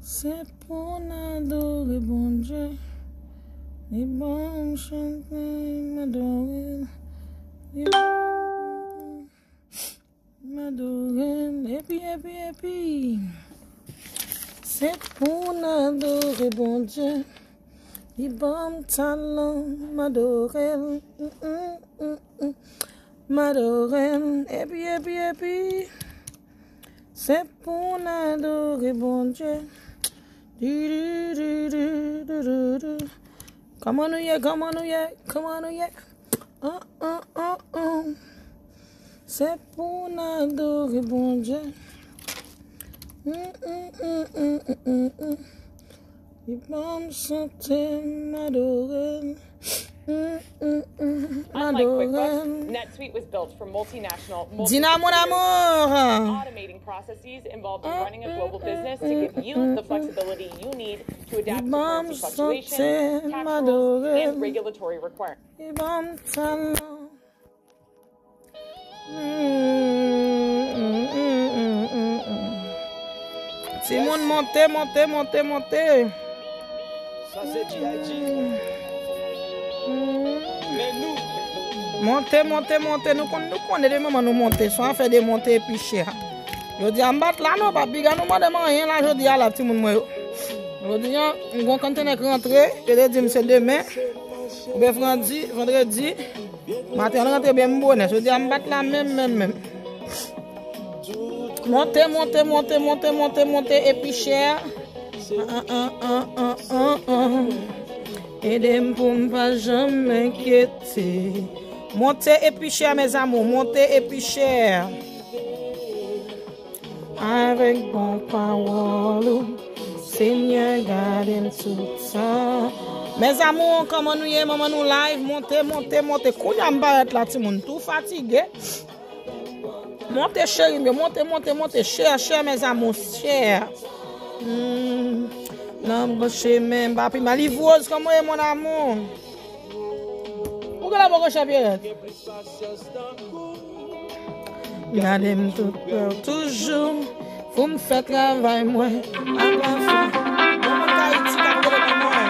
Cette promenade est bon Dieu, les bons chantiers m'adorer, les bons m'adorer, et puis, et puis, et puis. Cette promenade est bon Dieu, les bons talents m'adorer. Mm -mm -mm -mm m'adorer, et puis, et puis, et puis, c'est pour adorer bon Dieu. Du, du, du, du, du, du. Come on, yeah, come on, yeah, come on, yeah. Oh, uh, oh, uh, oh, uh, oh. C'est pour adorer bon Dieu. Mm, mm, mm, mm, mm, mm. mm. Il va me sentir m'adorer. Unlike QuickBooks, NetSuite was built for multinational, Dina, automating processes involved in running a global business to give you the flexibility you need to adapt to the fluctuations, tax rules, and regulatory requirements. Simon, Ça, c'est Mante, mante, mante, nou konde nou konde de mèman nou mante, sou an fè de mante epi chè. Yo di an bat la nou, papiga nou mò deman yè la, yo di ala, ti moun mèyo. Yo di yon, yon kante nèk rentre, fè de jimse demè, be franji, vendredji, mante an rentre bè mbò nè, yo di an bat la mèm mèm mèm. Mante, mante, mante, mante, mante, mante, epi chè. Mante, mante, mante, mante, epi chè. Edèm pou mpa jèm mè kètè. Montè epi chè, mè zàmou, montè epi chè. Avèk bon pwa wòlou, Sènyè gàdèm toutan. Mè zàmou, an kèm anou yè, mè mè nou laïv, Montè, montè, montè, kou jèm bè rèt la ti moun, Tou fatigè. Montè chè, mè mè, montè, montè, montè, Montè chè, chè, mè zàmou, chè. Nanm bo che men, mbap yi mali vwoz kon mwen, moun amoun. Mwen gwa la mwoko che vye let. Nanm mwen tout pèw toujou, foun mwen fè travay mwen. Mwen mwen ka iti, mwen mwen mwen mwen.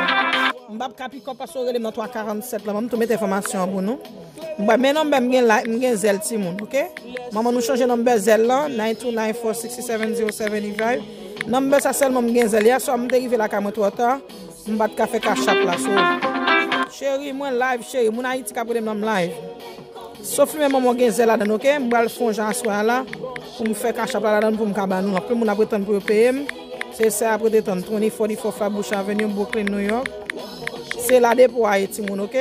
Mbap kapi kompasor elen nan 347, mwen mwen tou met informasyon moun nou. Mwen mwen mwen mwen mwen zel ti moun, ok? Mwen mwen nou chanje nanm mwen zel lan, 9294677075. Nan mbe sa sel mwen genzel ya, so am mderive la kamet wata, mbat kafe ka chapla sou. Cheri, mwen live, cheri, mwen a iti ka prelem nan m live. So fwen mwen mwen genzel la dan, ok, mwen al fon jan swa la, pou mwen fe ka chapla la dan pou mwen ka ban nou. Anpè mwen apre tan prelem, se se apre tan toni, fodi fofa, boucha venyon, boukren New York. Se la de pou a iti mwen, ok.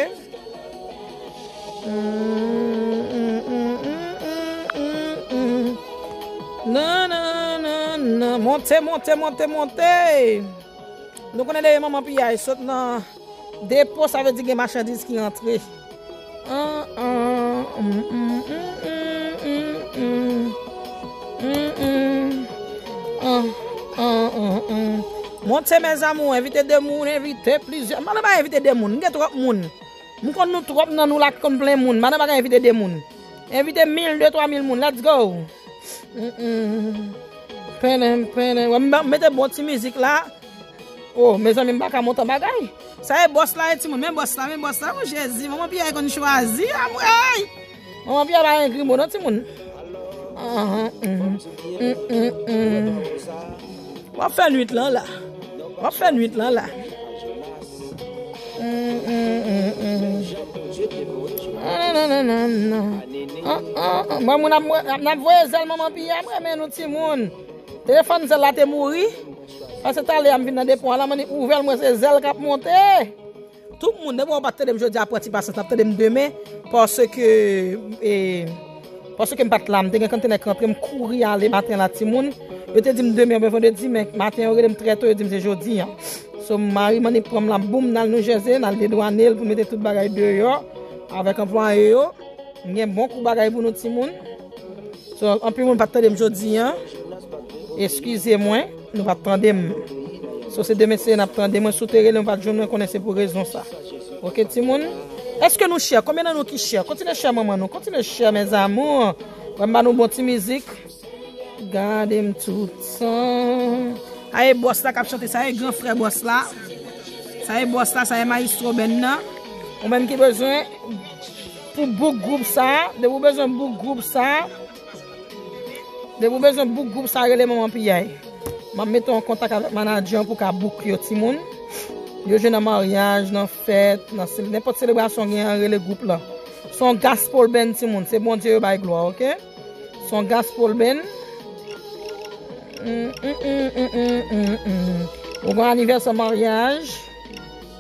Nan mm, mm, mm, nan. Montè, montè, montè, montè Nou konè de yè maman pi yè Sot nan De pos avè di gen ma chadis ki antre An, an M, mm, m, m, m, m, m M, m mm, mm, An, an M, m, m, m, m, m Montè mè zamou, evite de moun, evite plizè Man nan ba evite de moun, gen trok moun M kon nou trok nan nou lak kon plè moun Man nan ba evite de moun Evite mil, de trok mil moun, let's go M, m, m, m, m, m Pènen, pènen, wè mè de bò ti mizik la. O, oh, mè zè mè mbaka mouta bagay. Sa e bòs la e ti moun, mè bòs la, mè bòs la, mè bòs la, mè jè zi. Mè mò pi a yè konn chwa zi, a mwè a yè. Mè mò pi a la yè e gri bono ti moun. Mhm, mhm, mhm. Wè fè nwit lan la. Wè fè nwit lan la. Mè mwè nan vwe zèl mè mò pi a mwè men nou ti moun. E fan zèl a te mouri, an se talè yam vin nan depo an la mani ouvel mwen se zèl kap montè. Tout moun, ne mwen patte dem jodi apwa ti patte dem demè, porsè ke m patte lam, te gen konten ek an pre m kouri an le maten la ti moun, yo te dim demè, an be fon de di men, maten orè dem treto yo di m zè jodi an. So mari mani prom la boum nan nou jeze, nan lè do an el pou mette tout bagay de yo, avèk an pou an yo, nye m bon kou bagay pou nou ti moun. So an pi moun patte dem jodi an, Eskize mwen, nou va ptande mwen. Sose demese, nou va ptande mwen. Sote re, loun va joun, nou konese pou rezon sa. Ok, timoun? Eske nou chia? Kominan nou ki chia? Kontine chia, maman nou. Kontine chia, men zamoun. Wè mba nou bon ti mizik. Gande m toutan. Haye bos la kap chante. Saye gen fre bos la. Saye bos la, saye maistro ben nan. Omen ki bezwen pou bouk goup sa. De pou bezwen bouk goup sa. Ne pou vezon bouk goup sa releman pi yay. Mab meton kontak avat manan diyon pou ka bouk yo ti moun. Yo je nan maryaj, nan fet, nan selebrasyon gen a rele goup la. Son gaspol ben ti moun. Se bon diyo bay gloa, ok? Son gaspol ben. Ou gon anivers a maryaj.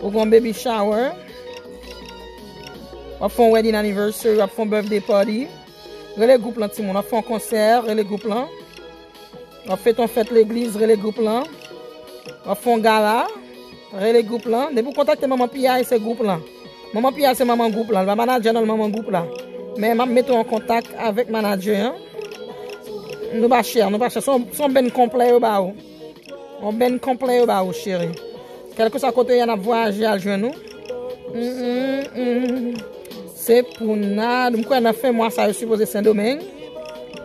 Ou gon bebi shower. Ou fon wedding anniversary, ou fon birthday party. Rele goup lan ti moun. Afon konser, rele goup lan. Afeton fet l'eglize, rele goup lan. Afon gala, rele goup lan. Ne pou kontakte maman piya e se goup lan. Maman piya e se maman goup lan. Maman adje nan maman goup lan. Men mame mette ou an kontak avek maman adje. Nou ba chèr, nou ba chèr. Son ben komple ou ba ou. Son ben komple ou ba ou chèri. Kelkous an kote yon ap voyaje al jounou. Mm, mm, mm. Sepou na, nou mkwen a fe mwa sa yo supose Saint-Domingue,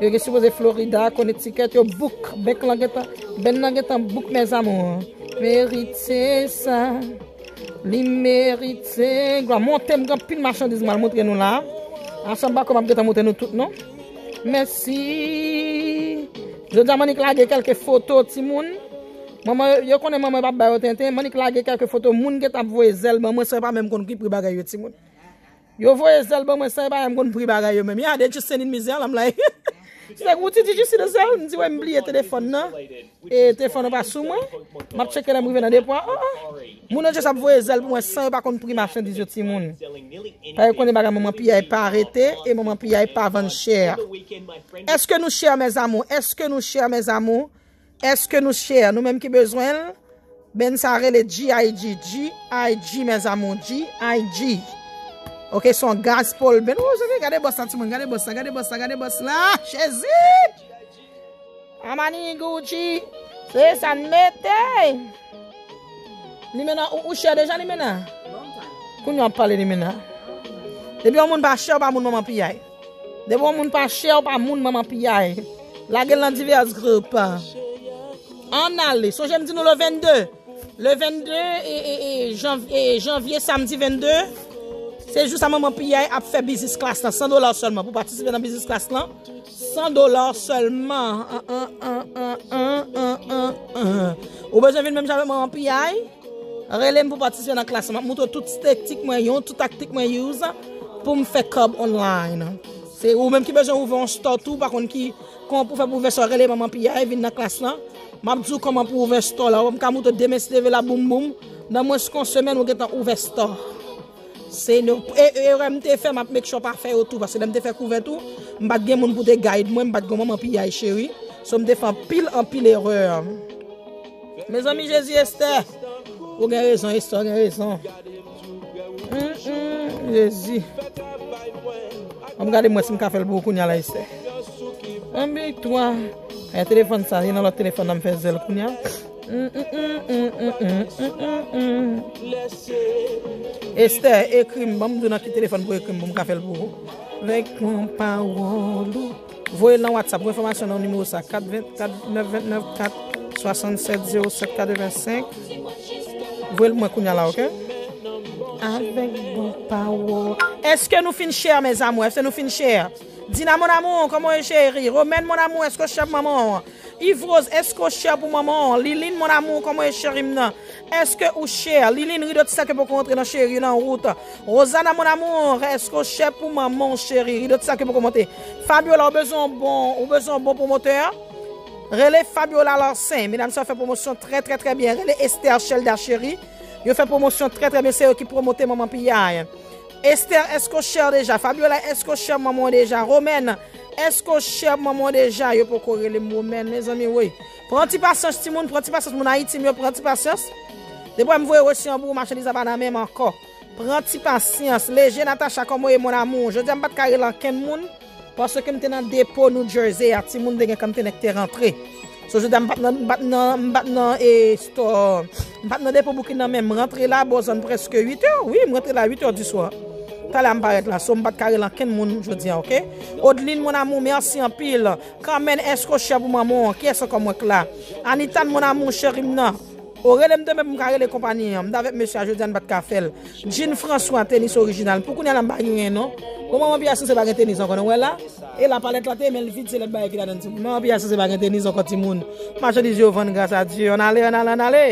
yo yo supose Florida, kon etiket, yo bouk, beklan getan, ben nan getan bouk mez amou. Merite sa, li merite, mwen te mga pin marchandizman mwote gen nou la, achan bako mwen getan mwote nou tout nou. Merci, jodja manik la ge kelke foto ti moun, yo konen mwen mwen bap bayotente, manik la ge kelke foto moun getan vwe zel, mwen mwen sepa mwen kon kipri bagay yo ti moun. Yo voye zel bon mwen san yon pa yon kon pri bagay yo mwen mi. A dey chus sen yon mizel amlay. Se yon mouti di jisi de zel. Ndi wè mbli yon telefon nan. E telefon nan basou mwen. Mat chek elan mwen ven nan depwa. Ah, ah. Moun an ches ap voye zel bon mwen san yon pa kon pri machan di joti moun. Paye kon de bagay mouman pi ya yon pa arete. E mouman pi ya yon pa avan chere. Eske nou chere mez amou? Eske nou chere mez amou? Eske nou chere? Nou menm ki bezwen? Ben sa rele G-I-G. G-I-G mez amou. G-I-G Ok, son gaz pol ben. Gade bosta ti moun, gade bosta, gade bosta, gade bosta. La, che zi. Amani, gouti. Se san mette. Li mena, ou chè dejan li mena? Koun yon pale li mena? Debi yon moun pa chè ou pa moun maman piyay. Debi yon moun pa chè ou pa moun maman piyay. La gen lan di vi as groupa. An ale. So jèm di nou le 22. Le 22 e janvye samdi 22. Le 22. Se jous sa maman pi yay ap fe bizis klas lan, 100 dolar solman pou patisipe nan bizis klas lan. 100 dolar solman. Ou bejwen vin menm jave maman pi yay, relem pou patisipe nan klas lan. Moutou tout stektik mwen yon, tout taktik mwen yon pou mwen fe kob online. Se ou menm ki bejwen ouve yon shtor tou, pa kon ki kon pou fe pouve sot relem maman pi yay vin nan klas lan, map djou kon man pou ouve shtor la. Ou moutou demeside ve la boum boum, nan mwen chikon semen ou getan ouve shtor. Se nou, e, e, remte fe map mek chon pa fe otou, pase lemte fe kouve tout, mbat gen moun pou de gaid mwen, mbat gen moun anpi yay cheri, so mdefan pil anpi l'erreur. Mez ami Jezi Esther, ou gen rezon, Esther, ou gen rezon. Hmm, hmm, Jezi. Om gade mwese mka felbo kounya la, Esther. Ambe itwa, e, telefon sa, yon alot telefon dam fe zel kounya. Esther, ekrim, bom, donan ki telefon pou ekrim, bom, kafel pou Vek moun pawolou Voye lan WhatsApp, voye formasyon nan nimo sa 424-929-46707-425 Voye l mwen kounya la, okey Vek moun pawolou Eske nou fin cher, mez amou, eske nou fin cher Dina moun amou, komon e cheri Romen moun amou, eske chep moun moun Yvros, esko chè pou maman? Lilin, moun amon, komo e chèrim nan? Eske ou chè? Lilin, ridot sa ke pou komotre nan chèri nan route. Rosana, moun amon, resko chè pou maman chèri? Ridot sa ke pou komote. Fabiola, ou bezon bon promoteur? Relè Fabiola Larsen. Menam sa ou fè promosyon trè trè trè bien. Relè Esther Cheldar chèri. Yo fè promosyon trè trè bien. Se ou ki promote maman piyay. Esther esko chèr deja. Fabiola esko chèr maman deja. Romène. Esko che ap moun moun deja yo pou korele moun men, mè zon mi wè. Pranti pasyans ti moun, pranti pasyans moun ayitim yo, pranti pasyans. Debo m vwe wè si yon pou mwache li zabanan mè mwen kò. Pranti pasyans, leje nata chakon mwen moun amoun. Je jèm bat kare lan ken moun, pwase ke m tè nan depo New Jersey, ati m moun de gen kante nek te rentre. So je jèm bat nan depo boukin nan mè. M rentre la bo zon preske 8 ou, wè m rentre la 8 ou di swan. Ta la mbaret la, sou mbat kare lan ken moun jodyan, okey? Odlin moun amou, mersi anpil. Kamen esko chabou mwamou, kese kon mwek la. Anitan moun amou, cherym nan. Oren mdeme mkare le kompanyen yon, davek msya jodyan bat kafel. Jin Fransouan, tenis orijinal. Poukoun ya la mbagyen yon? Kouman mwen pi asise bagen tenis an kon wè la? E la palet la te, men vit se let bagen tenis an konti moun. Majen di zi ouvan, gazadji. On ale, on ale, on ale.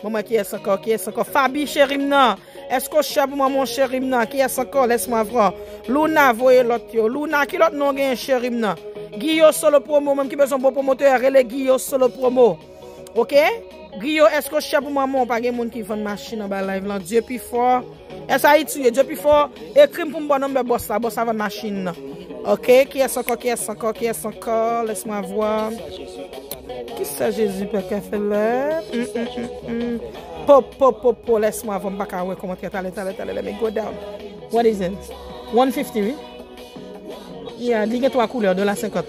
Mwen mwen kese kon, kese kon. Fabi cherym Esko chè pou mwen mwen chèrim nan? Ki es akor? Les mwen avran. Lou nan voye lot yo. Lou nan ki lot nou gen chèrim nan? Giyo solopromo. Mwen mwen ki beson pou promotor. E rele Giyo solopromo. Ok? Giyo esko chè pou mwen mwen. Pa gen mwen ki fon maschina ba live lan. Diyo pi fwa. Esa itu ye. Diyo pi fwa. Etrim pou mwen mwen mwen bosa. Bosa fon maschina. Ok? Ki es akor? Ki es akor? Ki es akor? Les mwen avran. Ki sa Jezou peke fele? Popo, popo, popo, lese mwa avon baka we komotre talet, talet, talet, let me go down. What is it? 150, oui? Ya, dige 3 kouleur, 2 la 50.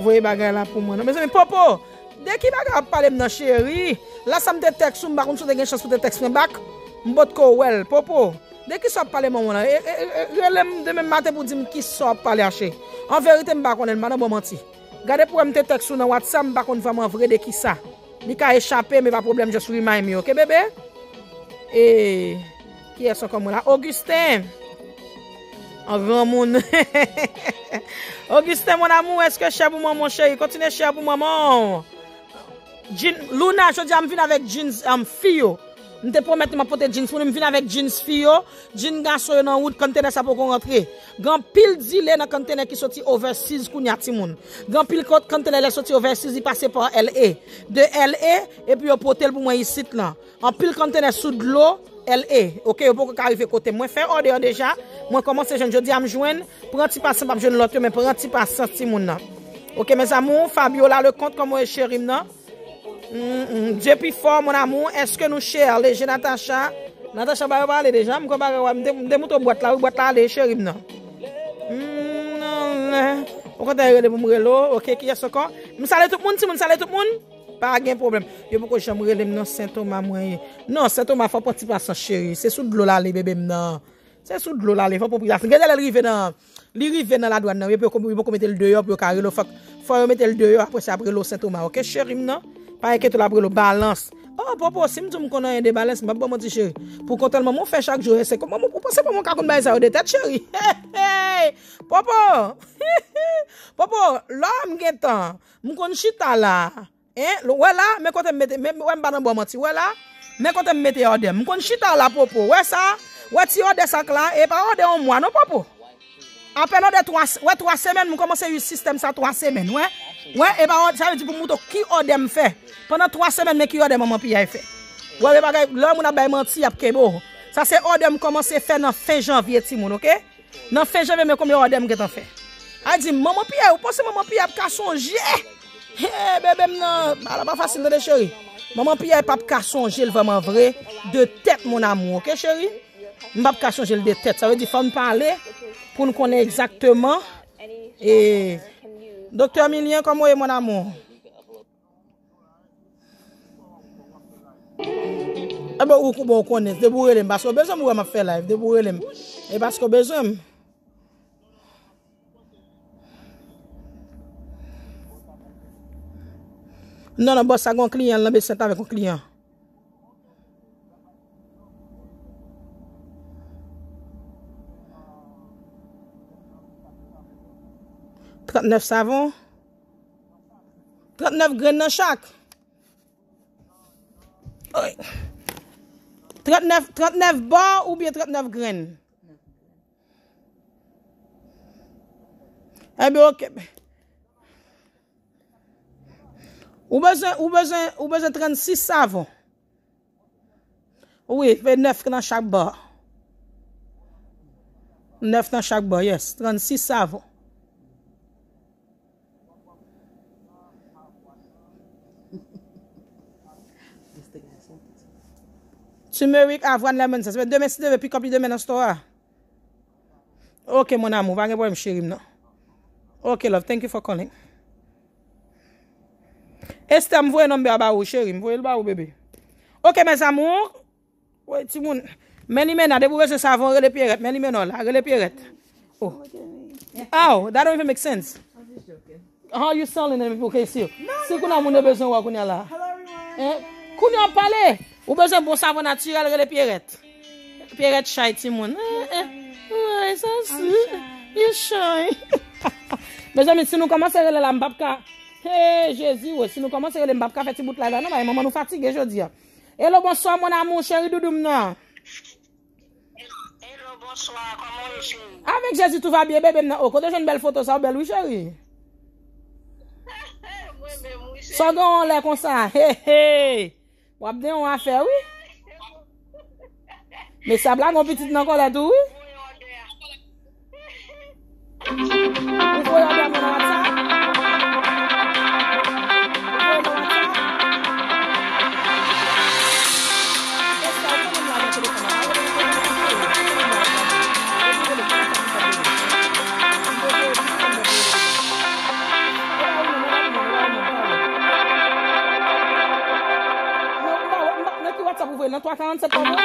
Voy bagay la pou mwene. Me zeme, popo, deki bagay ap pale mna cheri, lasa mte teksou mbak, msou de gen chans pou teksou mbak, mbot ko wel, popo. Dè ki sa pale moun an? Yo e, e, e, lem, demen mate pou di mi ki sa pale ashe. An verite m bakon el, man an bom an ti. Gade pou m te tek sun an, wat sa m bakon vaman vrede ki sa. Mi ka eshape, mi va problem, just remind me, ok bebe? E, ki esho kon moun an? Augusten! An ven moun. Augusten moun amou, eske che pou moun moun cheyi. Kote ne che pou moun moun. Luna, chou di am vin avek jins, am fiyo. Nte pou mette mwen pote jeans, mwen mwen vin avek jeans fiyo, jeans ga soyo nan woud kontene sa pou kon rentre. Gan pil zile nan kontene ki soti overseas kou nyati moun. Gan pil kontene le soti overseas, di pase par LA. De LA, epi yo pote l pou mwen yisit nan. An pil kontene sou dlo, LA. Ok, yo pou kon karive kote. Mwen fe orde an deja, mwen komanse jen, jodi am jwen, pranti pasan pap jen lante, mwen pranti pasan ti moun nan. Ok, mwen zan moun, Fabiola, le kont kon mwen cheri mnen nan. Je pifon mon amou, eske nou chè? Ale, jen Natacha Natacha ba rebalè dejan, mkou ba rebalè Demout ou bwat la, ou bwat la ale, chèri mnan Mn, mn, mn Ok, kè yè so kon Mn salè tout moun, si mn salè tout moun Par agen problem, yo mpoko chè mwrelem Non, sèntouman mwen Non, sèntouman fò potipa san chèri, se sou dlò la ale bebe mnan Se sou dlò la ale, fò potipa san Gèdè lè l'rive nan, l'rive nan la dwan nan Yo mpoko metè l'deyo, yo karelo Fò mwetè l'deyo, Pa eke tou la prilou balans. Oh, popo, bon, bon, si mtou mkona yon de balans, mpa bon, pou mwoti cheri. Pou kontel mwen mwen fè chak jore, se kou mwen mwen popo, se pou mwen kakoun ba yon sa yon dete cheri. Hey, hey, popo. Popo, lò mwen gen tan. Mwen kon chita la. Eh, lò, wè la, mwen kontel mwen bete, mwen mwen banan pou mwoti, wè la. Mwen kontel mwen bete yon dete, mwen kon chita la, popo. Wè sa, wè ti yon dete sak la, e pa yon dete yon mwa, nou popo. Apen yon dete, wè, wè, wè Ouè, e ba an, sa ve di pou mouto, ki odem fe? Pendan 3 semen men ki odem maman piye fe? Ouè, e ba gay, lò moun ap bay menti ap kebo. Sa se odem koman se fe nan fe janvye ti moun, ok? Nan fe janvye men koman odem getan fe? A di, maman piye, ou posi maman piye ap kasonjye? He, eh, bebe mnan, ala pa fasil de de cheri. Maman piye ap ap kasonjye l vaman vre, de tet moun amou, ok cheri? Maman piye ap kasonjye l de tet, sa ve di, fa mou pale, pou nou konen exaktman, e... Dokte Amilien, kwa mwen a moun? E bo ou kou bon konen, debou e lem, basko bezem ou wè ma fè la, debou e lem, e basko bezem. Non, nan bò sa gwen kliyen, nan bè sent avè kwen kliyen. 39 savons, 39 graines dans chaque. 39, 39 ou bien 39 graines? Eh bien, ok. Ou besoin, besoin, 36 savons. Oui, 9 dans chaque bar. 9 dans chaque bar. yes. 36 savons. Si me wik av an lemon se se men, demen si deve pik ap li demen an sto a. Ah. Ok, mon amou, vange bo yon shirim nan. Ok, love, thank you for calling. Este, m vou yon nombe a ba ou, shirim, vou yon ba ou, bebe. Ok, mes amou, wè ti moun. Meni men a, de pou wè se savon, re le pieret, meni men a la, re le pieret. Ou, that don't even make sense. How you selling it, m pou kè si yo? Si koun a moun de bezon wakoun yon la? Koun yon eh, pale? Ou bejèm bon savon naturel re le pieret? Pieret chay ti moun. Eh, eh. Ouay, ah, sa si. Yè chay. Bejèm, si nou koman se rele la mbapka. Hey, Jezi, si nou koman se rele mbapka feti bout la la. Nan, maman nou fatige jodi. Hello, bonsoy, moun amou, chèri doudou mnan. Hello, bonsoy, koman, Jezi. Avek Jezi, tou va biebe mnan. O, kote joun bel foto sa, bel, wè chèri? He, he, mwen be mwen, wè chèri. Sagan, on lè konsan. He, he, he. Wap den yon afer, wè? Mè sa blan yon pitit nan kon la tou, wè? Mè sa blan yon pitit nan kon la tou, wè? 40 sekonde.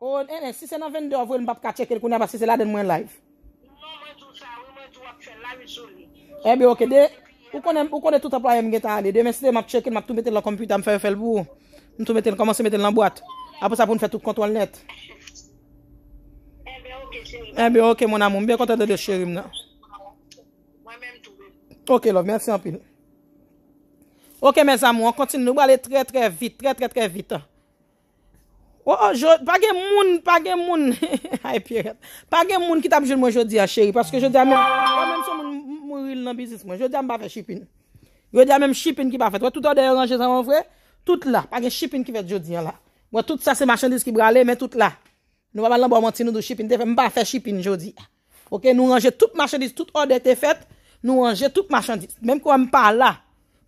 O, en, en, 692 avwen mbap ka chekil kounen ba 692 mwen live. Mwen eh, mwen tou sa, mwen mwen tou ak chen, la mwen chou li. E be ok, de, ou konen, ou konen tout apwa mwen geta an, de, de mwen siten mbap chekil, mbap tou meten la kompita mwen fèl fèl bou. Mwen tou meten, komanse meten lan boat. Apo sa pou mwen fè tout kontwal net. E be ok, chen. E be ok, mwen amoun, mwen konten de de chen mnen. Mwen mwen tou mwen. Ok lò, mwen se anpil. Ok, mes amoun, kontin nou bo ale tre tre vit, tre tre tre vit. Pagè moun, pagè moun. Pagè moun ki tabjoun moun jodi ya, chéri. Paske jodi a mèm, mèm sou moun mou ril nan bizis moun. Jodi a mba fe chipin. Jodi a mèm chipin ki ba fèt. Wè tout orde ranger zan mwen vre, tout la. Pagè chipin ki fèt jodi an la. Wè tout sa se machandis ki bo ale, mè tout la. Nou wè mwen lan bo amantin nou do chipin te fèt, mba fe chipin jodi. Ok, nou ranger tout machandis, tout orde te fèt. Nou ranger tout machandis.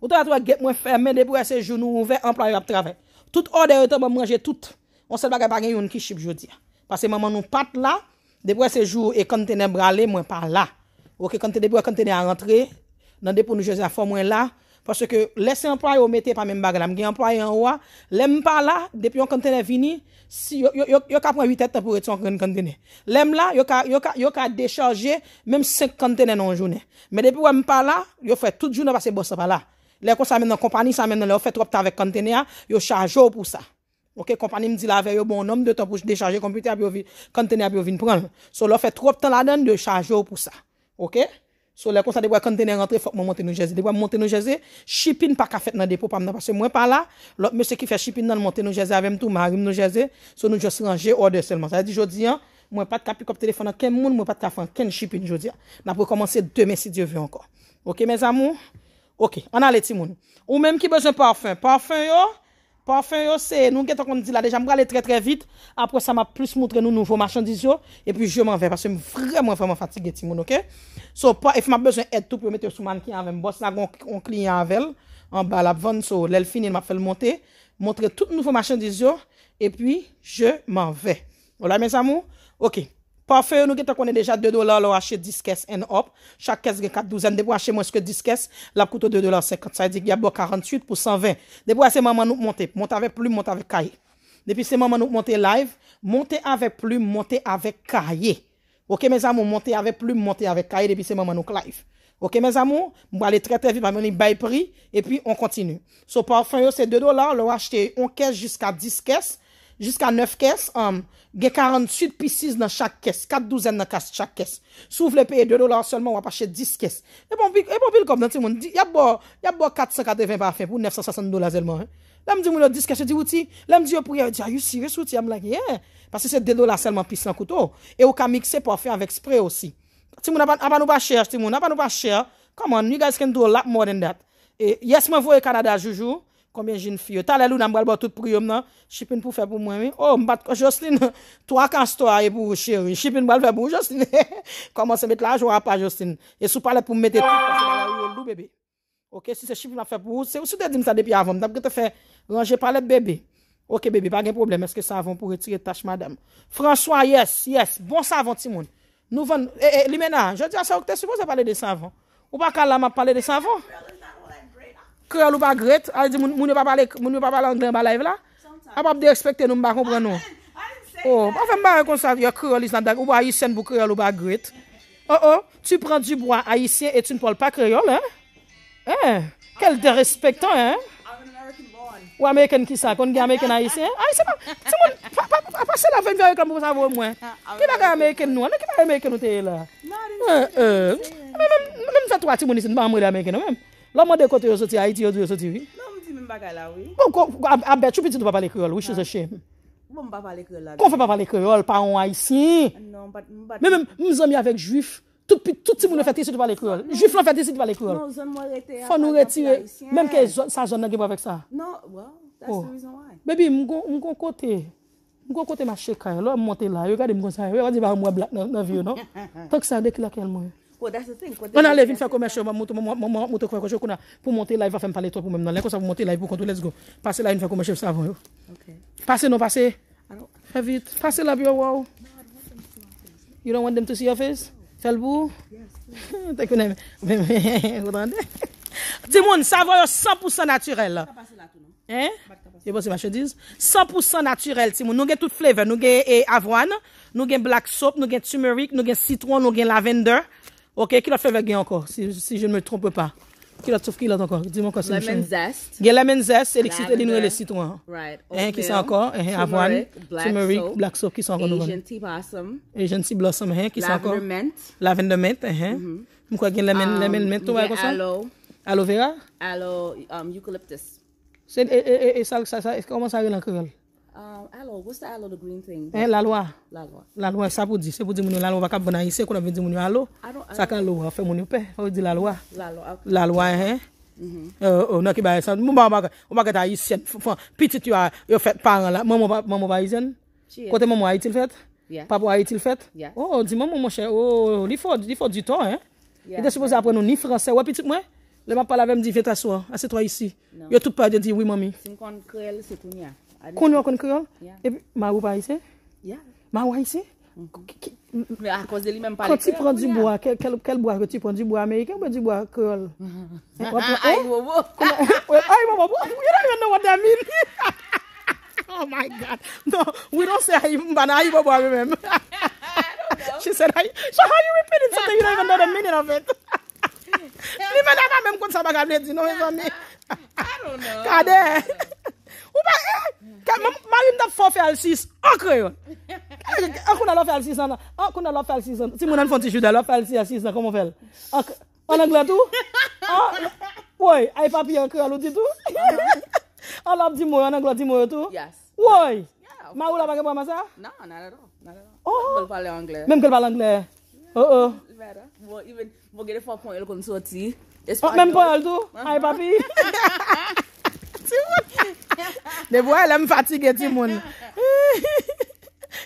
Ou tou a tou a get mwen ferme depo a sejou nou ouve, employe ap trave. Tout ou deri tou mwen mwenje tout. Mwen se bagay bagay yon kiship jodi. Pase mwen mwen nou pat la, depo a sejou e kontene brale mwen pa la. Ou ki depo a kontene a rentre, nan depo nou jose a fò mwen la, parce ke lesse employe ou mette pa mwen bagay la. Mwen gen employe yon wwa, lem pa la, depo yon kontene vini, yon ka pwen 8 etta pou etson kwen kontene. Lem la, yon ka decharje, menm 5 kontene nan jounen. Men depo yon pa la, yon fwe tout joun Lè kon sa men nan kompani, sa men nan lè ou fè trop tan vè kontenea, yo chanjou pou sa. Ok, kompani mdi la vè yo bon nom de ton pou de chanjou kompute a biyo vin, kontenea biyo vin pran. So lè ou fè trop tan la den, yo chanjou pou sa. Ok, so lè kon sa de wè kontenea rentre, fok mwen monte nou jeze. De wè monte nou jeze, shipin pa ka fèt nan depo pam nan. Se mwen pa la, lò mwen se ki fè shipin nan monte nou jeze avèm tou, mwen harim nou jeze. So nou jòs ranger ou de selman. Sa di jò di an, mwen pat kapi koptelefon nan ken moun, mwen pat kafan ken Ok, an ale ti moun. Ou menm ki bezon parfum. Parfum yo, parfum yo se nou geto kon di la. Deja mou ale tre tre vit. Apo sa m ap plus moutre nou nouvo machandiz yo. E pi je m anve. Pase m vremen vremen fatig de ti moun, ok? So pa, ef m ap bezon eto pou met yo souman ki anve. M bost la gon kli anvel. An ba la bon so lel finil m ap fel monte. Moutre tout nouvo machandiz yo. E pi je m anve. Olay men samou? Ok. Parfeyo nou geta konen deja 2 dolar lo achete 10 kes en hop. Chak kes gen 4 douzen. Debo achete mwen skye 10 kes. Lap koutou 2 dolar 50. Sa yedik yabou 48 pou 120. Debo ase maman nou monte. Monte ave plume, monte ave kaye. Depi se maman nou monte live. Monte ave plume, monte ave kaye. Ok mè zamou, monte ave plume, monte ave kaye. Depi se maman nou live. Ok mè zamou, mwen bale tre tre vi pa mwen li bay pri. Epi on kontinu. So parfeyo se 2 dolar lo achete 1 kes jiska 10 kes. Jiska 9 kes, ge 48 pis 6 nan chak kes. 4 douzen nan kes chak kes. Sou vle peye 2 dolar selman wapache 10 kes. E bon bil kom nan ti moun. Yap bo 480 pa fe pou 960 dolar zelman. La m di moun yo 10 kes, se di woti. La m di yo pouye, a you serious woti? A m like yeah. Pase se 2 dolar selman pis nan koutou. E ou ka mikse pa fe avèk sprey osi. Ti moun apan ou pa chè, ti moun apan ou pa chè. Come on, you guys can do a lot more than that. Yes man voye Kanada jujou. Konbyen jine fiyo. Talè lou nan mwen bò tout priyom nan. Chipin pou fè pou mwen mi. Oh, mbat, Jostin. To a kan sto a e pou chiri. Chipin mwen fè pou Jostin. Komanse met la jwa pa Jostin. E sou pale pou mwete tout. Ok, si se chipin mwen fè pou ou. Se ou sou te di mwen sa depi avon. Mwen te fè. Non, jè pale bebe. Ok bebe, bagen problem. Eske savon pou retire tache madame. François, yes, yes. Bon savon ti moun. Nou ven. E, eh, e, eh, limenan. Je di an sa ok te soubo se pale de savon. Kroyol ou bagret, a di mouni wap pale anglen ba laev la. A pa bde respekte nou mba kompren nou. A fe mba rekonservi yo kroyol izan dag ou wayisen bou kroyol ou bagret. Oh oh, tu pren du bo a aisyen et tu npole pa kroyol, he? He? Kel de respekto, he? Ou a meyken ki sa? Kon gen a meyken a aisyen? A yi seman, seman, pa seman, pa seman, ven vyo ek la mbo sa vwo mwen. Ki vya gen a meyken nou an, an ki vya gen a meyken nou teye la? He? He? He? Mwen mwen mwen mwen mwen mwen mwen mwen mwen mwen mwen mwen mwen mwen La mande kote yo soti a iti yo soti yo soti. Non, mou di mou baka la wè. Mou bon, kon, abè, chou piti tou pa pale krol. Wè chè zè chè. Mou mou pa pale krol la. Kon fè pa pale krol, pa anwa yisi. Non, mou bat. Mè mè mè mou zanmè avèk jwif. Touti moun fèti si tou pale krol. Non. Jwif lò fèti si tou pale krol. Non, zanmò rete. Fò nou rete. Mèm kè sa zanmò gebo avèk sa. Non, well, that's oh. the reason why. Mè bi mou kon kote. Mou kon kote ma chè non? k An a lev in fe komerche, mw te kwe ko chou kou na pou monte la, yon va fem pale trò pou mèm nan, len kwa sa pou monte la, yon pou kontou, let's go. Pase la in fe komerche, savon yon. Pase non, pase. Fè vit. Pase la biyo waw. You don't want them to see your face? Fè l'bou? Tek yon nèmè. Ti moun, savon yon 100% naturel. Non? Eh? 100% bon, naturel, ti moun. Nou gen tout flavor, nou gen avwane, eh, eh, nou gen black soap, nou gen turmeric, nou gen citron, nou gen lavender. Ok, ki la feve gen anko? Si je ne me trompe pa. Ki la trouf ki la anko? Lemon zest. Gen lemon zest, elik si te dinouye le sitou anko. En ki sa anko, avwan, turmeric, black soap ki sa anko nou anko. Asian tea blossom. Asian tea blossom, en ki sa anko. Lavender mint. Lavender mint, en. Mkwa gen lemon mint, tou anko sa? Aloe. Aloe vera? Aloe um, eucalyptus. Sen, e sa, sa, sa, e sa koman sa re lan krevel? Um, alo, what's the alo the green thing? E lalwa. Lalwa. Lalwa, sa pou di. Se pou di mouni lalwa, wakap bwena ise, koun ap ven di mouni lalwa. Saka lalwa, fè mouni oupe. Ou di lalwa. Lalwa, ok. Lalwa, he. Ou nan ki baye san. Mou mbaga, mbaga ta isen. Pitit yon fèt paran la. Moun mou baye zen. Kote moun mou a itil fèt. Ya. Papou a itil fèt. Ya. Ou, di moun mou mou chè. Ou, li fò, li fò di ton, he. Ya. Koun yon kon krol? Ya. Ma wou pa yise? Ya. Ma wou pa yise? Me akos de li men palise. Kou ti pran di bwa, kel bwa ke ti pran di bwa me? Kou ti pran di bwa krol? Ayi bobo. Ayi bobo? You don't even know what that means. Oh my God. No, we don't say ayi bobo. Mbana ayi bobo a mi men. I don't know. She said ayi. So how you repeat it so that you don't even know the meaning of it? Li men la ka men kout sa baga bled, you know? I don't know. Kade? Kade? Ou pa e, keman mary mdap fò fè al sis, an kre yo. An kou nan lop fè al sis an an, an kou nan lop fè al sis an, ti mounan fò tishou nan lop fè al sis an, kou mou fè al. An an glè tou? Woy, ay papi an kre al ou ti tou? An lop di mwoy, an an glè di mwoy tou? Woy, mwa ou la bagè pwa mwa sa? Nan, nan an an an an, mwen kèl palè an glè. Mwen kèl palè an glè? O o. Mwen even, mwen geni fò pwon el kon sou ti. Mwen pwè al tou? Ay papi? Ti wè? Ne voye la m fatige ti moun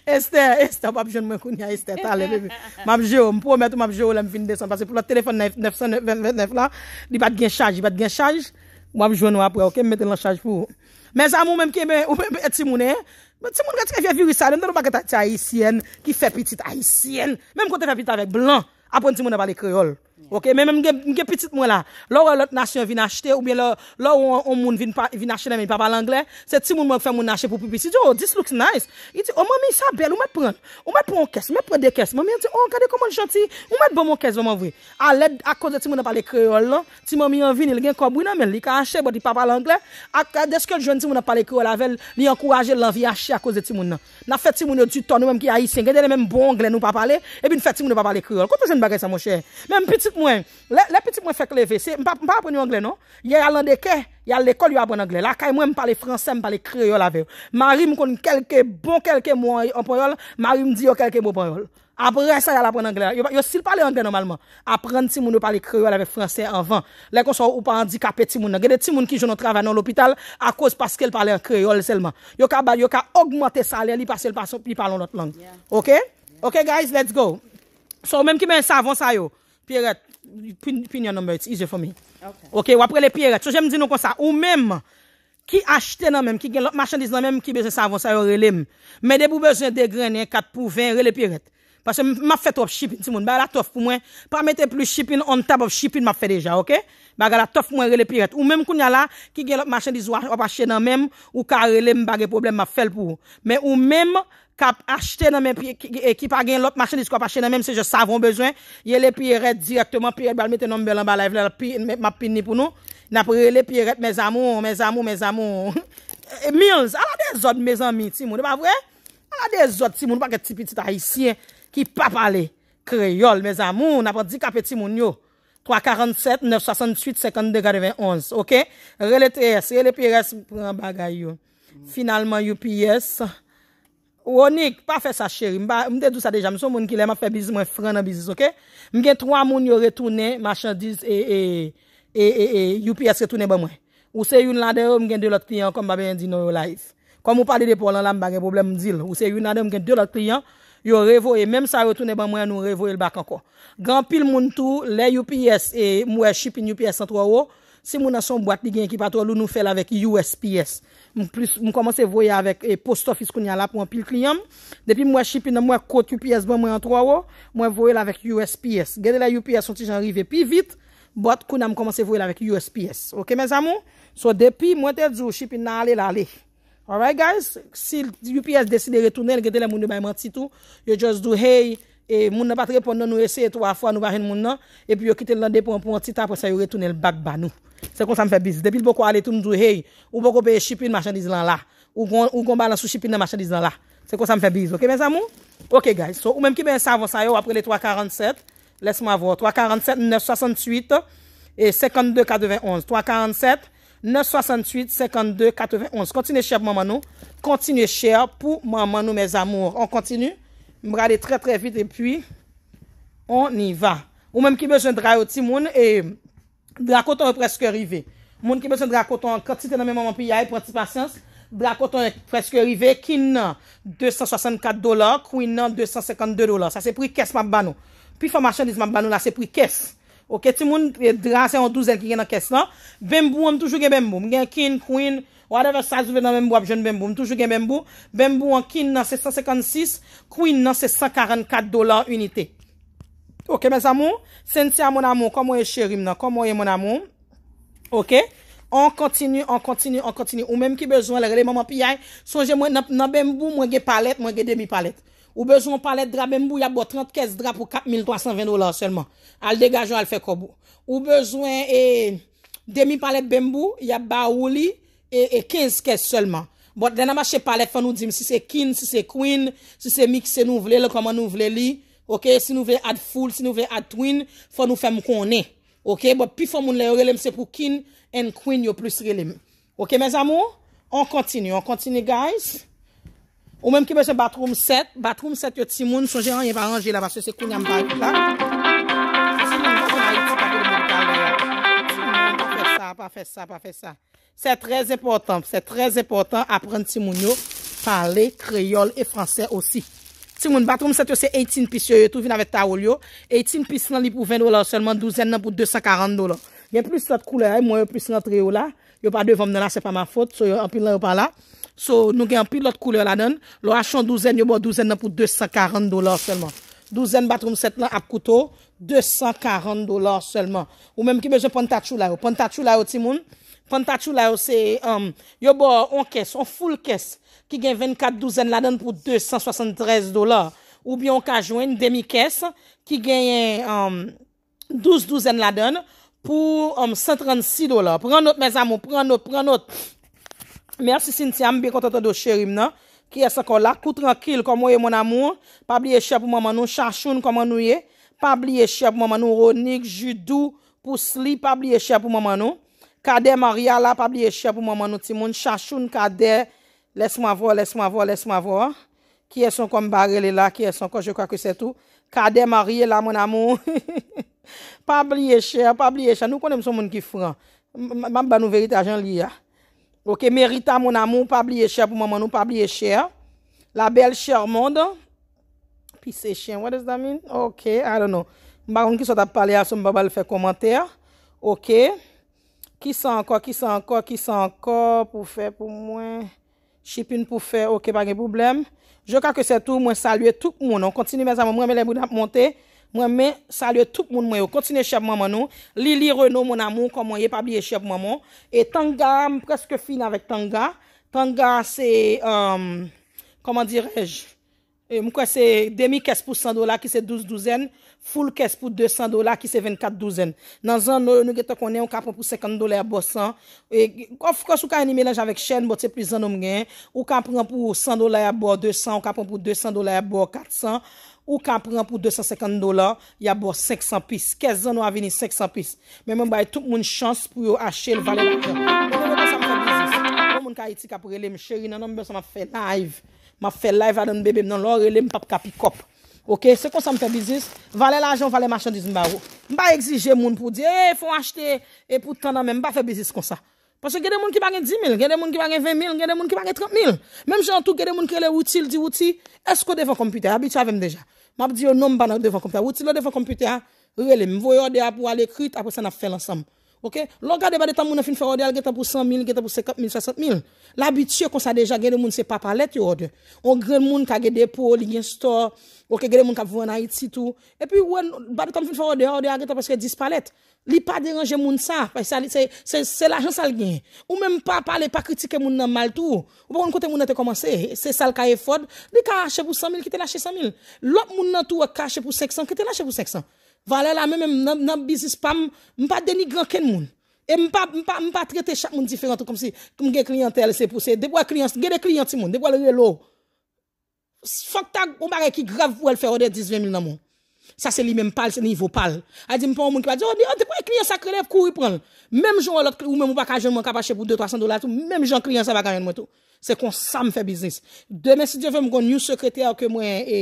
Ester, Ester wap joun mwen koun ya Ester talen Mwap joun, m pou wap joun wap joun la m vin desan Pase pou la telefon 929 la Di bat gen chaj, di bat gen chaj Wap joun wap wap wap, ke m mette la chaj pou Men zan moun menm kem e ti moun e Men ti moun gati ke fye viri sa Nden wap gata ti hait sien, ki fe pitit hait sien Menm kote fe pitit avek blan Apo ti moun e bale kreol Ok, men men mge pitit mwen la Loro lot nasyon vin achete Loro moun vin achete men papalangle Se ti moun mwen fè moun achete pou pipi Si diyo, oh, this looks nice I ti, oh mwen mi sa bel, ou mwen pren Ou mwen pren kes, ou mwen pren oh, bon de kes Mwen mi an ti, oh, kade koman janti Ou mwen bon mwen kes, mwen mwen vwe A led, ak kouze ti moun nan pale kreol lan Ti moun mi an vin, il gen koubou nan men Li ka achete poti papalangle A deske joun ti moun nan pale kreol avèl Li an kouwaje lan vi achete ak kouze ti moun nan Na fet ti moun yo tu ton nou menm mwen, lè petit mwen fèk lè vè, mpa mpa apren yon anglè, non? Yè yalande kè, yal l'ekol yon apren anglè, lakay mwen mpale fransè, mpale kreyol avè. Marim kon kelke, bon kelke mwen yon poyol, Marim di yo kelke mwen poyol. Apre sa yal apren anglè. Yo sil pale anglè normalman. Aprende ti moun yon pale kreyol avè fransè avan. Lè kon son ou pa andikapè ti moun. Gè de ti moun ki jounon travè nan l'opital akos paske l pale kreyol selman. Yo ka bag, yo ka augmentè salè li paske l Ou mèm ki achete nan mèm, ki gen lòk machèndise nan mèm, ki beze savon sa yo relem. Mè de pou beze degrenye, kat pou vèm relepiret. Pase mè fè tof shipping ti moun. Bè gala tof pou mèm, pa mète pli shipping, on tab of shipping mè fè deja, ok? Bè gala tof mèm relepiret. Ou mèm kou nya la, ki gen lòk machèndise, wè pa achete nan mèm, ou ka relem bagè problem mè fèl pou. Mè ou mèm... kap achete nan men, ki pa gen lot machin, disko apache nan men, mse je savon bezwen, ye le piyere direktyman, piyere balmite nan belan balay, vle mapin ni pou nou, napre le piyere, mez amou, mez amou, mez amou, emils, ala de zot, mez amitimou, de pa vwe, ala de zot, timoun, nou pa ket tipiti tahisi, ki pa pale, kreyol, mez amou, napre di kapetimoun, yo, 347-968-52-91, ok, rele tres, rele piyere, pran bagay yo, finalman, Ronik, pa fe sa cheri, mde dousa deja, mson moun ki lema fe bizis mwen fren nan bizis, ok? Mgen 3 moun yo retoune machandise e, e, e, e UPS retoune ban mwen. Ou se yon lande yo mgen de lot kliyan kom baben di no yo live. Kom ou pade de pou lan lam bagen problem mzil. Ou se yon lande mgen de lot kliyan, yo revoye. Mem sa retoune ban mwen, nou revoye l bak anko. Gan pil moun tou, le UPS e mwen shipping UPS san 3 yo, se moun nan son bat li gen ki patro lou nou fel avek USPS. Mwen komanse voye avèk e, post office koun yalap mwen pil kliyam Depi mwen ship in nan mwen kote UPS ban mwen an 3 wo Mwen voye la avèk USPS Gede la UPS onti jan rive pi vit Bot koun nan mwen komanse voye la avèk USPS Ok men zamon? So depi mwen te zou ship in nan ale la ale Alright guys? Si UPS desi de retounen gede la moun de bayman titou Yo just do hey e, Moun nan patre pon nan nou ese etwa afwa nou bahen moun nan E pi yo kite lande pon pon titan Pon sa yo retounen bak ban nou C'est quoi ça me fait biz. Depuis que vous tout tout djou hey, ou payer payer shipping marchandise marchandises là. Ou kon balans ou shipin shipping machandiz là là. ça kon ça me fait biz. Ok, mes amours? Ok, guys. So, ou même qui men savon ça, yo après les 347. moi voir. 347, 968, et 52, 91. 347, 968, 52, 91. Continuez chèp maman nous. Continuez cher pour maman nous, mes amours. On continue. On va aller très, très vite, et puis, on y va. Ou menm besoin de dra au timoun, et... Drakoton e preske rive. Moun ki besen drakoton, katite nan menmanman pi yae, pranti pasyans, drakoton e preske rive, kin nan 264 dolar, kouin nan 252 dolar. Sa se pri kes mab bano. Pi fomasyon diz mab bano la, se pri kes. Ok, ti moun drakoton 12 an ki gen nan kes la, bèm bou an toujou gen bèm bou. Gen kin, kouin, whatever sajou ven nan mèm bou ap jen bèm bou, mou toujou gen bèm bou, bèm bou an kin nan 756, kouin nan 144 dolar unité. Ok, mes amou, sentia moun amou, kon moun e chérim nan, kon moun e moun amou. Ok, an kontinu, an kontinu, an kontinu, ou mèm ki bezwen lè, lè maman pi yay, son jè mwen nan bèmbou, mwen ge palet, mwen ge demi palet. Ou bezwen palet dra bèmbou, yab bo 30 kes dra pou 4.320 dolar selman. Al degajan, al fè kobou. Ou bezwen demi palet bèmbou, yab ba ou li, e 15 kes selman. Bote, dena ma che palet fa nou dim, si se kin, si se queen, si se mi ki se nou vle, lè koman nou vle li, Ok, si nou ve ad foul, si nou ve ad twin, fwa nou fem konen. Ok, bot pi fwa moun le relèm se pou kin en kwin yo plus relèm. Ok, mèz amou, an kontinu, an kontinu guys. Ou mèm ki be se batroum set, batroum set yo timoun, son jè an yon balanjè la, ba se se koun yon balanjè la. Timoun yon balanjè la, pa fe eh. sa, pa fe sa, pa fe sa. Se trez eportan, se trez eportan apren timoun yo, pale, kreyol e fransè osi. Ti moun, batroum set yo se 18 pis yo yo tou vin avet ta ou li yo. 18 pis nan li pou 20 dolar selman, 12 nan pou 240 dolar. Gen plus sat koule ay, eh, moun yo plus natri yo la. Yo pa 2 vam nan la, se pa ma fote, so yo anpil nan yo pa la. So nou gen anpil lot koule la nan. Lo achon 12 nan, yo bo 12 nan pou 240 dolar selman. 12 batroum set nan ap koutou, 240 dolar selman. Ou menm ki beje ponta chou la yo. Ponta chou la yo ti moun. Pantachou la yo se um, yo bo an kes, an full kes, ki gen 24 douzen laden pou 273 dolar. Ou bi an ka jwen demi kes, ki gen 12 um, douzen laden pou 136 um, dolar. Pren not, mes amou, pren not, pren not. Mersi Sinti, am bi kontata do cheri mna. Non? Ki es akon la, kout rakil kon mwen amou, pa bli eshe pou maman nou, chachoun kon man nou ye. Pa bli eshe pou maman nou, ronik, judou, pousli, pa bli eshe pou maman nou. Kade marye la, pabliye chè pou mwaman nou ti moun. Chachoun kade, lès mwa vò, lès mwa vò, lès mwa vò. Kye son konm bagè lè la, kye son konjè kwa kwe sè tou. Kade marye la, mwen amoun. Pabliye chè, pabliye chè. Nou konèm son moun ki fwen. Mab ba nou verite ajan li ya. Ok, merita mwen amoun, pabliye chè pou mwaman nou, pabliye chè. La bel chèr moun. Pi se chè, what does that mean? Ok, I don't know. Mba moun ki sot ap pale a, son mba bal fè komantèr. Kisa anko, kisa anko, kisa anko pou fè pou mwen. Chipin pou fè, ok, bagen poublem. Joka ke se tou, mwen salye tout moun. Mwen salye tout moun mwen yo. Kontine chèp mwen mwen yo. Lili Renaud mwen amou, koman ye pabliye chèp mwen mwen. Et Tanga, mwen preske fin avèk Tanga. Tanga se, koman direj, mwen kwa se demi kes pou 100 dola ki se 12 douzen. Foul kes pou 200 dola ki se 24 douzen. Nan zan nou gen te konen, ou ka pran pou 50 dola ya bo 100. E kof kòs ou ka yon imelanj avèk chèn, bo te plizan om gen, ou ka pran pou 100 dola ya bo 200, ou ka pran pou 200 dola ya bo 400, ou ka pran pou 250 dola, ya bo 500 pis. Kes zan nou avini 500 pis. Men mwen baye tout moun chans pou yo achèl valen akèl. Mwen mwen ka iti ka pou relem chèri, nan nan mwen sa ma fè live. Ma fè live adan bebe mnen, nan nan relem pap kapi kop. Ok, se kon sa m fè bizis, valè l'ajon, valè marchandiz m ba ou. M ba exige moun pou di, ee, eh, fò achete, e pou tanda m, m ba fè bizis kon sa. Pasè gède moun ki bagè 10.000, gède moun ki bagè 20.000, gède moun ki bagè 30.000. Mèm jantou gède moun ki gède woutil, di woutil, esko devan kompute? Abitü avèm deja. M ap di yo oh nom banan devan kompute. Woutil lo devan kompute ha? Ou elèm, vò yò de ap wò alèkrit, ap wè sen ap fè l'ansam. Ok, lò gède bade tan moun fè fè Ok, gade moun kap tout et puis et puis comme de de agata paske 10 Li pa deranje moun sa, se l'argent sal Ou même pas parler pas critiquer moun nan mal tout. Ou pa kon kote moun nan te komanse, se sal ka pour li ka ache pou 100.000 ki te lache 100.000. L'autre moun nan tou ka ache pou 500, ki te lache pour 500. Vale la même nan, business, business pa ken moun. Et mpa, mpa, mpa pas traiter moun monde comme si se pou se. y a fois des kliyanti moun, y a le lo Fakta ou bagay ki grav wèl fè ode 10-20 mil nan moun. Sa se li mèm pal, se nivou pal. A di mpon moun ki pa di, an oh, te oh, kwenye kliyen sa kredèp kou yi pran. Mèm joun wèl lot kliyen, ou mèm wèl bakajen mwen kapache pou 2-300 dola, mèm joun kliyen sa bakajen mwen tou. Se kon sa m fè biznis. Demè si dièvè mwen kon nou sekreter ou ke mwen e,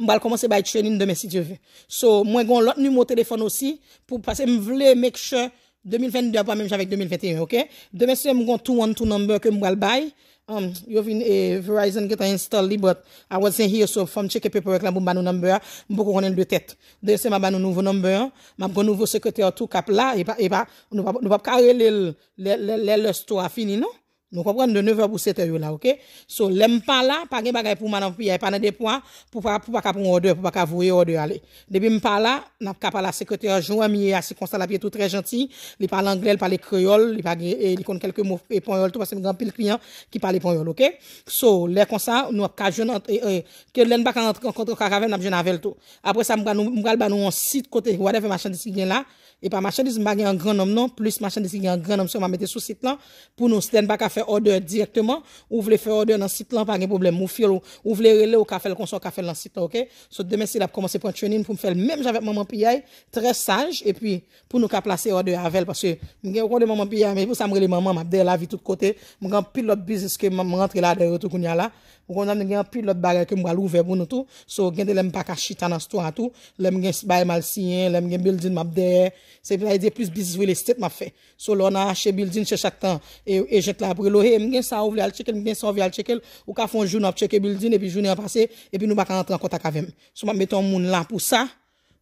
mbal koman se bayt chenine demè si dièvè. So mwen kon lot nou mwen telefon osi pou pase mwen vle mèk chen 2022 pas même avec 2021, ok? Demain, c'est mon tout one tout number que le bail Um, yo vin eh, Verizon get a install but I wasn't here, so from check paperwork la, mon ba nou number, mou pou de tête. De c'est ma ba nouveau number, ma bon nouveau secrétaire tout cap là et pas et pas nous pas nou pa karele le, le, le, le, le fini, non? Nou kompran de 9 apou 7 ayou la, ok? So, lè mpa la, pa gen bagay pou man apou ya, e panen de pwa pou baka pou oude, pou baka vouye oude ale. Debe mpa la, napka pa la sekreter Joen Mier, se konsant la piye tout tre janti, li pa l'anglèl, pa lè kriol, li pa gen, li kon kelke mou, e pon yol tout, pa se mkan pil kliyan ki pal lè pon yol, ok? So, lè konsant, nou apka joun an, ke lè n baka an kontro kakavèm, nap joun anvel tout. Apre sa, mka l ban nou an sit kote, wadeve machan disi gen la, et pas marchandise m'a un grand homme non plus marchandise qui un grand homme sur m'a mettre sur site là pour nous stand pas qu'à faire order directement ou voulez faire order dans site là pas de problème ou fiel ou voulez relais ou café faire le consort café faire dans site là OK so demain s'il a commencé prendre training pour me faire même avec maman PI très sage et puis pour nous qu'à placer order avec parce que m'gagne de maman PI mais pour ça me relais maman m'a la vie tout côté m'gagne pilote business que m'a rentrer là derrière tout y a là Ou kon nan men gen api lot bagay ke mwal ouve bon ou tou. So gen de lèm baka chitanan sto an tou. Lèm gen baye malsiyen, lèm gen building map der. Se vè la yè de plus bizis wè lè stèp map fè. So lèm nan achè building chè chak tan. E, e jèk la ap wè lò. E men gen sa ouvè al chèkel, men gen sa ouvè al chèkel. Ou ka fon joun ap chèke building epi jounen ap asè. Epi nou baka antren kontak avèm. So mwen meton moun lan pou sa.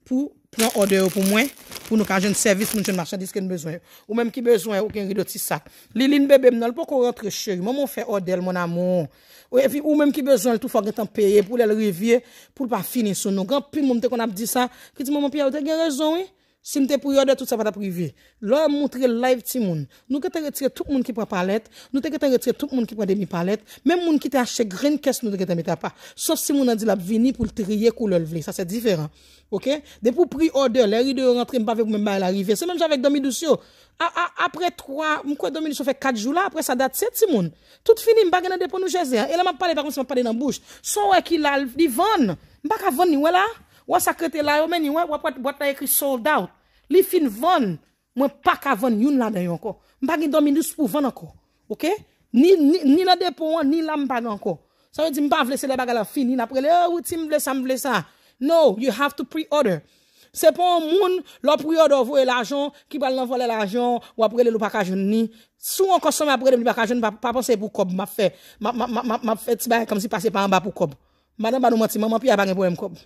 Pou? Non ode yo pou mwen, pou nou ka ajen servis moun jen marchandis ken bezwen yo. Ou menm ki bezwen yo, ken ridoti sa. Li lin bebe mnen, pou kon rentre cheri, moun moun fe ode yo, moun amon. Ou menm ki bezwen yo, tou fwa gwen tan peye pou lèl revye, pou lèl pa fini sou nou. Gan pi moun te kon ap di sa, ki ti moun pi aote gen rezon yo. Si m'te pour de tout ça pas privé. L'homme montrer live ti moun. Nous te retire tout moun qui prend palette, nous te retire tout moun qui prend demi palette, même moun qui t'achète grain caisse nous te mette pas. Sauf si moun a dit la vini pour trier couleur vle, ça c'est différent. OK? Depuis pour prix order, les rides rentrer pas avec même l'arrivée. C'est même avec Domi Doucio. Ah, ah, après trois, m'kwa Domi fait quatre jours là, après ça date sept ti moun. Tout fini m'pa gagner pour nous jaser. Hein. Et là m'a parlé par contre m'a parlé dans bouche. Son ouais qui la vendre. M'pa ka vendre ni voilà. Wa sakete la yo men yon, wap wate bwata ye ki sold out. Li fin von, mwen paka von yon la den yon ko. Mbagi 2000 pou von anko. Ok? Ni la depo wan, ni la mbagi anko. Sa yon di mba vlese le baga la fin, ni la prele, oh, ou ti mblesa mblesa. No, you have to pre-order. Se pon moun, lop pre-order vwe l ajon, ki bal nan vwe l ajon, wap prele lou paka joun ni. Sou an konson mba prele mbi paka joun, pa ponsen pou kob. Ma fe, ma fe ti baye kom si pase pa anba pou kob. Manan ba nou moti, manman pi a bagen pou mkob.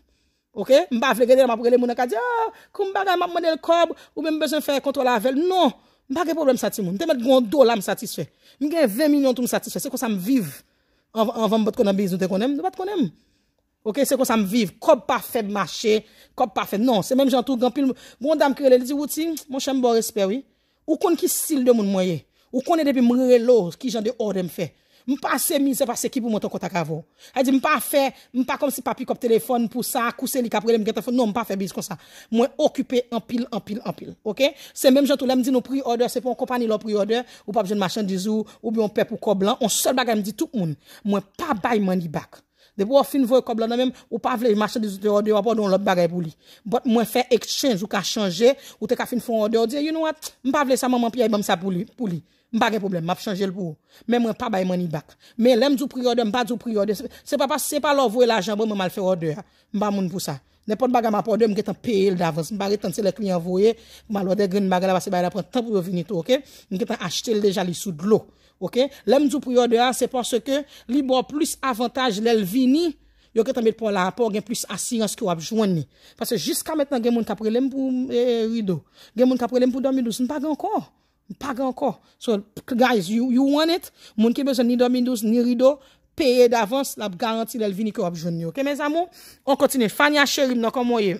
Ok, mba vle gade la mba prele moun akadye, ah, kou mba gade mba mwenel kob, ou mbe mbezen fere kontro la vel, non, mba gade problem satis moun, mte met goun do la m satis fè, mbe gade 20 milyon tou m satis fè, se kon sa m viv, an van m bat konan biz nou te konen, nou bat konen, ok, se kon sa m viv, kob pa fèd mache, kob pa fèd, non, se menm jan tou gampil, goun dam krele li di woti, mwen chan m bon respè wè, ou kon ki sil de moun mwenye, ou kon e depi mre lo, ki jan de or de m fè, Mwen pa se mi, se pa se ki pou mwen ton kontak avon. Ha di mwen pa fe, mwen pa kom si papi kop telefon pou sa, kouse li ka prele mwen geta fon, non mwen pa fe biz kon sa. Mwen okupe an pil, an pil, an pil, ok? Se menm jantou la mdi nou pri order, se pou an kompani lò pri order, ou pap jen machan dizou, ou bi an pep ou koblan, on sol bagay mdi tout moun, mwen pa bay money back. De pou wò fin vò koblan an menm, ou pa vle machan dizou de order, wapon don lò bagay pou li. Mwen fe exchange, ou ka chanje, ou te ka fin fon order, ou di, you know what, mwen pa vle sa maman pi aibam sa pou li. pas de problème, m'a changé le pour. Même moi pas bail money back. Mais l'aime du prior de pas du prior de c'est pas parce c'est pas l'envoyer l'argent pour mal faire order. M'pa mon pour ça. N'importe baga m'a order m'k'étant payer d'avance, m'pa retendre c'est les clients envoyé, m'a l'order green baga là bas c'est bail prend temps pour venir tout, OK? M'k'étant acheter déjà les sous de l'eau. OK? L'aime du prior de c'est parce que li bon plus avantage l'elle vini yo que mettre pour la rapport gain plus assurance que ou joindre parce que jusqu'à maintenant gain moun ka prelem pour eh, rideau gain moun ka prelem pour dormir douce pas encore Pa gen anko. So, guys, you want it? Moun ki bezen ni domindos, ni rido, peye davans, la garanti del vini ke wap joun yo. Ok, mez amou? On kontine. Fanya cheri mnankan mwenye.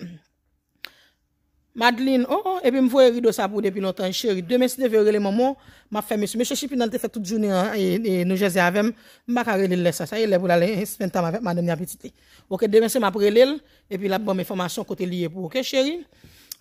Madeline, oh, oh, epi mvwe rido sa boud epi lontan. Cheri, demensi de veri le moun, ma femes. Mwenche si pi nan te fet tout jouni, e, e, nou je ze avèm, makare li lè sa. Sa e, yè, le pou la lè, espèntan ma vèk, manèm nye apetite. Ok, demensi ma pre li lè, epi la pou mwen informasyon kote liye pou.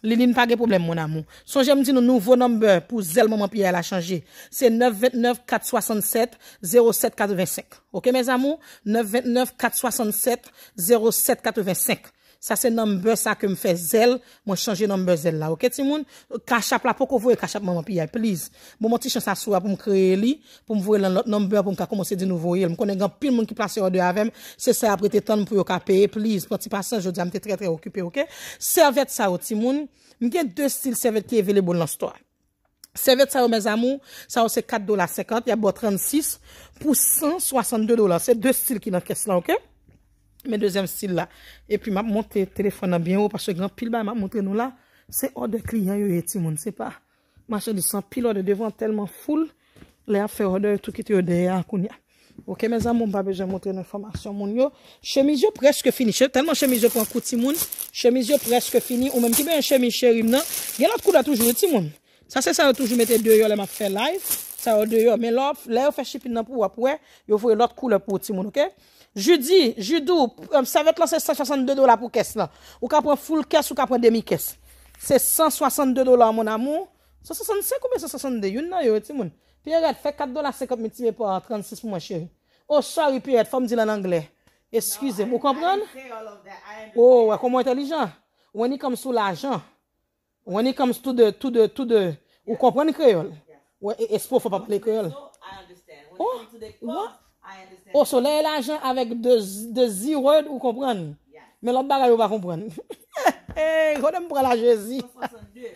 Li li n pa ge problem moun amou. Son jèm di nou nouvo nombè pou zèl mouman piye la chanjè. Se 929 467 07 85. Ok mè zamou? 929 467 07 85. Sa se number sa kem fe zel, mwen chanje number zel bon, oh, oh, oh, la, okey ti moun? Kachap la, poko vwe kachap mwen mwen piye, please. Mwen mwen ti chan sa soua pou m kreye li, pou m vwe nan number pou m ka komanse di nouvo yel. M konengan pil mwen ki plase yon de avem, se sa aprete tan m pou yon ka peye, please. Mwen ti pasan, jodi, am te tre tre okype, okey? Servet sa ou ti moun, m gen de stil servet ki e vele bon nan stoa. Servet sa ou, mèz amou, sa ou se 4 dola 50, ya bo 36, pou 162 dola. Se de stil ki nan kes la, okey? Men dezem stil la. E pi map monte telefon nan bien ou. Pase gen pil bay map montre nou la. Se ode kliyan yo eti moun. Se pa. Mache de san pil ode devan telman ful. Le a fe ode. Tou ki te ode ya akoun ya. Ok. Mezan moun babe. Je montre nan informasyon moun yo. Chemise yo preske fini. Telman chemise yo pwankou eti moun. Chemise yo preske fini. Ou menm ki be en chemise cherim nan. Gen at kou da toujou eti moun. Sa se sa yo toujou mette deyo le ma fe live. Sa ou de yo, men la yo fè shipin nan pou wap wè, yo fè lòt koule pou ti moun, ok? Jü di, jü dou, msè vèt lan se 162 dola pou kès nan. Ou ka pren ful kès ou ka pren demi kès. Se 162 dola, moun amou, 165 ou mè 162, yon nan yo, ti moun. Piret, fè 4 dola 50 mè ti mè pou 36 pou mwen chè. Oh, sorry, Piret, fè m di lan anglè. Esküze, mwen komprèn? Oh, wè, kou mwen entelijan. Wè ni kom sou l'ajan. Wè ni kom sou tout de, tout de, tout de. Wè komprèn kre yon? Wè, espò fò pa palè kè yon. I understand. When you oh, come to the club, I understand. Oh, so lè l'ajan avèk de zi word, ou kompran? Yeah. Mè l'ot bagay ou va kompran? Hey, kòdè m'pralajè zi? 162.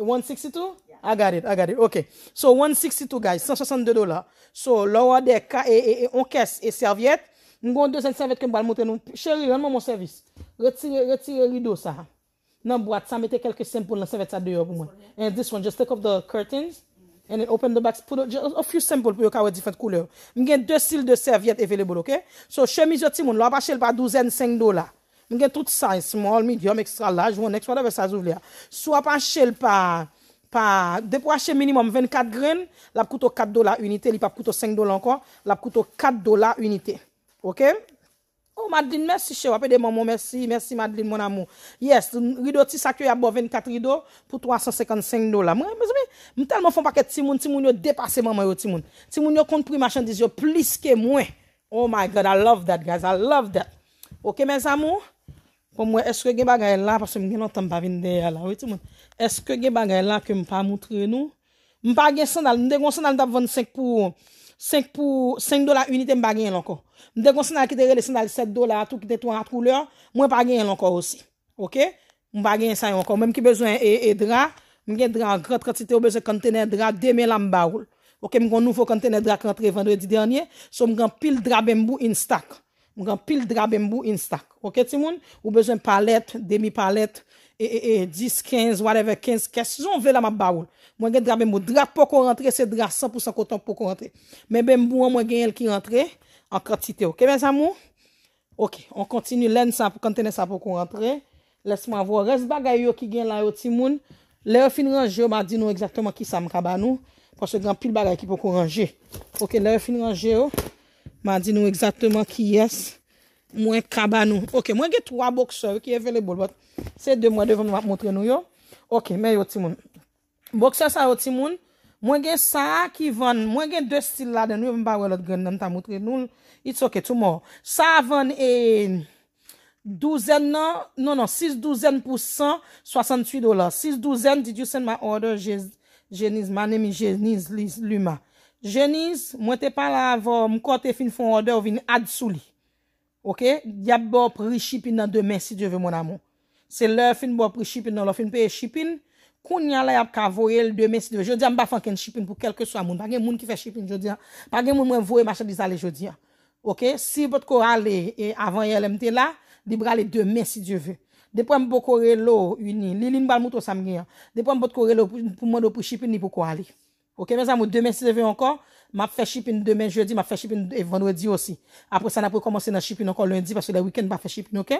162? Yeah. I got it, I got it. Ok. So, 162 guys, 162 dola. So, lò wè de kè, e on kès e servyet. M'gon dè sen servet ke mbal moutè nou. Chèri, yon mò mò servis. Retire ridò sa. Nan boat, sa metè kelke sen pou lè servet sa dè yo pou mwen. And and then open the box, put a, just a few samples pour avoir différentes couleurs. J'ai deux styles de serviettes available, ok? So, chemise de Timoun, l'on achète par douzaine, 5 dollars. J'ai tout size, small, medium, extra large, one extra, whatever ça vous voulez. Soit pas achète par, de pour acheter minimum 24 graines, la coûte 4 dollars unité, il pas coûte 5 dollars encore, la coûte 4 dollars unité. Ok? Ou oh, Madeline, mersi che, wapede moun moun mersi, mersi Madeline moun amou. Yes, rido ti sakyo ya bo, 24 rido, pou 355 dola. Mwen, mwen, mwen, mwen tel moun fon pa ke ti moun, ti moun yo depase moun moun yo ti moun. Ti moun yo konprima chan diz yo, plis ke mwen. Oh my God, I love that guys, I love that. Ok mwen zan moun? Kon mwen, eske gen bagay lan, paswe mwen gen lontan pa vinde ya la, wè ti moun. Eske gen bagay lan ke mwen pa moutre nou? Mwen pa gen san dal, mwen deyon san dal da 25 kou yon. 5 dola unitè m bagyen l anko. M dekonsen akitere, lesen al 7 dola, tout ki detou an a pou lè, m wè bagyen l anko osi. Ok? M bagyen sa yon anko. Mèm ki bezwen e dra, m gen dra an krat kratite, wè bezwen kontene dra demè la m baroul. Ok? M gen noufo kontene dra kratre vendredi dènyè, so m gen pil dra bèm bou in stak. M gen pil dra bèm bou in stak. Ok? Ti moun, wè bezwen palèt, demi palèt, e, e, e, 10, 15, whatever, 15, kè, si joun ve la ma ba ou, mwen gen dra ben mou, dra pou kon rentre, se dra 100% pou sa koton pou kon rentre, men ben mou an mwen gen el ki rentre, an kratite, ok, mè zan mou, ok, on kontinu len sa pou kontene sa pou kon rentre, lè se mè avou, res bagay yo ki gen la yo ti moun, lè ou fin rangye yo, mwen di nou exactement ki sa mkabanou, pou se gen pil bagay ki pou kon rangye, ok, lè ou fin rangye yo, oh. mwen di nou exactement ki yes, Mwen kaba nou. Ok, mwen gen 3 boksor ki evelibol. Se 2 mwen devon mwap mwotre nou yo. Ok, mwen yotimoun. Boksor sa yotimoun. Mwen gen sa ki ven. Mwen gen 2 stil la den. Mwen gen 2 stil la den. It's ok, tou mwen. Sa ven e... 12 nan. Non, non. 6 12 nan pou 100. 68 dolar. 6 12 nan did you send my order, Jeniz? Man ne mi Jeniz Luma. Jeniz, mwen te pala avon mkote fin fon order ou vin ad sou li. Ok, di ap bo pri shipin nan 2 men si dieve moun amon. Se le fin bo pri shipin nan lo fin peye shipin, koun nyan la yap ka voye l 2 men si dieve. Je di an bafan ken shipin pou kelke swa moun. Pag gen moun ki fe shipin, je di an. Pag gen moun mwen voye machan di zale, je di an. Ok, si bot kor ale e avan ye lemte la, di brale 2 men si dieve. De pwem bo kore lo, li lin bal moutou sam gen, de pwem bot kore lo pou moun do pri shipin, ni pou kore ale. Ok, men zan moun 2 men si dieve ankon, Ma fe ship in demen jeudi, ma fe ship in vendredi osi. Apre sa na pou komanse na ship in ankon lundi, paswe la weekend pa fe ship in, ok?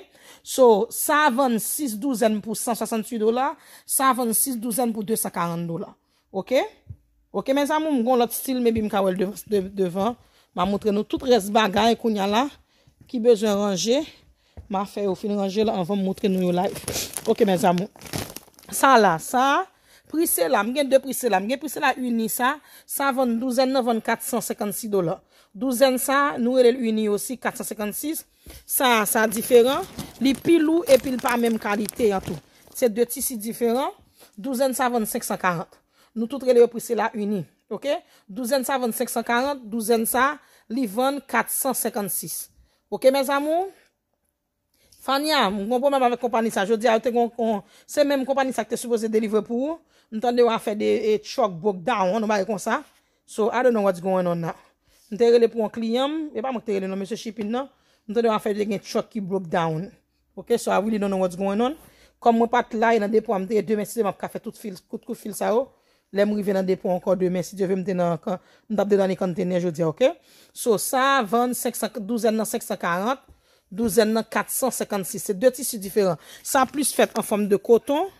So, sa 26 douzen pou 168 dola, sa 26 douzen pou 240 dola. Ok? Ok, menz amou, mgon lot stil, mebi mka wel devan, ma moutre nou tout res bagay kounya la, ki bezon ranger. Ma fe ou fin ranger la, anvon moutre nou yo live. Ok, menz amou. Sa la, sa... Prise la, mgen de prise la, mgen prise la uni sa, sa von 129,456 dolar. 129 sa, nou re le uni osi 456, sa, sa diferan, li pil ou epil pa menm kalite an tou. Se de tisi diferan, 129,540. Nou tout re le yo prise la uni, ok? 129,540, 129 sa, li von 456. Ok, menz amou? Fanyan, mwen konpon bon menm avè kompani sa, jw di aote konpon, se menm kompani sa ki te supose delivre pou ou? N tan dewa a fe de chok broke down. Nou ba re kon sa. So I don't know what's going on na. N te rele pou an kliyam. E pa mou te rele nan mese shipping nan. N tan dewa a fe de gen chok ki broke down. Ok. So I really don't know what's going on. Kom mou pat la. E nan depo amte. E 2 mesi demap ka fe tout kou fil sa ou. Le mou reven nan depo ankor 2 mesi. Je ve mte nan akon. Mte apde nan ikon tenen jodi. Ok. So sa. 20, 540. 12 nan 540. 12 nan 456. Se 2 tisu diferan. Sa plus fet an fom de koton.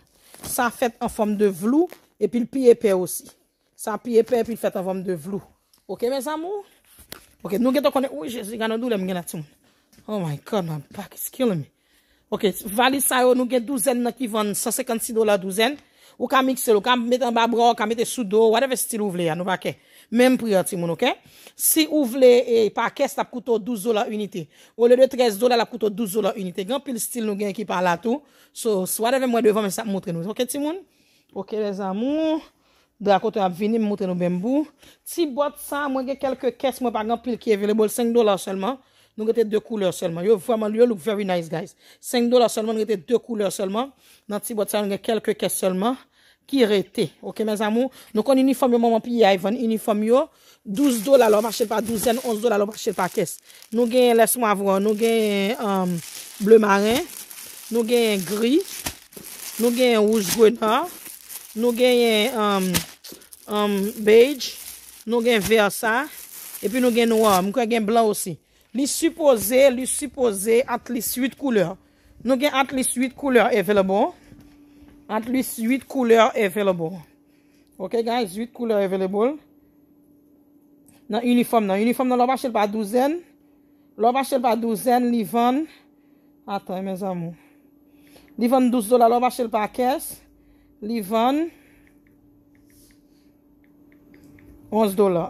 sa fet an fom de vlou, epi l pi epè osi. Sa pi epè epi l fet an fom de vlou. Ok, mes amou? Ok, nou gen ton konen, ouye, gen nan do lem gen natoun. Oh my God, man, pak, it's killing me. Ok, vali sa yo nou gen douzen na ki van, sasekant si do la douzen, ou ka mikse lo, ou ka metan babro, ou ka metan sudo, whatever stil ou vle ya nou bakè. Mèm priyo ti moun, ok? Si ou vle e pa kest ap koutou 12 dolar unité. Ou le de 13 dolar ap koutou 12 dolar unité. Gan pil stil nou gen ki pa la tou. So, swadeve mwen devan mwen sap moutre nou. Ok ti moun? Ok le zamoun. Drakote ap vinim moutre nou bèm bou. Ti bot sa mwen ge kelke kest mwen pa gan pil ki evelibol. 5 dolar selman. Nou gete 2 kouleur selman. Yo vwa man, yo look very nice guys. 5 dolar selman nou gete 2 kouleur selman. Nan ti bot sa mwen ge kelke kest selman. Kire te. Ok menz amou. Nou kon uniform yo moun moun pi ya yavon. Uniform yo. 12 do la lo. Marche pa 12. 11 do la lo. Marche pa 15. Nou gen lese mou avou. Nou gen euh, ble marin. Nou gen gri. Nou gen ouj gwen ha. Nou gen euh, euh, beige. Nou gen versa. E pi nou gen noir. Mwen kon gen blanc osi. Li suppose. Li suppose at least 8 kouleur. Nou gen at least 8 kouleur. Efe le bon. At least 8 kouleur available. Ok guys, 8 kouleur available. Nan uniform nan. Uniform nan, lò bas chèl pa douzen. Lò bas chèl pa douzen, li van. Ata, e me zamou. Li van 12 dola, lò bas chèl pa kes. Li van. 11 dola.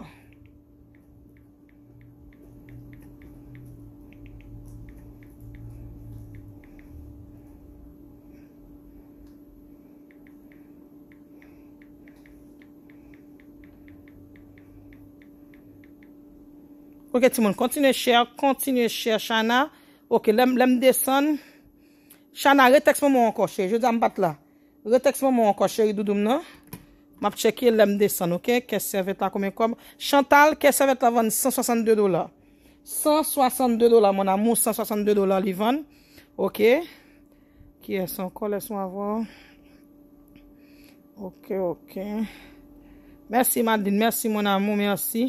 Ok, ti moun, kontinye chè, kontinye chè, chana, ok, lem, lem desan, chana, retex moun moun anko chè, jè zan bat la, retex moun moun anko chè, idou doun nan, map chè ki lem desan, ok, kè servè ta komè komè, chantal, kè servè ta vèn, 162 dola, 162 dola, moun amou, 162 dola li vèn, ok, ki esan, kon, les moun avon, ok, ok, mersi madin, mersi moun amou, mersi.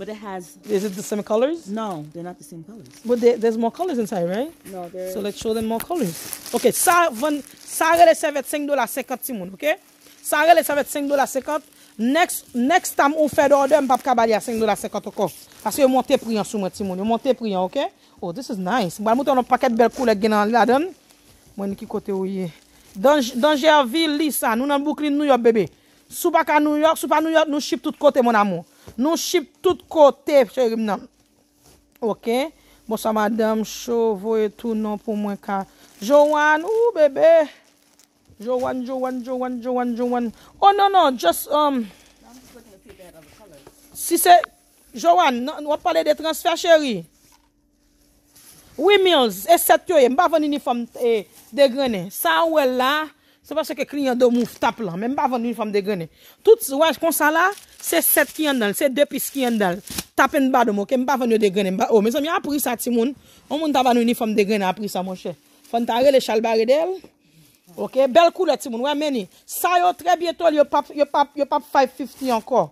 But it has... Is it the same colors? No, they're not the same colors. But there's more colors inside, right? No, there is. So let's show them more colors. Ok, sa rele sevet 5 dola 50 ti moun, ok? Sa rele sevet 5 dola 50. Next time ou fè do ode, mpap kabadi a 5 dola 50 okon. As yo montè priyon sou mwen ti moun. Yo montè priyon, ok? Oh, this is nice. Mwen moutè anon paket bel koulek genan ladan. Mwen niki kote ou ye. Dangerville li sa. Nou nan bouk li New York, bebe. Sou baka New York, sou pa New York, nou ship tout kote moun amon. Nou ship tout kote, chèrim nan. Ok. Moussa bon, madame, chou, vou etou nan pou mwen ka. Joan, ou bebe. Joan, joan, joan, joan, joan, joan. Oh non, non, just, um. Si se, Joan, nou ap pale de transfer chèri. Oui, miouz, eset yoye, mba veni ni fom eh, degrene. Sa ou el la. Se bas se ke kriyan do mou ftaplan, mè mba van yon uniform degrenè. Tout waj konsan la, se set ki yon dal, se depis ki yon dal. Tapen bad mou, mba van yon degrenè. O, mè zon mè apri sa ti moun. O moun tavan yon uniform degrenè apri sa monshe. Fon tanre le chal bare del. Ok, bel kou la ti moun. Wè meni, sa yo tre bietol, yo pap 5.50 anko.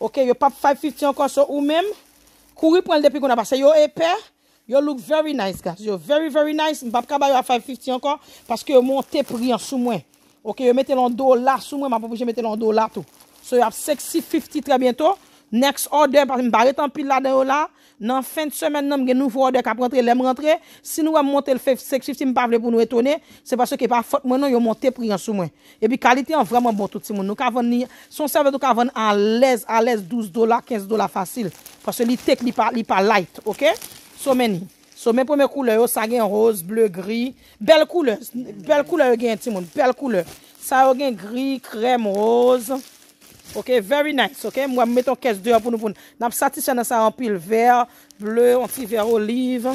Ok, yo pap 5.50 anko so ou mèm. Kou ripren depi kon apas, se yo epè. You look very nice, guys. You're very, very nice. Mbap kaba yo ap 550 ankon, paske yo monte priyan sou mwen. Ok, yo mette londou la sou mwen, mbap poujye mette londou la tou. So, yo ap 650 tre bientou. Next order, mbare tanpil la den yo la. Nan fin semen nan, mge nouvo order kap rentre, lem rentre. Si nou wame monte le 650, mbap vle pou nou etone, se paske ki pa fot mwen, yo monte priyan sou mwen. E pi kalite an vreman bon touti moun. Son servetou kavan an lez, a lez 12 dola, 15 dola fasil. Paske li tek, li pa light Sou men pou men koule yo, sa gen rose, bleu, gri. Bel koule, bel koule yo gen ti moun, bel koule. Sa yo gen gri, krem, rose. Ok, very nice, ok. Mwen meton kes deyo pou nou pou nou. Namp satisyen nan sa yon pil ver, bleu, anti-ver, olive.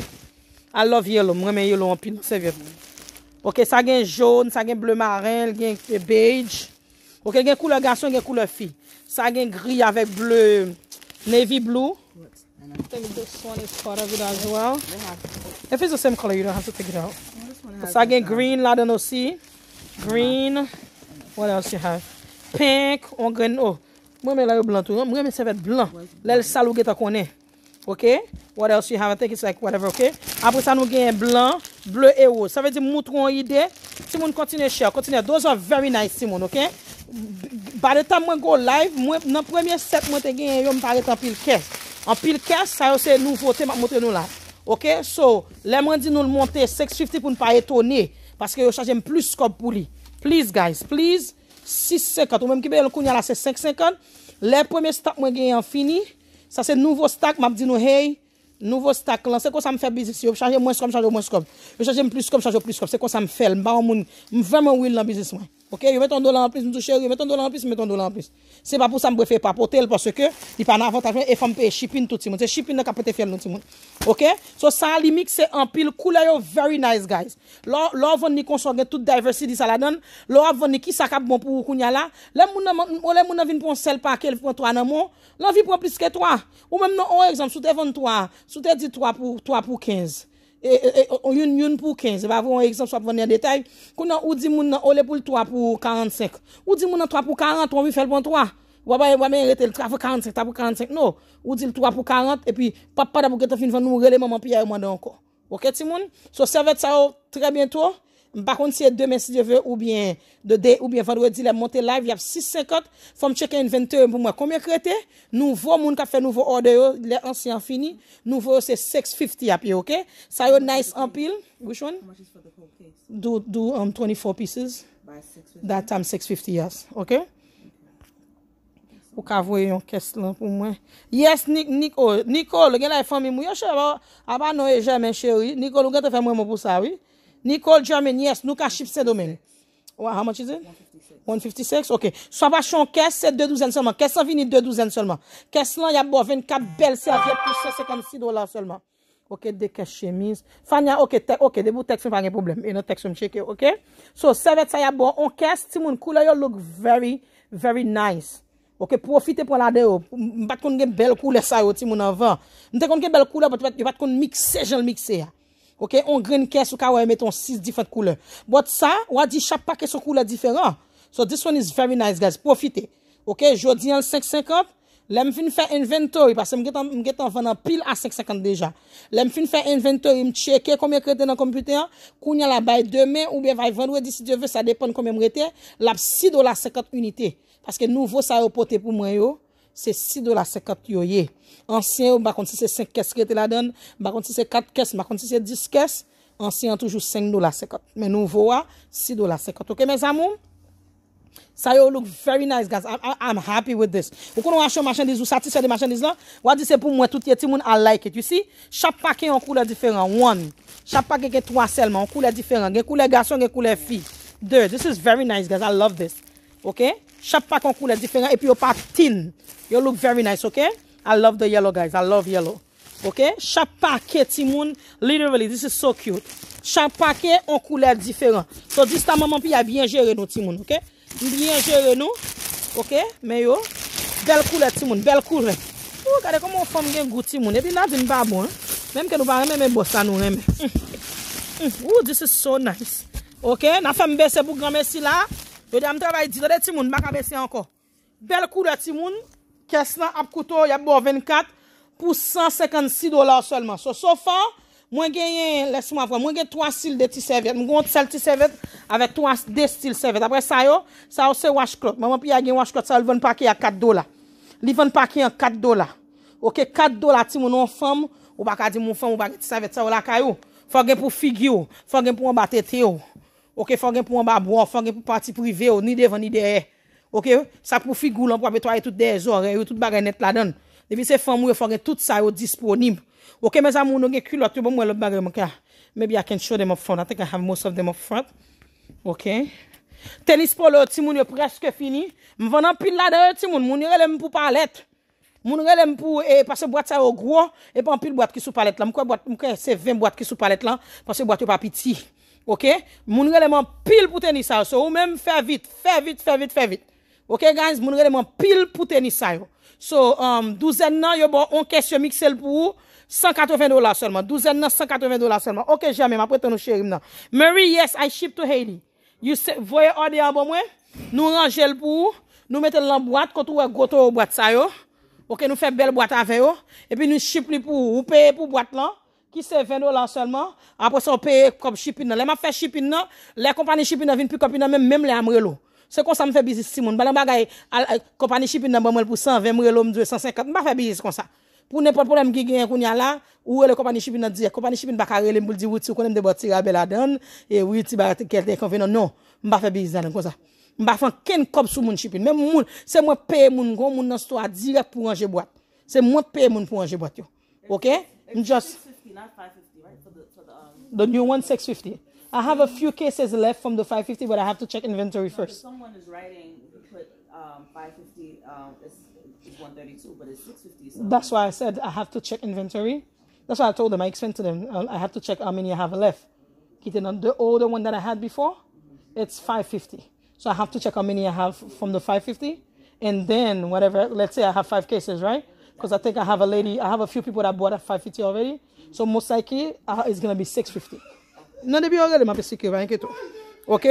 I love yellow, mwen men yellow yon pil, se ver. Ok, sa gen joun, sa gen bleu marin, le gen beige. Ok, le gen koule ganson, le gen koule fi. Sa gen gri avèk bleu, navy blue. I think this one is part of it as well. If it's the same color, you don't have to take it out. Sa gen green la den osi. Green. What else you have? Pink. On gen, oh. Mwen men la yo blan tou. Mwen men seve blan. Le l sal ou get akone. Ok? What else you have? I think it's like whatever, ok? Apre sa nou gen blan. Ble e wo. Sa ve di moutou an ide. Simon kontine chè. Kontine. Those are very nice, Simon, ok? Baretan mwen go live. Mwen nan premye set mwen te gen yon baretan pil kesk. An pil kese, sa yo se nouvote, map mwote nou la. Ok, so, le mwen di nou mwote 650 pou npa etone, paske yo chaje m plus skob pou li. Please guys, please, 650. Ou mwen kibe yon koun yon la, se 550. Le pweme stak mwen genye an fini, sa se nouvo stak, map di nou hey, nouvo stak lan, se kon sa m fe bizis si yo, yo chaje m mwen skob, yo chaje m mwen skob, yo chaje m plus skob, yo chaje m plus skob, se kon sa m fel, m ba woun, m vèman wil lan bizis mwen. Ok, yon meton do lan apis, moutou chè, yon meton do lan apis, yon meton do lan apis. Se pa pou sa mbwè fè pa, pou tèl, pou se kè, yon pa nan avantagemen, e fèmpe, e shipin tout si moun. Se shipin nan kapete fèl nou ti moun. Ok, so sa alimik se anpil, kou la yo very nice guys. Lo avon ni konsongen tout diversity sa la don, lo avon ni ki sakap bon pou kou nyalan. Le moun nan vin pou ansel pa kel pou antoan nan moun, lan vin pou anplis ke toa. Ou mèm nan an exemple, sou te ven toa, sou te di toa pou kinz. Eh, eh, eh, ou oh, yon pou 15, va vou yon ekzams wap vwene yon detay. Kou nan ou di moun nan ole pou l 3 pou 45. Ou di moun nan 3 pou 40, wap wifel pou an 3. Wap wame en rete l 3 pou 45, ta pou 45. Nou, ou di l 3 pou 40, e pi pap pada pou geto finvan nou releman man pi a yon mwanda anko. Ok ti moun? So servet sa ou oh, tre bientou. Bakon siye demen siye ve oubyen de de oubyen vandwe di le monte live yav 6.50, fom cheke inventer pou mwen. Komye krete? Nouvo moun ka fe nouvo order yo, le ansi an fini nouvo yo se 6.50 api, ok? Sa yo nice ampil, wish one? Do 24 um, pieces that time 6.50 yas, ok? Ou ka vwe yon kes lan pou mwen. Yes, Nicole, Nicole, gen la e fomi mwen yo chèro, aba nou e jè men chèri Nicole, ou gen te fè mwen mwen pou sa wè? Nicole German, yes, nou ka ship se domen. Wa, how much is it? One fifty six. One fifty six, ok. So, apache yon kes, se de douzen solman. Kes sa vini de douzen solman. Kes lan yabou, ven kap bel, se a vini plus se sekam si dolan solman. Ok, de kes chemise. Fanya, ok, te, ok, de pou teks yon fanyen problem. E nou teks yon cheke, ok? So, servet sa yabou, on kes, ti moun, koule yo look very, very nice. Ok, profite pou la de yo. Bat kon gen bel koule sa yo, ti moun avan. Nte kon gen bel koule, bat kon mikse, jen mikse ya. Ok, on gren kes ou ka wè meton 6 diferent koule. Bote sa, wè di chapakè sou koule diferent. So this one is very nice guys, profite. Ok, jodi an 5,50. Lè m fin fè inventory, pasè m getan vè nan pil a 5,50 deja. Lè m fin fè inventory, m cheke koumè kretè nan kompute an. Koumè la bay demè, ou mè vè vendwè disi devè, sa depon koumè m retè. Lè ap si do la 5,50 unitè. Paske nouvo sa repote pou mwen yo. Se 6 dola 50 yo ye Ansyen ou bakon si se 5 kes ke te la den Bakon si se 4 kes, bakon si se 10 kes Ansyen toujou 5 dola 50 Men nou vowa, 6 dola 50 Ok men zamou Sa yo look very nice guys, I'm happy with this Ou konon asho machendiz ou satisyen di machendiz la Wadi se pou mwen touti eti moun I like it, you see Chapa ke yon kou la diferan, one Chapa ke gen 3 selman, kou la diferan Gen kou la gason, gen kou la fi De, this is very nice guys, I love this Ok, chapakon koulet diferent E pi yo pa tin Yo look very nice, ok I love the yellow guys, I love yellow Ok, chapaké ti moun Literally, this is so cute Chapaké, on koulet diferent So, dis ta maman pi ya bien jere nou ti moun Ok, bien jere nou Ok, men yo Bel koulet ti moun, bel koulet Ou, gade komon fèm gen gout ti moun E pi nan din ba moun Mèm ke nou ba remè mè bossa nou remè Ou, this is so nice Ok, nan fèm besè bou grame si la Dode am travay di, dode ti moun, baka besi anko. Bel kou de ti moun, kes nan ap koutou, yap bo 24, pou 156 dolar solman. So sofan, mwen gen yon, lese mwen avon, mwen gen 3 sil de ti servet. Mwen gen yon sel ti servet, avek 2 sil servet. Apre sa yo, sa yo se washcloth. Mwen mwen pi yon washcloth, sa yo li ven pake ya 4 dolar. Li ven pake ya 4 dolar. Ok, 4 dolar ti moun an fam, ou baka di moun fam ou baka ti servet. Sa yo la kayo, fage pou figyo, fage pou mwen bate teyo. Ok, fò gen pou mba bouan, fò gen pou pati privè ou, ni devon ni devè. Ok, sa pou figou lò, pou apetoye tout de zò, ou tout bagè net la don. Devi se fò mwè fò gen tout sa yo disponib. Ok, meza mwè nou gen külò, tè bon mwè lò bagè mwen ka. Maybe I can show them off front, I think I have most of them off front. Ok. Tenis pou lò, ti moun yo preske fini. Mwen anpil la de, ti moun, moun re lèm pou palet. Moun re lèm pou e, pase boat sa yo gwo, epanpil boat ki sou palet la. Mwen kwa bote, mwen kwa ese 20 boat ki sou palet la, pase bo Ok, moun releman pil pouten ni sa yo, so ou men fè vit, fè vit, fè vit, fè vit Ok guys, moun releman pil pouten ni sa yo So, um, douzen nan yo bon, on kes yo miksel pou, 180 dolar solman, douzen nan 180 dolar solman Ok, jami, ma pou ete nou chegim nan Marie, yes, I ship to Haiti You see, voye ordi an bon mwen, nou range l pou, nou metel lan boate, koto wè goto wè boate sa yo Ok, nou fè bel boate ave yo, epi nou ship li pou, ou peye pou boate la Ki se ven do lan selman, apre se ou peye kop ship in nan. Le ma fe ship in nan, le kompani ship in nan vin pi kop in nan, menm menm le amrelo. Se kon sa me fe bizis si moun. Balen bagay, kompani ship in nan ban mwen pou 100, ven mrelo mdwe 150, mba fe bizis kon sa. Poun nepot poulem gigyen koun yala, ouwe le kompani ship in nan diye. Kompani ship in bakare, lemboul di wouti, konem deboti, rabela dan, e wouti ba kelte kon fin nan. Non, mba fe bizis nan kon sa. Mba fan ken kop sou moun ship in. Mwen moun, se m not 550, right? For the, um, new one, 650. I have a few cases left from the 550, but I have to check inventory no, first. someone is writing, put um, 550, um, it's, it's 132, but it's 650. So. That's why I said I have to check inventory. That's why I told them, I explained to them, um, I have to check how many I have left. Getting on uh, the older one that I had before, it's 550. So I have to check how many I have from the 550. And then whatever, let's say I have five cases, right? Because I think I have a lady, I have a few people that bought at $5.50 already. So most likely uh, it's going to be $6.50. Non debi orale ma pesike vayen ketou. Ok?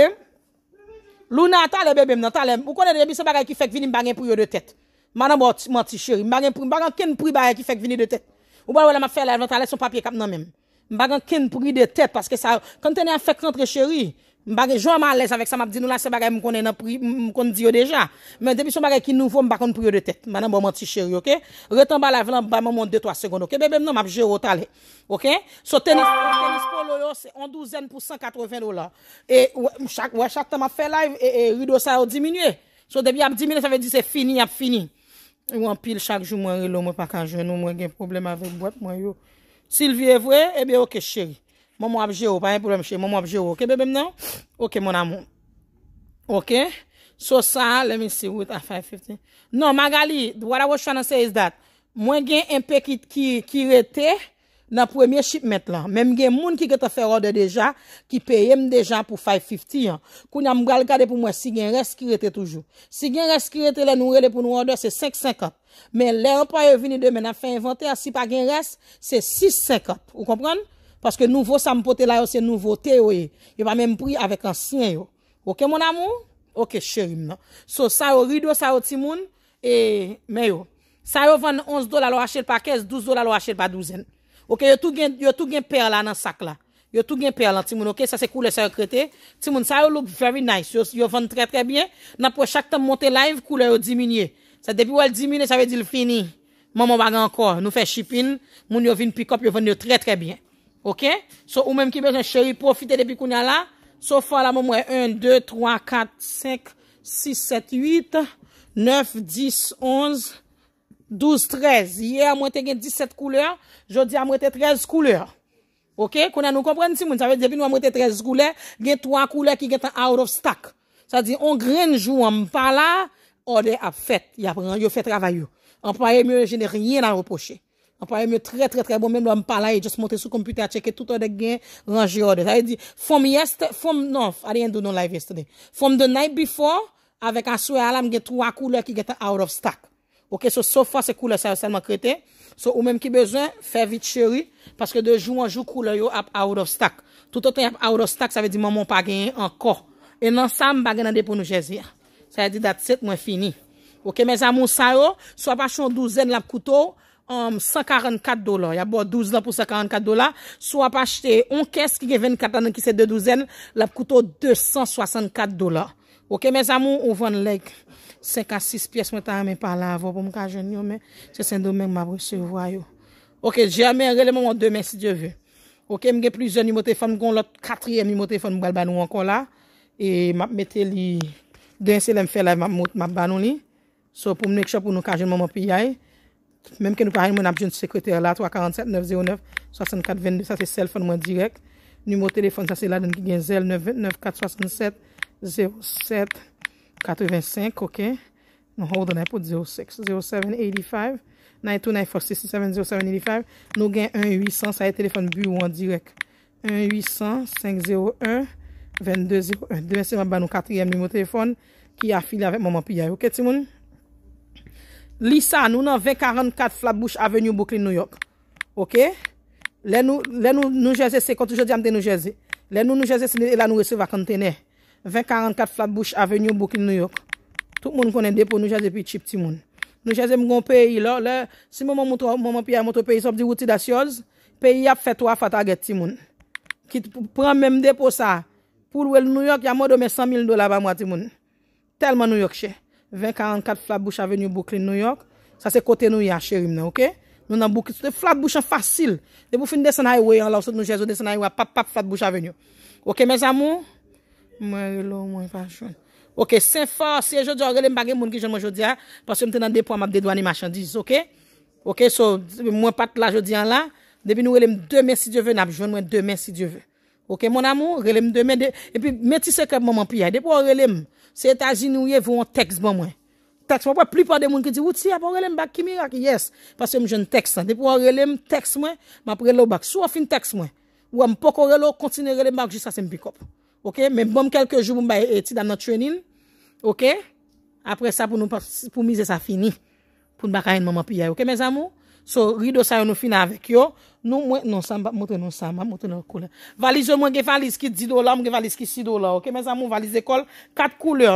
Lou na talem bebe m nan talem. Ou konen debi se bagay ki fèk vini m bagay pou yo de tèt. Man an bote manti chèri. M bagay ken pou y bagay ki fèk vini de tèt. Ou bagay wè la ma fè la evantale son papye kap nan mèm. M bagay ken pou y de tèt. Paske sa, kon tenè a fèk kontre chèri. Mbage, jwa m a lez avek sa m ap di nou la se bagay m konen an pri, m kon di yo deja. Men debi son bagay ki nouvo m bakon pri yo de tet. Manan bon m an ti cheri, okey? Retan bala vlan, ban m an de to a sekondo, okey? Bebe m nan m ap je otale, okey? So tenispo lo yo, se on douzen pou 180 dola. E, wè chak, wè chak ta m a fe la, e, e, e, rido sa yo diminye. So debi ap diminye, sa ve di se fini, ap fini. Yon pil chak jou mwen relo mwen pa kanjeno, mwen gen problem avek boep mwen yo. Silvi e vwe, ebe ok cheri. Moun moun apje ou, pa yon poulem che. Moun moun apje ou, ok bebe mnen ou? Ok moun amoun. Ok? So sa, let me see what I find. Non, Magali, what I was trying to say is that moun gen yon pekit ki rete nan premye shipmet lan. Mem gen moun ki ke te fe rode deja ki peyem deja pou 5.50 yon. Koun yon moun gal kade pou mwen si gen res ki rete toujou. Si gen res ki rete le nou rele pou nou ode, se 5.50. Men lè an pa yon vini de men a fe inventer si pa gen res, se 6.50. Ou kompran? Paske nouvo sa mpote la yo se nouvote yo e. Yo va menm pri avèk ansyen yo. Ok mon amou? Ok chèrim nan. So sa yo rido sa yo timoun. E me yo. Sa yo vann 11 dola lo achèl pa kez. 12 dola lo achèl pa douzen. Ok yo tou gen per la nan sak la. Yo tou gen per la timoun. Ok sa se koule sa yo kretè. Timoun sa yo look very nice. Yo vann trè trè byen. Nan pou chak tam monte live koule yo diminye. Sa depi wèl diminye sa ve di l fini. Maman bagan ankor. Nou fè ship in. Moun yo vin pick up yo vann yo trè trè byen. Ok, so ou menm ki bejen chèri profite depi kouna la. So fa la moun mwen 1, 2, 3, 4, 5, 6, 7, 8, 9, 10, 11, 12, 13. Ye mwen te gen 17 kouleur, jodi mwen te 13 kouleur. Ok, kouna nou kompren si moun, sa ve depi nou mwen te 13 kouleur, gen 3 kouleur ki gen tan out of stack. Sa di, on gren jou an mwen pa la, ode ap fèt, yo fèt travay yo. An pa e mwen, je ne rien an reproche. An pa yon mye tre, tre, tre bon, mèm lò m'pala yè, jòs montè sou komputè a tchèkè, tout an de gen, ranjè yò de. Tè yè di, fòm yè stè, fòm non, adè yè ndou non la yè stè de, fòm de nèy bifò, avèk aswè alam, gè trwa koule ki gètè out of stack. Ok, sò so fò se koule, sè yò selman kretè, sò ou mèm ki bezè, fè vit chèri, paske de jou an jou koule yo ap out of stack. Tout an ton ap out of stack, sè vè di mèm moun pa gen yè an non, kor. E nan sa m bagè nan de pou nou jè zir. 144 dolar, yabou 12 nan pou 144 dolar, sou ap achete, on kes ki ge 24 nan ki se de 12 nan, lap koutou 264 dolar. Ok, me zamou, ouvan lek, 5 a 6 piyes mwen ta ame pala, avou pou mwen kajen yon men, se sen domen mwen mabou se vwayo. Ok, jamen releman mwen demen si diyo ve. Ok, mwen ge plizan yon motifan, mwen kon lot 4 yon motifan mwen bal banon wankon la, e map mette li, den se lem fe la map banon li, sou pou mwen ekchop pou mwen kajen mwen mwen piyaye, Mem ke nou paray moun apjoun sekreter la, 347-909-6422, sa se sel fon moun direk. Numo telefon sa se la den ki gen zel, 929-467-0785, ok. Nou hou donay pou 06, 07-85, 929-467-0785, nou gen 1-800, sa e telefon bu ou an direk. 1-800-501-2201, dwen se moun ban nou katriyem numo telefon ki a fil avet moun moun piyay, ok ti moun? Lisa, nou nan 244 Flatbush Avenue, Brooklyn, New York. Ok? Le nou Nujese, se konti jodi amte Nujese. Le nou Nujese, se e la nou resev akantene. 244 Flatbush Avenue, Brooklyn, New York. Tout moun konen depo Nujese pi chip ti moun. Nujese mgon peyi la, le si moun moun moun piye moun to peyi sop di woti da syoz, peyi ap fetwa fata aget ti moun. Ki pran menm depo sa. Poul wèl New York, ya moun dome 100 mil dola ba mwa ti moun. Telman New York che. 2044 Flatbush Avenue, Brooklyn, New York. Sa se kote nou ya, chèrim nan, ok? Nou nan, Flatbush an, fasil. De pou fin desan aywe, an la ou sot nou jèzo, desan aywe, pap, pap, Flatbush Avenue. Ok, mè zamou? Mè yè lou, mè yè pa joun. Ok, sen fò, se jò di an, relèm bagè moun ki joun mè jò di an, pasè mè tenan depo an map de douan ni machandis, ok? Ok, so, mè mè pat la jò di an la, de pi nou relèm 2 mè si djè vè, nap, joun mè 2 mè si djè vè. Ok, mè zamou? Relèm 2 mè, Se etajin ou ye vou an teks bon mwen. Teks mwen pou an plipa de moun ki di, wout si apon relem bak ki mirak? Yes, pasè mwen jen teks an. Depo an relem teks mwen, mwen apon relem bak. Sou an fin teks mwen, wou an pokon relem, kontine relem bak jist asen bikop. Ok? Men bon kelke jou mwen baye eti dan nan trenin. Ok? Apre sa pou mize sa fini. Poun bak ayen maman piyay. Ok, mez amou? So, rido sa yon nou fina avek yo. Nou mwen, non sa mba, mwote non sa mba, mwote nou koule. Valiz yo mwen ge valiz ki 10 dola, mwen ge valiz ki 6 dola, ok? Mez amou, valiz ekol, 4 koule.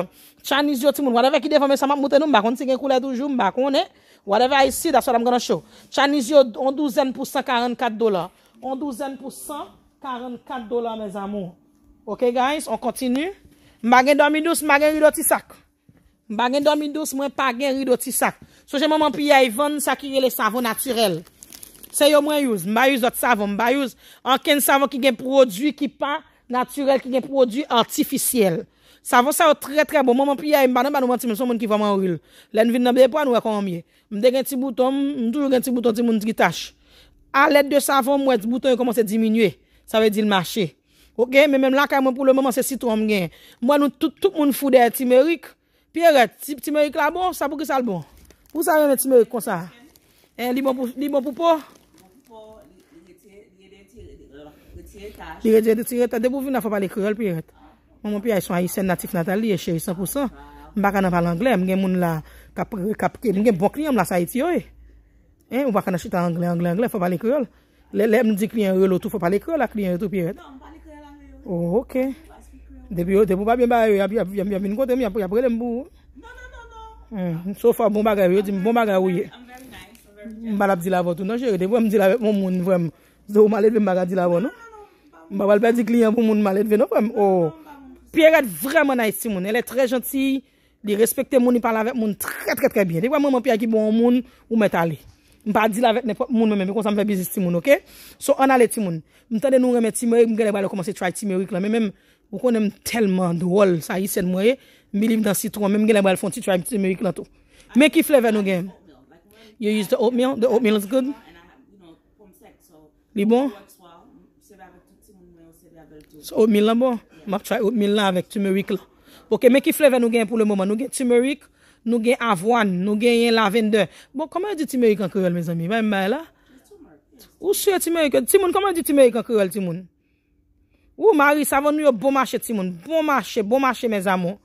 Chan niz yo ti moun, wadeve ki defa mwen sa mba, mwote nou mba, konti gen koule toujou mba, kounen. E, wadeve a yisi, daso dam gana show. Chan niz yo, on douzen pou 144 dola. On douzen pou 144 dola, mez amou. Ok, guys, on kontinu. Mwage 2012, mwage rido ti sakou. Mba gen 2012, mwen pa gen rido ti sak. So jen mwen mwen pi ya yivon, sak yi gen le savon naturel. Se yo mwen yuz, mba yuz dot savon. Mba yuz anken savon ki gen prodwi ki pa naturel, ki gen prodwi artificiel. Savon sa yo tre tre bon. Mwen mwen pi ya yivon, mba nan ba nou an ti men son mwen ki vaman ril. Len vin nan bepwa nou a konmye. Mde gen ti bouton, mwen toujou gen ti bouton ti moun tgitash. A let de savon, mwen bouton yon komanse diminye. Sa ve di lmache. Ok, men mwen lakay mwen pou lmoman se si tronm gen. Mwen nou tout moun foud Piret, ti merik la bon, sa pou ki sal bon? Pou sa ren men ti merik kon sa? E li bon poupon? Li bon poupon, li yeden ti reta. Li yeden ti reta, de pou vi nan fa pale kreol, piret. Moun moun pire, yon san yi sen natik natal li, yon cheri 100%. Mbaka nan pala angle, mwen gen moun la kapke, mwen gen bon kliyam la sa iti yo e. E eh, mbaka nan chita angle, angle, angle, fa pale kreol. Le mdi kliyam relo tou, fa pale kreol la kliyam reto, non, piret. Mbaka nan pala kreol angle, oh, angle, angle. Depi yo, depi wap yon baray yo, yap yon kote, yap yon prele mbo. So far, bon baray yo, bon baray yo. Mbal ap dil avot, nan jere, depi wap m dil avot moun moun vwem. Zou malet ve m baga dil avot, nan? Mbal pe di kliyan vwem moun malet ve, nan? Piye gade vwem mou nalit si moun, elè tre janti, di respekte moun, di parle avot moun, tre tre tre bien. Depi wap moun, moun piye gade moun, moun mou mwen tali. Mpa dil avot moun moun mwen mwen mwen, kon sa mwen fe bizis si moun, oke? So an alet si moun. Ou kon em telman d'wol sa yisen mwe, mi liv dan si tou an, menm gen la mwen al fon ti try tumerik la tou. Mè ki fleve nou gen? You use the oatmeal? The oatmeal is good? Li bon? Oatmeal la bon? Mè ap try oatmeal la avèk tumerik la. Mè ki fleve nou gen pou le mouman? Nou gen tumerik, nou gen avwan, nou gen yen lavende. Bon, koman di tumerik an kirel, mè zami? Mè mbè la? Ose tumerik an kirel? Timoun, koman di tumerik an kirel, timoun? Ou mari bon bon bon savon nou yo bomache timon, bomache, bomache me zamon.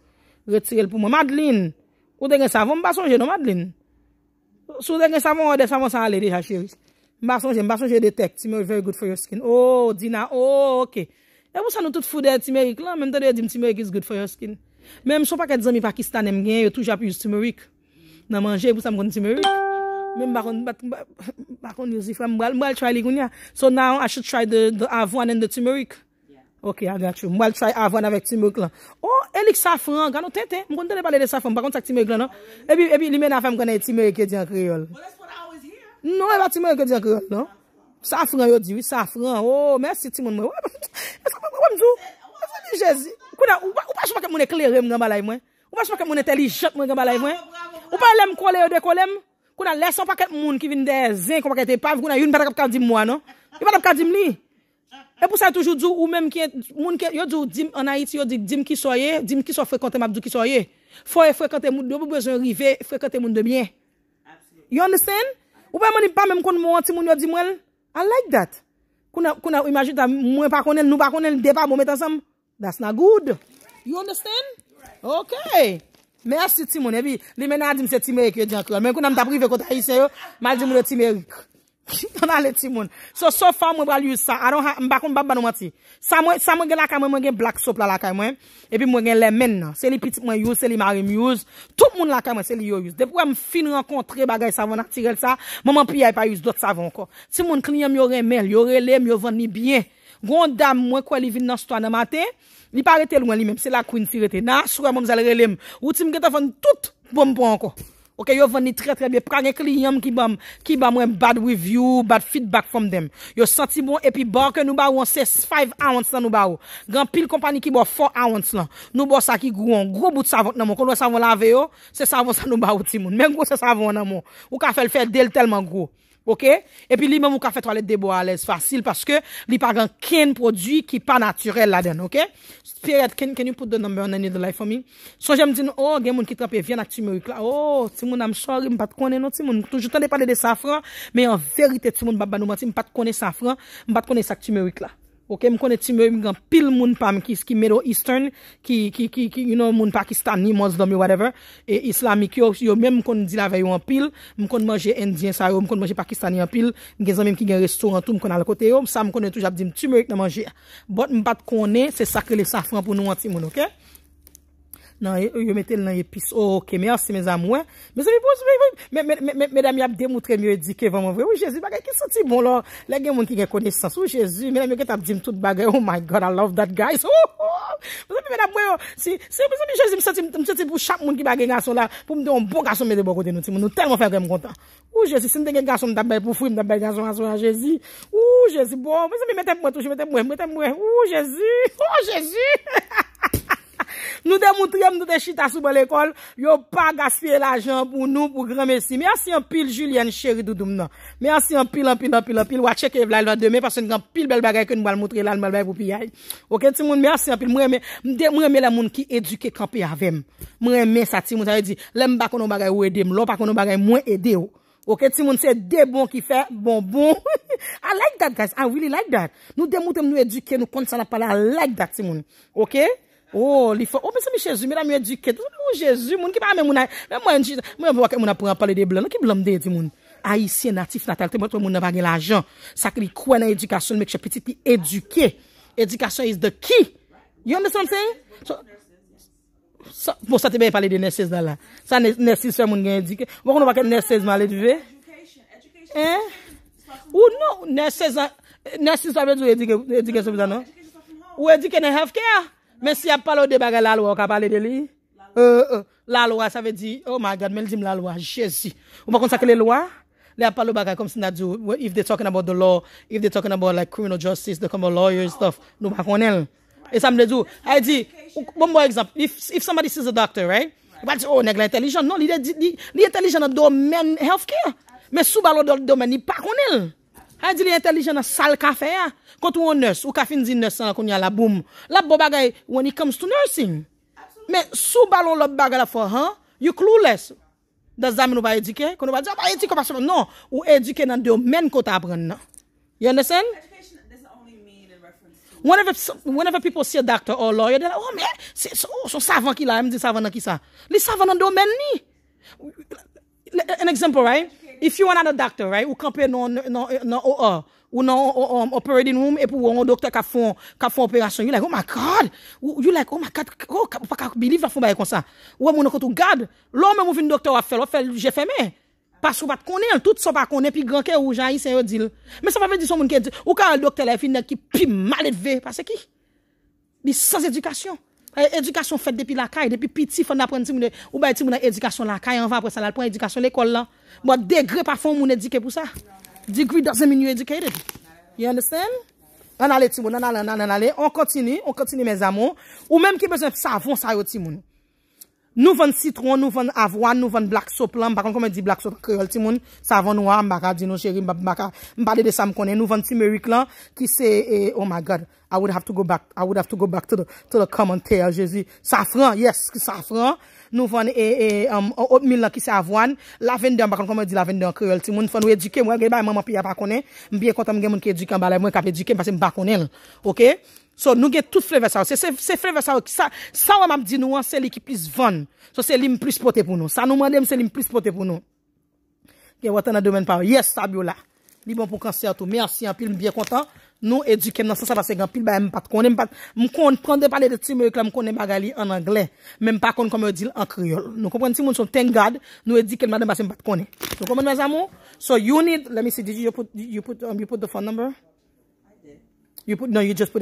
Retirel pou mwen, Madeline, ou denge savon, mba sonje nou Madeline. Sou denge savon, ou denge savon sa ale deja chéri. Mba sonje, mba sonje detek, timerik very good for your skin. Oh, dina, oh, ok. E mwa san nou tout foudè timerik lan, mwen te deye dim timerik is good for your skin. Mwen mso pa ket zami Pakistanem gen, yo toujap use timerik. Nan manje, mwa san mwen kone timerik. Mwen mba kon, mba kon, mba kon, mba kon, mba kon, mba kon, mba kon, mba kon, mba kon, mba kon, mba kon, mba kon, m Ok, a gratou. Mwen chay avon avèk ti mèk lan. Oh, elik safran, gano te te. Mwen kontelè pale de safran, bak kontelè ti mèk lan, nan? Ebi, ebi, li men a fèm konè ti mèk e diyan kriol. Non, eba ti mèk e diyan kriol, nan? Safran yo diwi, safran. Oh, mèsi ti mèk. Mwen chay avon avon avon. Kou nan, ou pa chou pa ke moun e klerè mwen gamba la yi mwen? Ou pa chou pa ke moun e telijat mwen gamba la yi mwen? Ou pa lem kole yo de kolem? Kou nan, lesan pa ket moun ki vin de zin kou pa ket E pou sa toujou djou ou mèm kè, moun kè, yo djou dim anayit, yo di dim ki soye, dim ki so frekante mabdou ki soye. Foye frekante moun, do pou bezon rive, frekante moun de mwen. You understand? Ou pa mèm di pa mèm kon mwen ti moun yo di mwen? I like that. Kou na, kou na, imajit a mwen pa konen, nou pa konen, deba mwen metan sam, that's not good. You understand? Ok. Mèm asit ti moun ebi, li mèm nan di mwen se ti mèk yo djan kwen, mèm kon nan ta prive konta hise yo, mèm di mwen yo ti mèk yo. So so fa mwen bral yuz sa, anon mbakoun bab banou mati, sa mwen gen lakay mwen, mwen gen blak sopla lakay mwen, epi mwen gen lem men nan, se li pitik mwen yuz, se li marim yuz, tout mwen lakay mwen se li yo yuz. Depi mwen fin renkontre bagay savon ak tirel sa, mwen mwen piyay pa yuz dot savon ko. Ti mwen klinye mwen yo remel, yo relem, yo ven ni byen, gwen dam mwen kwa li vin nan stwa nan mate, li parete lwen li men, se la kwin firete, nan aswa mwen zale relem, ou ti mwen geto ven tout bonbon bon ko. Ou ke yo veni tre tre be, pra gen kli yam ki bam, ki bam wèm bad with you, bad feedback from them. Yo santi bon, epi bo, ke nou ba wèm, se five ounce nan nou ba wèm. Gan pil kompani ki bo, four ounce lan. Nou bo sa ki gwo, gwo bout savon nan moun, kon wè savon lave yo, se savon san nou ba wèm ti moun. Men gwo se savon nan moun, ou ka fèl fèl del telman gwo. E pi li mwen mwen ka fet wale debo a lez, fasil, paske li pargan ken prodwi ki pa naturel la den, ok? Sot jen mwen di nou, oh gen mwen ki trape, vyen ak tume wik la, oh, ti mwen am chori, mwen pat kone nou, ti mwen toujitande pale de safran, me en verite ti mwen babanoumati, mwen pat kone safran, mwen pat kone sak tume wik la. Ok, m konen tumerik m gen pil moun pam ki mero eastern, ki moun Pakistan ni, Mozdomi, whatever, e Islami ki yo, yo men m konen di la veyo an pil, m konen manje Indian sarou, m konen manje Pakistani an pil, gen zan menm ki gen restoran tou m konen al kote yo, sa m konen touj ap di m tumerik nan manje. Bot m bat konen, se sakre le sanfran pou nou an timoun, ok? nan e, yo metel nan ye pis, o, kemer, se me zan mwen, me zan mi bo, me, me, me, me, me dami ap demou tre myo edike, vaman vwe, ou Jezi, bagay, ki soti bon lor, le gen moun ki gen kone sas, ou Jezi, me dami yo ket ap dim tout bagay, oh my God, I love that guys, ou, oh, ou, oh. me zan mi beda mwen, si, si, me zan mi Jezi, m soti, m soti pou chap moun ki bagay nason la, pou m deyon bo gason me debo kote nou, ti moun nou telman fèm gen m konta, ou Jezi, si m degen gason m dabay Nou demoutriyem nou de chita sou bol ekol Yo pa gaspye non. la jan pou nou Pou gran mesi Mersi an pil julian cheri doudoum nan Mersi an pil an pil an pil an pil Wacheke vlal vlal deme Mersi an pil bel bagay Mersi an pil mweme Mweme la moun ki eduke kapi avem Mweme sa ti mweme Mwen bako nou bagay ou edem Mwen bako nou bagay mwen edem Ok ti mweme se de bon ki fe bon bon I like that guys Nou demoutriyem nou eduke Nou konsala pala Ok ti mweme Ou, oh, li fò. O, mè se mi chèzu, mè la mi ou eduke. O, jèzu, moun. Mè mwen wakè moun ap wèp pale de blan. O, ki blan de edu moun? Aisyen natif natal. Moun ap wèp pale de blan. Sakri, kwenè edukasyon, mèk chè petit li eduke. Edukasyon is the key. You understand se? Moun satè bè pale de nèses dala. Sa nèses moun gen eduke. Mwen wakè nèses maledive. Ou nou, nèses a... Nèses a bedou eduke. Ou eduke nan health care. Men si apalou de bagay lalwa, wak apalou de li? E, euh, e, euh, lalwa sa ve di, oh my God, men di lalwa, jezi. Wak kontak le lwa? Le apalou bagay kom sinadu, if dey talking about the law, if dey talking about like criminal justice, dey koman lawyer and stuff, nou bakon el. E sam dey du, hay di, bon mwen egzap, if somebody sees a doctor, right? Wak di, oh negle intelijon, non, li intelijon a do men health care. Men sou balo do men, ni bakon el. An di li entelijen nan sal kafe ya? Kont ou an nes, ou kafin zin nes an kon ya la boum. La bo bagay, when it comes to nursing, men sou balon lop bagay la fo, you clou les. Das dami nou ba edike, kon nou ba di, ou edike nan di ou men kota apren nan. You understand? Whenever people see a doctor or lawyer, they la, oh men, oh, son savan ki la, mi di savan nan ki sa. Li savan nan di ou men ni. An example, right? If you want a doctor, right, ou kampe nan non, non, non, OO, oh, oh, ou oh, um, nan operating room, epi ou an doktor ka foun operasyon, you like, oh my God, you like, oh my God, ou pa ka believe la foun baye konsan. Ou an moun akotou, gad, lò mè mou vin doktor wafel, wafel, jè fè mè, pasou bat konen, tout sa va konen, pi granke ou jan yi se yo dil. Mè sa va vè di son moun ke di, ou ka an doktor la e finen ki pi mal et ve, pasè ki? Di sans edikasyon. E eh, edukasyon fèt depi lakay, depi piti fònd apren ti moun. Ou bay ti moun an edukasyon lakay, an va apren sa lalpon edukasyon l'ekol lan. Mwen bon, degre pa fon moun edike pou sa. Degree doesn't mean you're educated. You understand? An ale ti moun, an ale, an ale, an ale. On kontini, on kontini mèz amon. Ou mèm ki bezèf sa, fon sa yo ti moun. Nouvan citron, nouvan avwa, nouvan blak sop lan, mbakon kome di blak sop kreol ti moun, savon wak, mbaka dino jeri, mbaka mbade de sa mkone, nouvan timerik lan ki se, eh, oh my god, I would have to go back, I would have to go back to the commentary, je zi, safran, yes, safran, nouvan e, eh, e, eh, e, um, ot milan ki se avwan, laven dan, mbakon kome di laven dan kreol ti moun, fon ou edike mwen, geni bay mwaman piya mbakone, mbiye kontan mgen mwen ki edike mbale, mwen kap edike mwase mbakone, oké? So nou gen tout freve sa ou. Se freve sa ou, sa ou am ap di nou an, se li ki plis van. So se li m plis pote pou nou. Sa nou mande m se li m plis pote pou nou. Ge watan a domen pa ou. Yes, sa bi ou la. Li bon pou kansi atou. Mer si an pil, m bye kontan. Nou edikem nan sa sa va segan pil ba m pat kone. M kon de pale de ti me wèk la m kon ne baga li an angle. Men pa kon kome wè di l an kriol. Nou kompwen ti moun son, ten gade, nou edikem nan se m pat kone. Nou komen mè zamou? So you need, let me see, did you um, put the phone number? No, you just put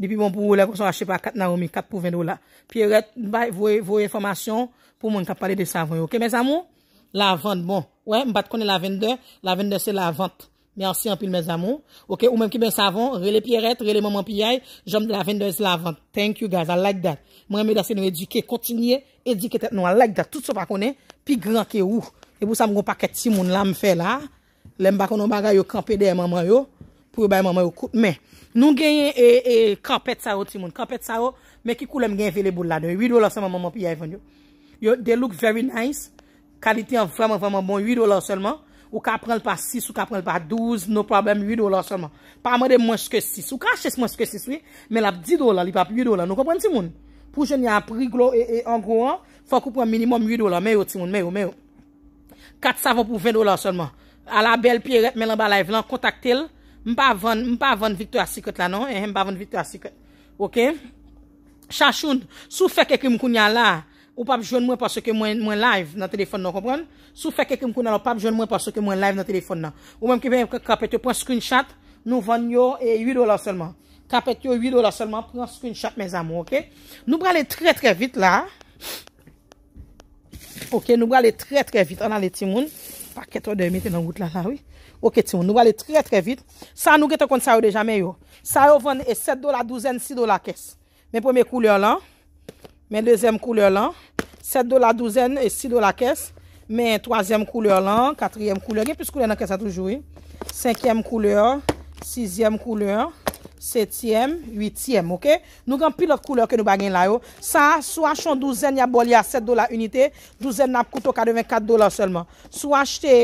Depi bon pou ou lè, sou achepa kat nan ou mi, kat pou vende ou la. Piret, vwoye vwoye informasyon pou mwen kap pale de savon yo. Ok, mez amou? La vende, bon. Mbate konen la vende, la vende se la vende. Mersi anpil mez amou. Ok, ou menm ki ben savon, rele Piret, rele maman pi yay, jom de la vende se la vende. Thank you guys, I like that. Mwen mwen dasen nou edike, kontinye, edike tet nou, I like that. Tout sou pa konen, pi gran ke ou. E pou sa mwen goun paket si moun lam fe la, lem bako nou bagay yo kampe de yon maman yo, pou yon bay Nou genye e kapet sa ou ti moun. Kapet sa ou, me ki koulem genye vele boul la. De 8 dolar seman moun moun piye ven yo. Yo, they look very nice. Kalite yon vreman vreman bon. 8 dolar seman. Ou ka prel pa 6, ou ka prel pa 12. No problem, 8 dolar seman. Pa mwen de mwench ke 6. Ou ka ches mwench ke 6, oui. Men ap 10 dolar, li pa 8 dolar. Nou kompren ti moun? Pou jenye ap riglo e angrouan, fok ou pren minimum 8 dolar. Mè yo ti moun, mè yo, mè yo. 4 savan pou 20 dolar seman. A la bel piye rep men an Mpa avon, mpa avon victor asikot la, non? E mpa avon victor asikot. Ok? Chachoun, sou feke kem koun ya la, ou pap joun mwen paswe kem mwen live nan telefon nan, kompran? Sou feke kem koun ya la, ou pap joun mwen paswe kem mwen live nan telefon nan. Ou menm ki ven kapet yo pon screen chat, nou van yo e 8 dolar selman. Kapet yo 8 dolar selman, pon screen chat, menz amon, ok? Nou bran le tre tre vit la. Ok, nou bran le tre tre vit. Anan le timoun. Paket yo de mette nan wout la, la, oui. Ok Timon, nou wale tre tre vit. Sa nou gete konti sa yo de jame yo. Sa yo vande e 7 dola 12en, 6 dola kes. Men pweme kouleur lan. Men dezem kouleur lan. 7 dola 12en, 6 dola kes. Men toazem kouleur lan, 4yem kouleur. Ge pwes kouleur nan kes a toujou. 5yem kouleur, 6yem kouleur, 7yem, 8yem. Ok. Nou gam pilot kouleur ke nou bagen la yo. Sa, sou achon 12en ya boli a 7 dola unité. 12en nap koutou 84 dola selman. Sou achete...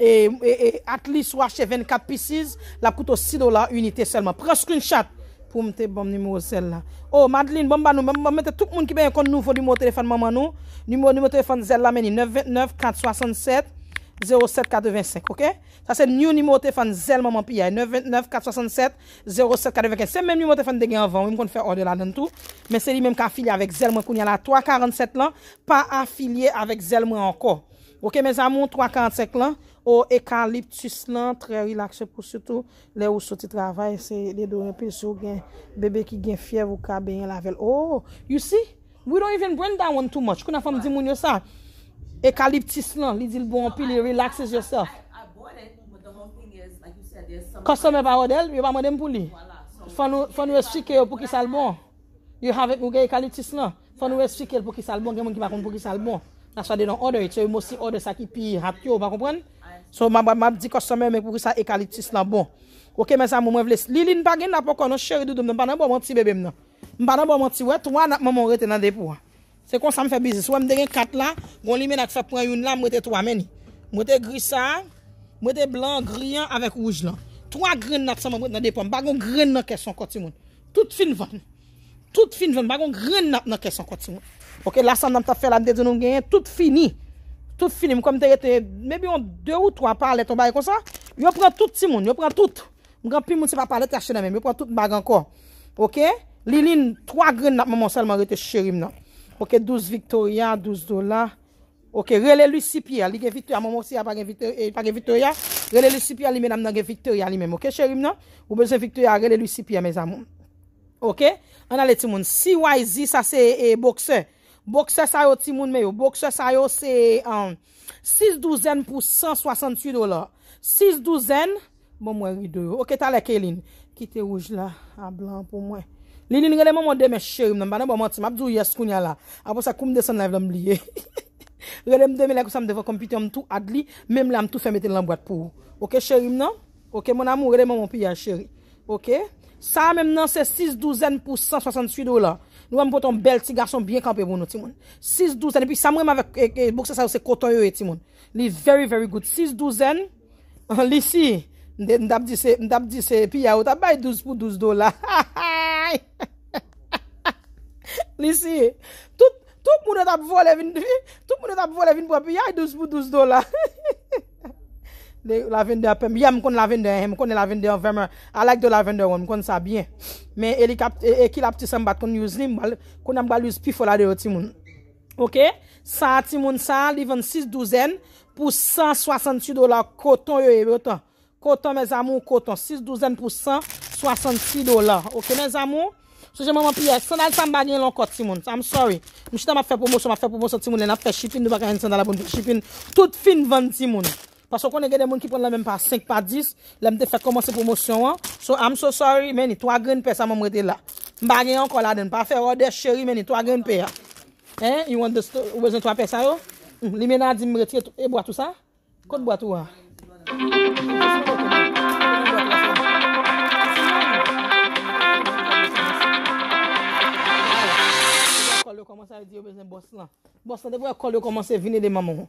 E, e, e at lis wache 24 pisiz, la koutou 6 dolar unité selman. Preskoun chat pou mte bom nimo zel la. O, oh, Madeline, bomba nou, mte tout moun ki ben yon kon nouvo nimo telefon maman nou. Nimo telefon zel la meni 929-467-07-45, ok? Sa se nou nimo telefon zel maman piye. 929-467-07-45. Se men nimo telefon de genvan, mwen kon fè orde la den tou. Men se li men ka afiliye avèk zel mwen koun yon la 347 lan. Pa afiliye avèk zel mwen anko. Ok, men zan moun 347 lan. Ou ekalip tis lan, tre relakse pou sotou. Le ou oh, soti travay, se le do yon pejou gen, bebe ki gen fyev ou ka ben yon lavel. Ou, you see? We don't even bring down one too much. Kou na fam di moun yo sa? Ekalip tis lan, li dil bon, pi li relaxes yourself. Koso me pa wad el, yo pa man dem pou li. Fan nou es fik el pou ki sal bon. You have it, mou gen ekalip tis lan. Fan nou es fik el pou ki sal bon, gen moun ki bakon pou ki sal bon. Naswa de yon odor, yon monsi odor sa ki pi raptyo, ba kompren? So mwen ap di kosome mwen pou ki sa ekalitis lan bon. Ok mwen sa mwen mwen vles. Li li n bagen nan pokon nan shere doudou mwen nan banan bon mwen ti bebe mnen. Mwen banan bon mwen ti wè, 3 nan mwen mwen rete nan depo wè. Se kon sa mwen fè bizis. Wè mwen degen 4 lan, gwen li men ak sa pwen yon lan mwen te 3 meni. Mwen te grisa, mwen te blan, griyan, avèk ruj lan. 3 gren nan te sa mwen mwen depo mwen bagen gren nan kesan kot si mwen. Tout fin van. Tout fin van bagen gren nan kesan kot si mwen. Ok la san nan mwen ta fè la dezenon gen, tout fini. Toute film kom te ete, mebi yon 2 ou 3 par leto baye kon sa. Yo pran tout ti moun, yo pran tout. Mga pi moun se pa par lete a chename, yo pran tout bagan kon. Ok, li lin 3 gren nap maman salman rete chelim nan. Ok, 12 Victoria, 12 doula. Ok, rele lu sipi ya, li gen Victoria maman monsi ya pagen Victoria. Rele lu sipi ya li menam nan gen Victoria li menm. Ok chelim nan, ou bezen Victoria rele lu sipi ya menzaman. Ok, an ale ti moun, CYZ sa se e eh, bokse. Bokse sayo ti moun me yo. Bokse sayo se 6 douzen pou 168 dolar. 6 douzen, bon mwen yi 2. Ok, ta leke lin. Kite ouj la, a blan pou mwen. Lin, lin, releman mwen deme cheri mnen. Banan bon mwen ti mwen. Abzou yes, koun ya la. Apo sa koum de san la evlom liye. Releman deme la kousan mdevo kompite mwen tou ad li. Mem la mwen tou femete lan boat pou ou. Ok, cheri mnen? Ok, mwen amou, releman mwen pi ya cheri. Ok, sa mwen mnen se 6 douzen pou 168 dolar. Nou an poton bel tiga son byen kape bono ti mon. 6 dozen. Pi samwen mave bokse sa yo se koto yo e ti mon. Li very very good. 6 dozen. Li si. Ndap di se pi ya ou ta bayi 12 pou 12 dola. Li si. Tou mounen ta pou vole vin di vi. Tou mounen ta pou vole vin pou a pi ya 12 pou 12 dola. La vendè apèm, yèm m kon la vendè, m kon la vendè avèmè, alèk do la vendè wèm, m kon sa biè. Mè ekil eh, eh, ap tisèm bat kon yus li, kon yam bal yus pi folade yo ti moun. Ok, sa ti moun sa, li 26 douzèn pou 163 dolar, koton yo ebe, koton, koton mè zamoun, koton, 6 douzèn pou 163 dolar. Ok mè zamoun, so jèm mè mè piè, sanal sa m bagè yon lankot ti moun, I'm sorry, mè chita m ap fè pòmò, sanal fè pòmò sa ti moun, lè nap fè shipping, bon tout fin 20 ti moun. Pasokon e gen de moun ki pon la men pa 5 pa 10, la men te fè komanse promosyon an. So I'm so sorry men, e twa gren pesa mwen mwete la. Mbage an kol aden, pa fè ode cheri men, e twa gren pesa. Hein, you want the store, ou bezen twa pesa yo? Li men a di mwete, e bwa tout sa? Kote bwa tout a? Kol yo komanse a di yo bezen bos lan. Bos lan, dek wè kol yo komanse vine de maman yo.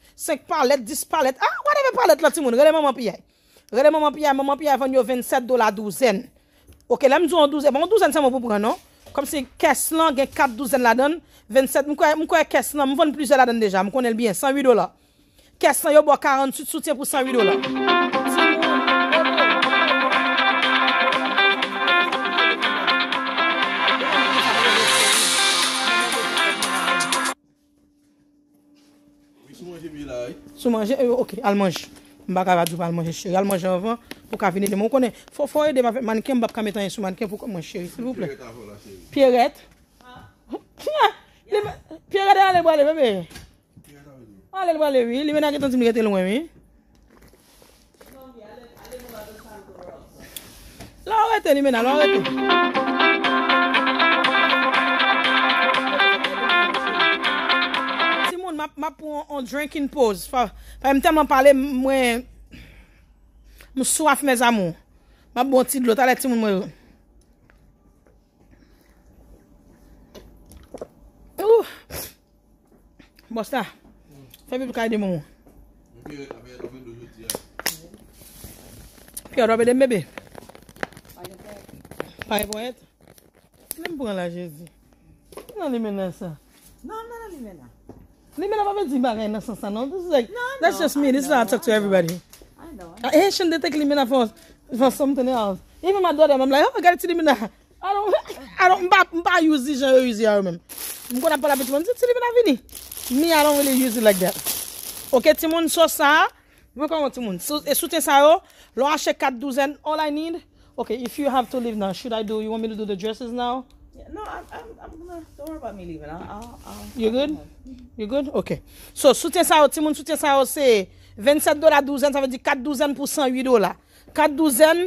5 palet, 10 palet. Ha, ah, waneve palet la ti moun? Rene maman piyay. Rene maman piyay. Maman piyay fanyo 27 dola 12en. Ok, lèm zyon 12en. Maman 12en se moun pou pranon. Kom se kes lan gen 4 12en la don. 27. Mwen kwe kes lan. Mwen fanyo plize la don deja. Mwen konel bien. 108 dola. Kes lan yo bwa 48 soutyen pou 108 dola. Sou manje, euh, ok, al manje. Mbak ava dupan, al manje cheri, al manje avan, pou ka finide. Mwen konen, fò fò yede, manken, mbap kametan yon sou manken, pou ka manje cheri, sivouple. Piret avon la cheri. Piret? Ha? Piret anle wale bebe? Piret avon. Ale wale bebe, li mena ketan ti mirete loun mi? Non mi, ale mou vade san pou moun sa. La wete, li mena, la wete. Ma pou an drinking pose. Faye m m'm teman pale mwen... M m'm sou af me zamon. Ma bon ti dlo. Tade ti moun mwen yo. Bostan. Faye bi pou kade moun. Pyo dobe de mbebe. Paye pou et. Lè m pou an la jezi. Nan li menan sa. Nan nan non, non, li menan. Li mena pape di ma rey na sasa non? That's just me. This is how I talk to everybody. I know. An ancient, they take li mena for something else. Even my daughter, I'm like, oh, I got it ti li mena. I don't, I don't, mba use this, mba use yaw men. Mgo na pala pe ti mena, ti li mena vini. Mi, I don't really use it like that. Ok, ti mena so sa, mwen konwa ti mena, e sute sa yo, lo a she kat duzen, all I need, ok, if you have to leave now, should I do, you want me to do the dresses now? No, I'm, I'm gonna, don't worry about me leaving, I'll, I'll... You good? You good? Ok. So, soutien sa ou, ti moun soutien sa ou, se, 27 dola 12an, sa ve di 4 12an pou 100 8 dola. 4 12an,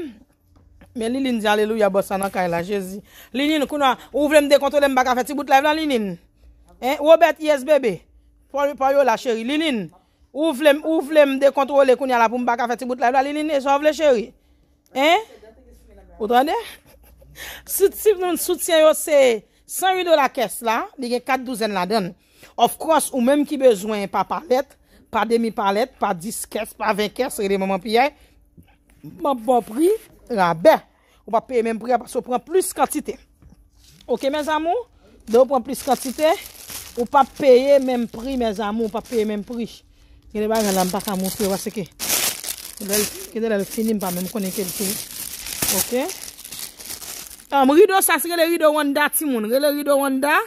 men li lin di ale lou ya bossa nan kay la, je zi. Li nin, kou nou a, ou vle m dekontrole m baka fe ti bout la ev lan, li nin? Hein? Ou bet, yes, bebe? Pwa yo la, cheri, li nin? Ou vle m, ou vle m dekontrole kou nou ala pou m baka fe ti bout la ev lan, li nin? E, so avle, cheri? Hein? Ote an de? Ote an de? Se tip nan soutyen yo se 108 do la kes la, di gen 4 douzen la den. Of course, ou menm ki bezwen pa palet, pa demi palet, pa 10 kes, pa 20 kes, gede maman piye. Pa bon pri, la be. Ou pa peye menm pri, apas ou pran plus katite. Ok, menz amou? De ou pran plus katite. Ou pa peye menm pri, menz amou, ou pa peye menm pri. Gede ba, gen lan baka mounse, waseke. Gede la le finim pa, menm konen ke li finim. Ok? Rido sa se gele rido wanda ti moun, gele rido wanda,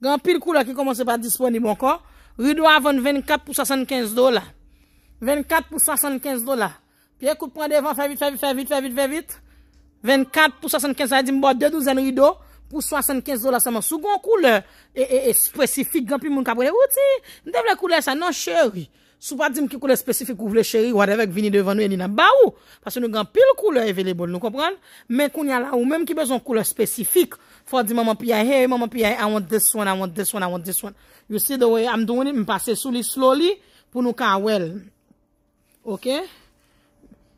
gampil koule ki komanse pa disponi moun kon, rido avon 24 pou 75 dola, 24 pou 75 dola, piye kou prende evan fay vit fay vit fay vit fay vit fay vit, 24 pou 75 dola, di mbo de douzen rido pou 75 dola sa moun, sou goun koule e, e, e spesifik gampil moun ka prele, ou ti, nou devle koule sa nan chèri Sou pa di m ki koule spesifik ou vle cheri, whatever ki vini devan nou, eni nan ba ou. Pase nou gan pil koule evilebol nou kopran. Men koun ya la ou, menm ki bezon koule spesifik. Fwa di maman pi a he, maman pi a he, I want this one, I want this one, I want this one. You see the way I'm doing it, m pase sou li slowly pou nou ka well. Ok?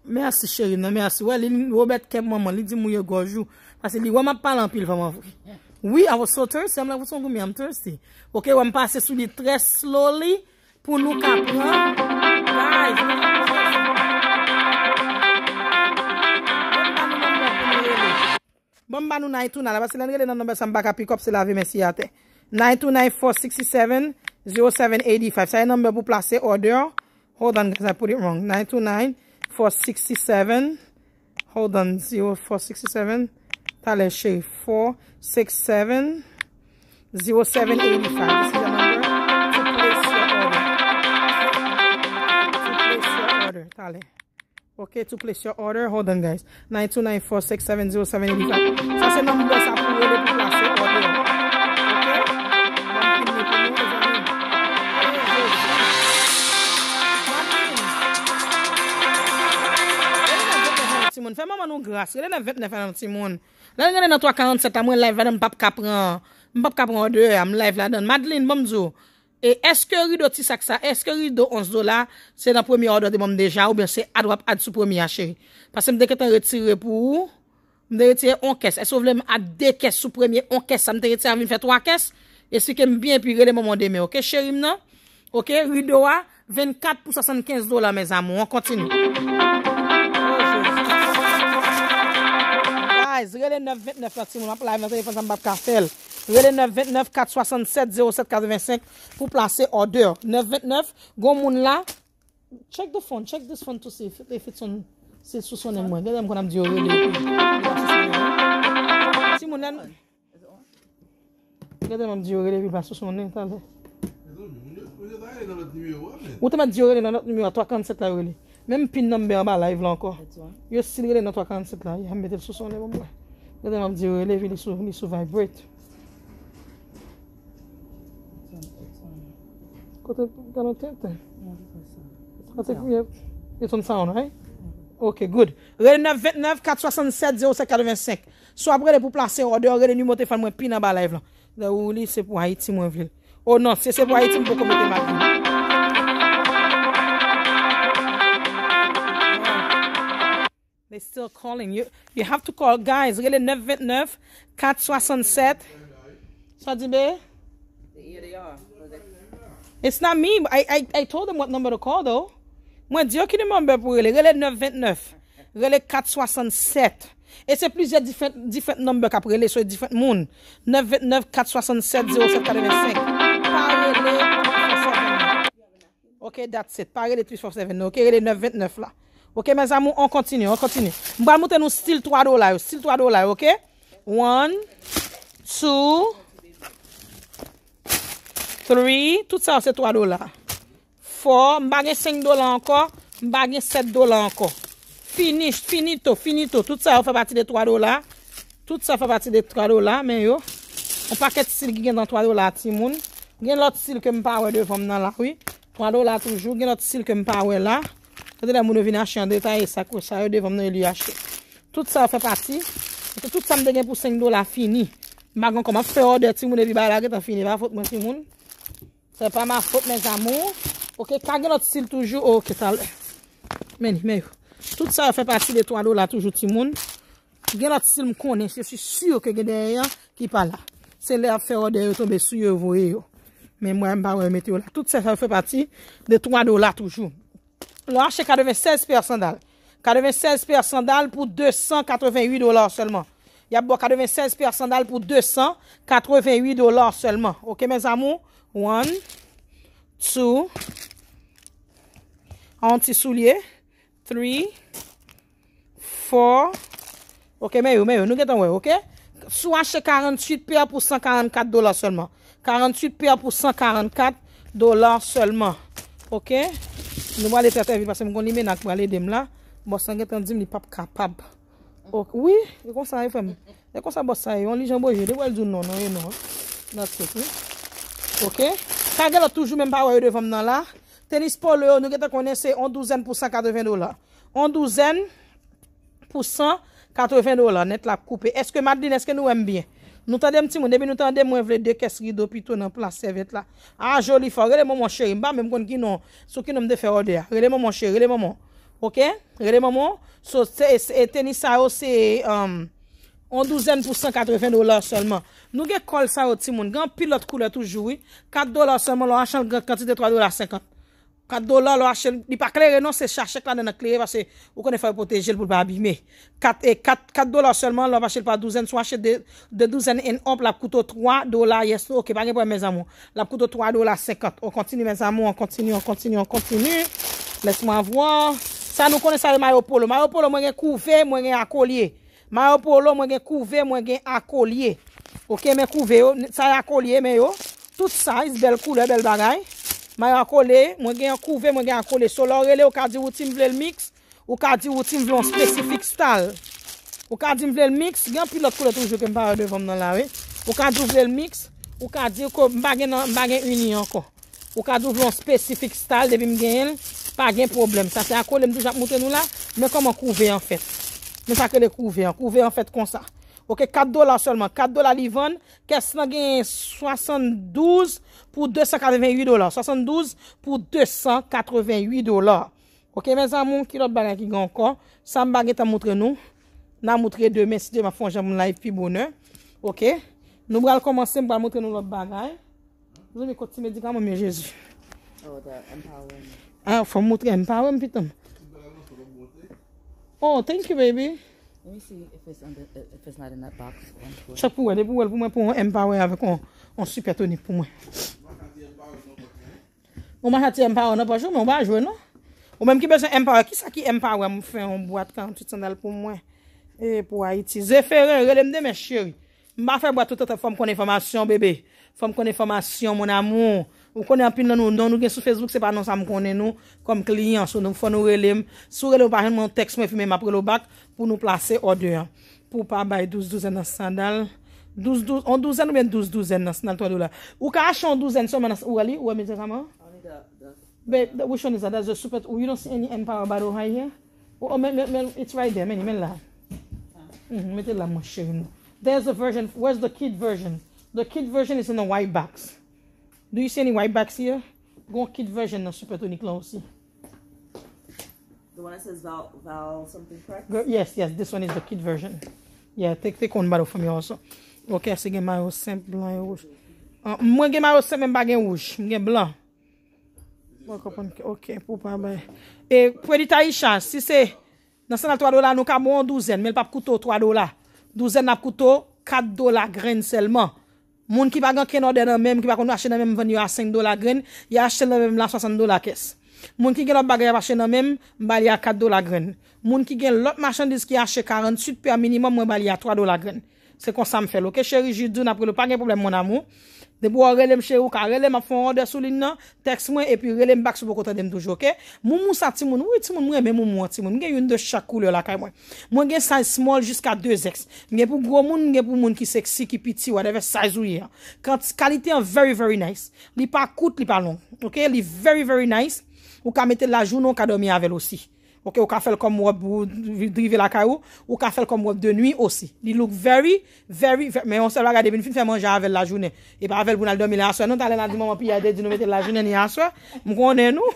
Mersi cheri nan, mersi. Wè li, wò bet ke maman, li di mou yo gojou. Pase li, wè ma palan pil vaman. Oui, I was so thirsty, am la vwosongou mi, I'm thirsty. Ok, wè m pase sou li tres slowly. Poun nou kap, wè? Wè! Bon ban nou nan mbe pou mbe yè lè. Bon ban nou nan yè tou nan. La wè se lan gen nan nan mbe san baka pikop se la vime si yate. 929-467-0785. Se yè nan mbe pou plase order. Hold on, guys, I put it wrong. 929-467. Hold on, 0467. Talè, she. 467-0785. Si. Tale. Ok, tou place your order. Hold on, guys. 929-4670-785. Sa se nanmou dos api ou de pou plase order. Ok? Wan, kinme pou nou e zanmou. Wan, kinme pou nou e zanmou. Wan, kinme pou nou e zanmou. E le nan vet ne fè nan Timon. Fè maman nou gras. E le nan vet ne fè nan Timon. Le nan ren nan 347 amwe live vè nan pap kapran. M pap kapran ou de, am live la dan. Madeline, bom zo. E eske rido ti sak sa, eske rido 11 dola, se nan premye ordo de moun deja ou ben se adwap ad sou premye a ah, cheri. Pase m deketan retire pou, m dekete an kes. E sou vle m ad dekes sou premye an kes, sa m dekete an vin fe 3 kes. E si kem byen pi rele moun deme, ok cheri m nan? Ok, rido a 24 pou 75 dola me zan moun, kontinu. Guys, rele 929 lati moun, ap la mwen te yon fonsan bap ka fel. Relè 929-467-07-45 pou plase order 929. Gon moun la, check the phone, check this phone to see if it's on, oh, si sou sonen mwen. Gèdè mwen kon am diorele. Si moun lè mwen. Gèdè mwen am diorele, bi ba sou sonen, talè. Gèdè mwen am diorele, bi ba sou sonen, talè. Gèdè mwen am diorele, bi ba sou sonen, talè. Gèdè mwen am diorele, bi ba sou sonen, talè. Kote kanon tenten? Nan, nan, nan. Kote kouye, eton saon, right? Ok, good. Rene 929-467-0585. So apre de pou plase, ode orde ni moten fan mwen pin na ba live lan. Le ou li se pou Haiti mwen vle. Ou nan, se se pou Haiti mwen pe komote mak. They still calling you. You have to call guys. Rene 929-467- Swa di be? Here they are. It's not me, I told them what number to call though. Mwen di okine mounbe pou rele. Rele 929, rele 467. E se plizye diferent mounbe ka pou rele, se diferent moun. 929, 467, 07, 45. Par rele, 467. Ok, that's it. Par rele 347 nou. Ok, rele 929 la. Ok, mwen amou, on kontinu, on kontinu. Mwen mwen mouten nou stil 3 do la yo, stil 3 do la yo, ok? One, two... 3, tout sa ou se 3 dola. 4, m bagen 5 dola anko, m bagen 7 dola anko. Finis, finito, finito, tout sa ou fe pati de 3 dola. Tout sa ou fe pati de 3 dola, men yo. Ou paket sil ki gen dan 3 dola ti moun. Gen lot sil ke m pawe de vòm nan la, oui. 3 dola toujou, gen lot sil ke m pawe la. Tote la moun ou vina chen detay sa kwa sa yo de vòm nan li yache. Tout sa ou fe pati. Tote sa m de gen pou 5 dola fini. M bagon koman fe orde ti moun e bi barag etan fini, va fote mwen ti moun. Se pa ma fote, me zamou. Ok, ka genot sil toujou. Ok, tal. Meni, meni. Tout sa fè pati de 3 dola toujou, timoun. Genot sil m konen. Se si sou yo ke genen yan, ki pala. Se lè fè ode yo tombe sou yo voye yo. Men mwa m ba wè meti yo la. Tout sa fè pati de 3 dola toujou. Lò a chè kadeven 16 person dal. Kadeven 16 person dal pou 288 dolar selman. Yab bo kadeven 16 person dal pou 288 dolar selman. Ok, me zamou. 1, 2, anti souliye, 3, 4, ok, meyo, meyo, nou getan we, ok, souache 48 pya pou 144 dolar selman, 48 pya pou 144 dolar selman, ok, nou wale tete evi, pase mwen kon li menak wale dem la, bosa ngetan di m li pap kapab, ok, oui, ekonsa e fem, ekonsa bosa e, an li jan boye, de wale doun non, non, non, non, non, non, non, non, non, non, non, non, non, non, non, non, non, non, Ok, kage la toujou men ba wè yon devom nan la, tenis pou le yon nou geta kone se on douzen pou 180 dolar, on douzen pou 180 dolar net la pou koupe, eske madin eske nou wèm byen, nou tade mti moun, debi nou tade mwen vle de kes gido pi tou nan plas servet la, a joli fò, re le mò mò chè, mba men mwen gino, sou ki nan mde fè odè, re le mò mò chè, re le mò mò, ok, re le mò mò, sou tenis sa o se... On douzen pou 180 dolar selman. Nou ge kol sa ou ti moun. Gan pil lot koule toujou. 4 dolar selman. Lo achan kante 3 dolar 50. 4 dolar lo achan. Di pa kleren. Non se chache klan nan a kleren. Pase ou kone fay proteje l pou l pa abime. 4 dolar selman. Lo achan pa douzen. Sou achan de douzen en omp. La pkoutou 3 dolar. Ok. Pange pou mè zaman. La pkoutou 3 dolar 50. On kontinu mè zaman. On kontinu. On kontinu. On kontinu. Lè se mè avouan. Sa nou konen sa de Maropolo. Mwen gen akolye. Ok men akolye men yo. Tout sa is bel koule bel bagay. Mwen gen akolye. Mwen gen akolye. So lor ele wakadu wotim vle lmix. Wakadu wotim vlon spesifik stal. Wakadu vle lmix. Gen pilot koule toujou ke mparebe vom nan la we. Wakadu vle lmix. Wakadu wakadu vlon spesifik stal. Depi mgen el. Pa gen problem. Sa se akolye mdouj ap mouten nou la. Men kon mwen kouvye an fèt. Mè sa ke lè kouve an, kouve an fèt kon sa. Ok, 4 dolar solman, 4 dolar livan, kè snan gen 72 pou 288 dolar. 72 pou 288 dolar. Ok, mè zan moun ki lòt bagay ki gankon, san bagay ta moutre nou, nan moutre 2, mè si 2, mè fonjè moun la epi bonè. Ok, nou mwen al komanse mwen moutre nou lòt bagay. Jou mè koti mè di gaman mè Jezou. Fon moutre mpawen pitam. Oh, thank you baby. Let me see if it's not in that box. Chakou, ane pou wèl pou mwen pou mwen empower avèk non, on, non? on si petouni pou mwen. Mwen kati empower, joun pou kwen? Mwen kati empower, nou pa joun, mwen ba joun nou. Ou mwen ki besen empower, ki sa ki empower mwen fè ane boat ka, ane tit sèndal pou mwen? E pou a iti. Ze fè rè, rè lèm dè mè chèri. Mwen ba fè boat tout ane fòm konen fòmasyon, bebe. Fòm konen fòmasyon, moun amoun. Ou konen apin nan nou don, nou gen sou Facebook sepan nan sa m konen nou, kom kliyon, sou nou fon nou relem, sou relem ou parjen moun teks mwen, fwen m apre lou bak pou nou plase odyen. Pou pa bay 12-12 nan sandal, 12-12, an 12 nan ou men 12-12 nan sandal tolou la. Ou ka asho an 12 nan, sou men as ou ali, ou ame e zè zaman? Wè, wè chon ni zan, wè chon ni zan, ou men men men men men men la, men la man e chen. There's a version, where's the kid version? The kid version is in the white box. Do you see any white bags here? Gon kit version nan supertonik lan osi. The one that says Val something, correct? Yes, yes, this one is the kit version. Yeah, tek kon baro fami anso. Ok, se gen mayo semp, blan en ouj. Ah, mwen gen mayo semp en bag en ouj, gen blan. Ok, pou pa bay. E, pou edi ta yi chan, si se, nasen al 3 do la, nou ka mwen 12 en, men pap kuto 3 do la. 12 en nap kuto, 4 do la gren selman. Moun ki bagan ken orde nan menm, ki bakon wache nan menm venyo a 5 dola gren, ya achete nan menm la 60 dola kes. Moun ki gen or bagan wache nan menm, bali a 4 dola gren. Moun ki gen lot marchandise ki ache 40, super minimum, mwen bali a 3 dola gren. Se kon sa m fè loke, chèri, jidou, napre lou, pa gen problem moun amou. Debo a relem chè ou ka relem a fon ro de sou lin nan, teks mwen e pi relem bak sou bo konta dem doujou, ok? Moun moun sa timoun, ou ti moun mwen moun moun moun ti moun, mwen gen yon de chakou li yo la kaj mwen. Mwen gen saj smol jiska 2x. Mwen gen pou gwo moun, mwen gen pou moun ki seksi, ki piti, whatever, saj zouye. Kant kalite yon very very nice. Li pa kout, li pa long, ok? Li very very nice. Ou ka mette la joun ou ka domi avèl osi. Ou ka fel kom wop de nwi osi. Li luk very, very... Men yon se wak gade bin fin fe manje avel la jounen. E pa avel pou nan l domine aswe. Non talen nan di maman pi ya de di nou mette la jounen ni aswe. Mwen konnen nou.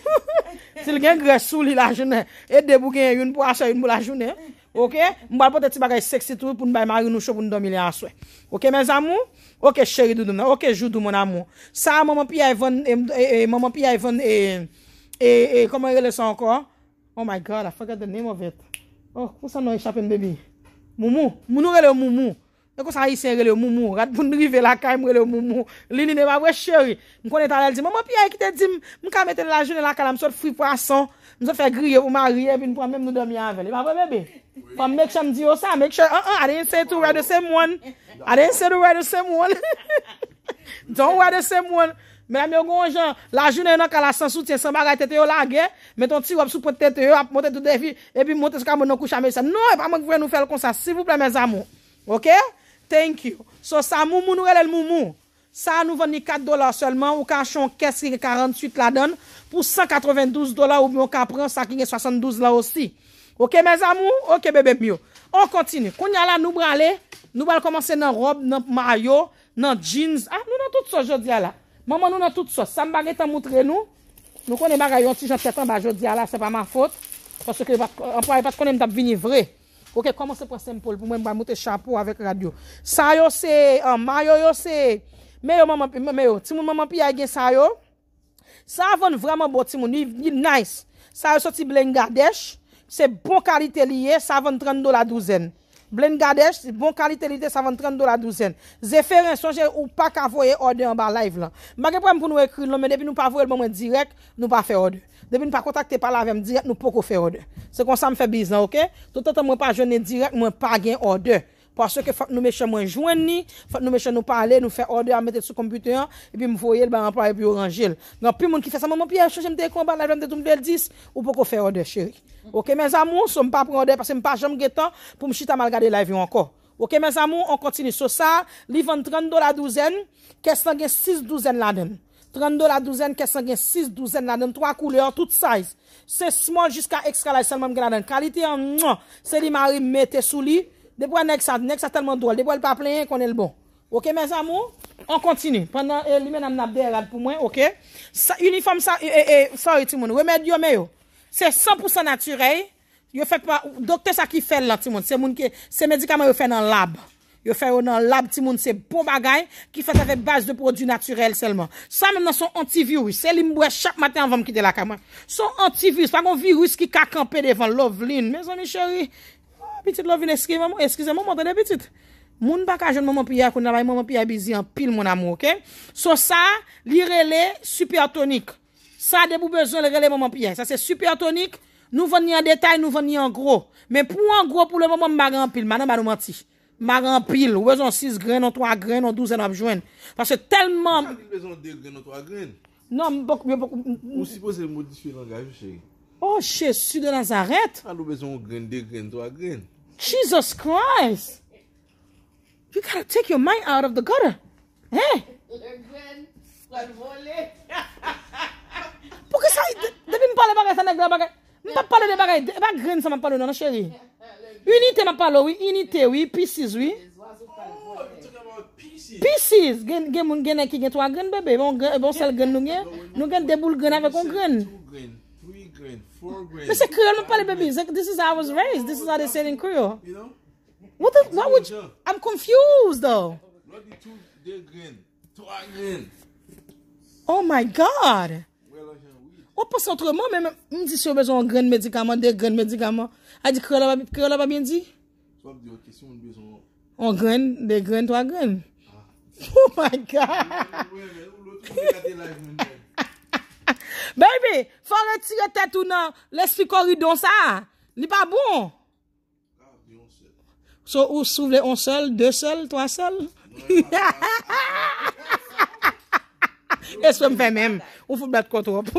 Sil gen gresou li la jounen. E de bou gen yon pou aswe yon pou la jounen. Ou ke? Mwen wapote ti bagay seksi tou pou nou bay ma yon nou sho pou nou domine aswe. Ou ke men zamou? Ou ke cheri do domine. Ou ke jou do moun amou. Sa maman pi ya yvon e... E maman pi ya yvon e... E komen relese ankon? Oh my God, I forgot the name of it. Oh, pou sa nou e chapen bebe? Moumou? Mou nou re le ou moumou? E kou sa yi se re le ou moumou? Gat pou nou rive la ka, mou re le ou moumou? Lini ne va vwe cheri. Mou konen ta lal di, mou mou piye ki te di, mou ka mette la jounen la ka la msot fri pwa son. Mou se fwe griye pou ma riye, bin pou an men mnou domi an veli. Ba vwe bebe? Pon mek chan di yo sa, mek chan, an an, ane se tou vwe de se mwen. Ane se tou vwe de se mwen. Don vwe de se mwen. Mè mè ou goun jan, la jounè nan kala san soutien san bagay tete yo lagè, mè ton ti wap sou pote tete yo, ap motè toute vi, epi motè skam mè nou koucha mè sen. Non, e pa mè kwen nou fèl konsan, sivou ple mè zamou. Ok? Thank you. So sa mou mou nou elè l mou mou. Sa nou venni 4 dolar selman, ou kachon 548 la don, pou 192 dolar ou mè ou kapren 512 la osi. Ok mè zamou? Ok bebe mè yo. On kontine. Koun yala nou bralè, nou bralè komanse nan rob, nan mayo, nan jeans. Ah, nou nan tout so jodi ala. Maman nou nan tout sa, sa m bagay tan moutre nou, nou konen bagay yon si jan setan bagay jodi ala se pa man fote, paske anpwa yon pat konen m tap vini vre. Ok, koman se pa sempol pou mwen mwa moutre shampo avèk radio. Sayo se, mayo yo se, euh, meyo maman pi, meyo, ti moun maman pi a yon sayo, sa avon vreman bo ti moun, ni nice, sa yon sa ti blen gadesh, se bon kalite liye, sa avon 30 dola douzen. Blen Gadej, bon kalitelite, sa vant 30 do la douzen. Ze fè ren sonjè ou pa ka voye orde an ba live lan. Mbake pou m pou nou ekri lò, men depi nou pa voye l moun mwen direk, nou pa fè orde. Depi nou pa kontakte pala avèm direk, nou pokou fè orde. Se kon sa m fè bizan, ok? Tote mwen pa jone direk, mwen pa gen orde. Pwa se ke fòk nou meche mwen jwen ni, fòk nou meche nou pale, nou fè ode a mette sou kompute yon, epi mwoye l ban anpwa epi oranje l. Non, pi moun ki fè sa moun, moun piye, chanjèm te kon ba, la vèm te toun bel dis, ou poko fè ode, chérik. Ok, mèz amou, sou m pa prè ode, pasè m pa jèm gè tan, pou m chita mal gade la vèm anko. Ok, mèz amou, an kontini sou sa, li vèm 32 la douzen, kèstan gen 6 douzen la den. 32 la douzen, kèstan gen 6 douzen la den, 3 kouleur, tout saiz. Se smol jiska ekskalaj Dè pou anèk sa, dè pou anèk sa telman dole, dè pou anèk pa apleyen konèl bon. Ok, mèz amou, an kontinu. Pèndan, eh, lè men am nabdè, lè pou mwen, ok. Uniform sa, e, e, e, sorry ti moun, wè mè diyo mè yo. Se 100% naturel, yo fè pa, dokte sa ki fè lè ti moun. Se moun ki, se medikaman yo fè nan lab. Yo fè yo nan lab ti moun, se pou bon bagay, ki fè sa ve bas de prodou naturel selman. Sa mè nan son antivirus, se lè mwè chak matè an vèm ki de la kamat. Son antivirus, pa mwen virus ki kakampè devan Moun baka joun moun moun piye Koun nabay moun moun piye Bizi an pil moun amou So sa li rele super tonik Sa de bou bezon li rele moun moun piye Sa se super tonik Nou ven ni an detay nou ven ni an gro Men pou an gro pou le moun moun magan pil Moun an manou manti Magan pil ou bezon 6 gren an 3 gren an 12 an apjwen Sa se telman An li bezon 2 gren an 3 gren Moun si pose moun disfi langaj Oh che su de nazaret An li bezon 2 gren an 3 gren Jesus Christ. You gotta take your mind out of the gutter. Hey. bagay neg la bagay, de bagay, chéri. Unité oui, unité, oui, pieces, oui. Pieces, gen moun gen gen bebe, bon sel nou gen, nou gen 4 gren, 4 gren. Mese krio mwen pali bebi, this is how I was raised, this is how they said in krio. You know? What the? Why would you? I'm confused though. Mwen di 2, de kren, 3 kren. Oh my God! We la jan wili. O pa sentreman mwen, mwen di si yo bejou an gren medikaman, de kren medikaman. A di krio la va bende? Swa biot, si yo bejou an gren. An gren, de kren, 3 kren? Ha. Ah. Oh my God! Ou loutou mwen dekade laj mwen dekade. Baby, fò re tire tèt ou nan, le sikori don sa, ni pa bon. Sò ou sou vle on sèl, de sèl, to a sèl? E sò m fè mèm, ou fò bèt kòt wop.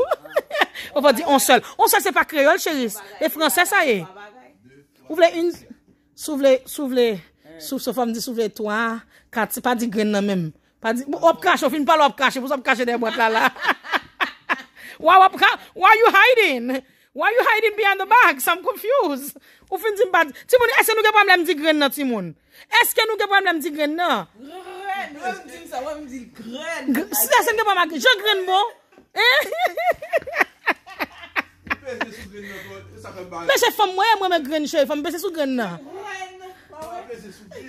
Ou fò di on sèl. On sèl se pa kreol chèlis, le fransè sa yè. Ou vle un, sou vle, sou vle, sou fò m di sou vle to a, kati pa di gren nan mèm. Pa di, ou op kache, ou fin pa l'op kache, ou sò op kache den bot la la. Why are you hiding? Why are you hiding behind the box? I'm confused. O fin di mpad. Ti moun, ese nou ge pwa mle mdi gren nan ti moun. Ese ke nou ge pwa mle mdi gren nan. Gren nan. Mwen mdi gren nan. Se ese nou ge pwa mle mdi gren nan. Je gren bon. E se fwa mwen mwen mwen gren nan. Fwa mwen mwen mwen mwen mwen mwen mwen mwen. Gren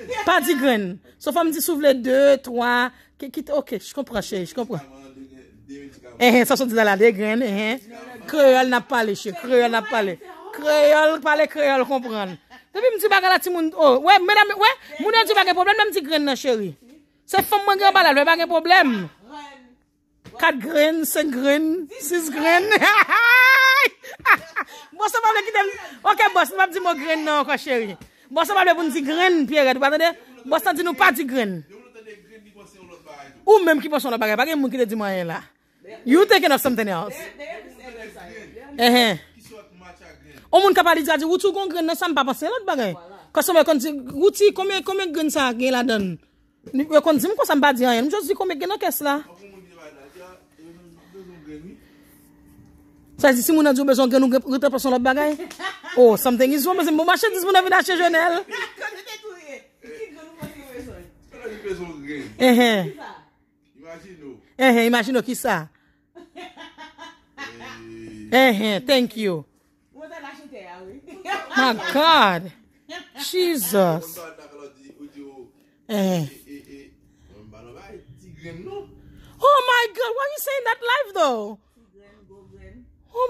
nan. Padi gren. So fwa mwen mwen mwen mwen mwen mwen mwen mwen mwen. Ok, jikon pra che. Jikon pra. Ehe, eh, sasou di dalade, e eh, gren, ehe. Kreol nap pale, chè, kreol nap pale. Kreol pale, kreol kompran. Tevi mti bagala ti moun... Ou, mwen, mwen, mounen di baga e probleme, mwen mti gren nan, chèri. Se fò mwen ge bala, mwen baga e probleme. Kat gren, sen gren, sis gren. Ha ha ha! Bòs se mwen mwen ki dev... Ok, bòs, mwen mwen di mwen gren nan anko, chèri. Bòs se mwen mwen mwen di gren, pièret, bòs se mwen mwen di gren. Ou mwen mwen ki poson la baga, baga mwen mwen ki dev di mwen en la. You taking off something else? Deye, deye, deye. Mwen teke gwen. Ehe. Kiswa koumache a gwen. O moun kapari diya di, wouti koum gwen, nan sa mpa pase lòt bagay. Wala. Kwa sou mwen kon di, wouti, kome, kome gwen sa gwen la don? Mwen kon di mwen kon sa mpa diyan, mwen jòt si kome gwen la kes la. Mwen kon di mwen la, diya, e mwen nan diyo bezon gwen mi? Sa di si mwen nan diyo bezon gwen nou gote poson lòt bagay? Oh, something is wrong, mwen se mwen mwache di si mwen nan vide a che jwen el. Ehe. Kone uh thank you. My God. Jesus. Eh. Oh my God, why are you saying that live though? Oh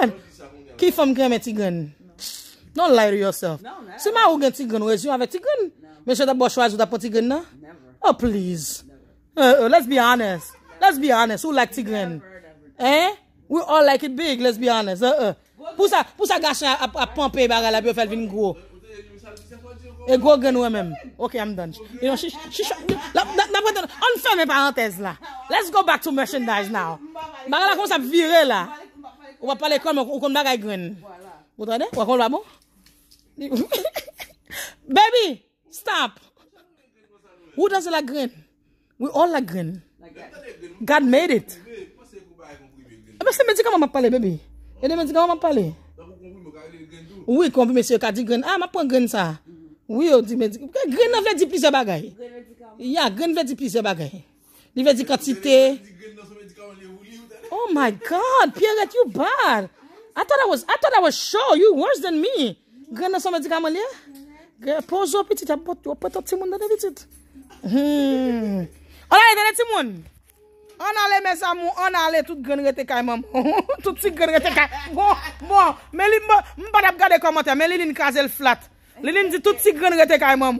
my God. Keep from grandma Tigan. Don't lie to yourself. No, See my organ Tigan, where's you have a Tigan? Make sure that boss rise with a Tigan, no? Never. Oh, please. Uh, uh, let's be honest. Let's be honest. Who like Tigan? Eh? We all like it big, let's be honest. Uh, uh. Pousa gache a pampi baral la biyo fel vin gro. E gro gen wè e mèm. Ok, I'm done. On ferme parantez la. Let's go back to merchandise now. Baral la kon sa vire la. Ou wap pale kon, ou kon bagay gen. Wot anè? Wakon wabon? Baby, stop. Who doesn't like gen? We all like gen. God made it. Ebe se medika man ap pale bebi? Ede medika man ap pale? Ouye konvi mese yo ka di gen. A ma pon gen sa. Ouye yo di medika. Gen nan ve di pise bagay. Ya gen ve di pise bagay. Li ve di katite. Oh my god. Piret you bad. I thought I was sure you worse than me. Gen nan so medika man le. Po zo pitit. A pot yo peto timon nan evitit. Olay dene timon. An ale men sa moun, an ale, tout si gren rete kay moun. Tout si gren rete kay moun. Mwen bad ap gade komante, men li lin kaze l flat. Li lin di tout si gren rete kay moun.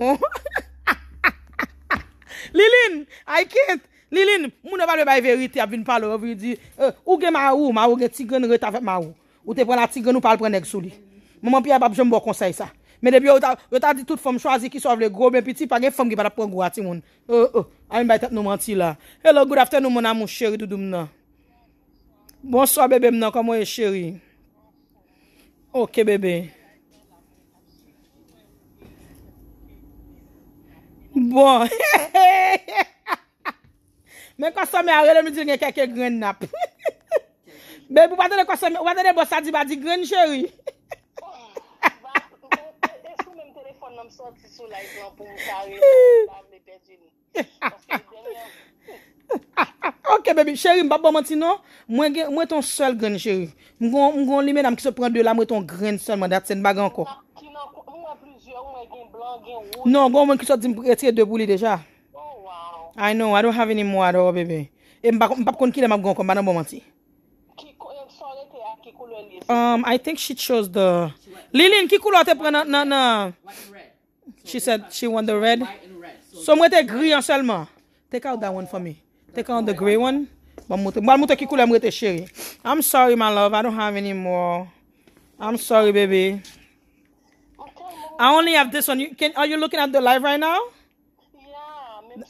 Li lin, ay kent. Li lin, moun an valwe bay verite ap vin palo. Ovi di, euh, ouge ma ou, ma ouge ti gren rete avet ma ou. Ou te prela ti gren ou pal prenek sou li. Moun piye bab, jom bo konsey sa. Men debi yo, yo ta di tout fom chwa ziki so avle gro, men pi ti pa gen fom giba da pon gwa ti moun. O, oh, o, oh. a ah, yon bay tep nouman ti la. Hello, good afternoon moun bon. a moun sheri doudou mna. Bon so bebe mna, kwa mwen sheri. Ok bebe. Bon. Men konsome a rele mi di gen keke gren nap. Bebe, wate de konsome, wate de bosa di ba di gren sheri? Ok bebe, chèri mbap bomanti nou, mwen ton sol gwen chèri. Mwen gon lime nan mkiso pren de la mwen ton gren sol mwen daten bagan ko. Non, gwen mwen mkiso ete de bouli deja. Oh, I know, I don't have any more though bebe. E mbap kon ki dem ap gon kon, banan bomanti. I think she chose the... Lilin, kikou lo a te pren nan nan nan? Like in red. She said she want the red. So mwete gri anselman. Take out that one for me. Take out the grey one. I'm sorry my love. I don't have any more. I'm sorry baby. I only have this one. Are you looking at the live right now? Ya.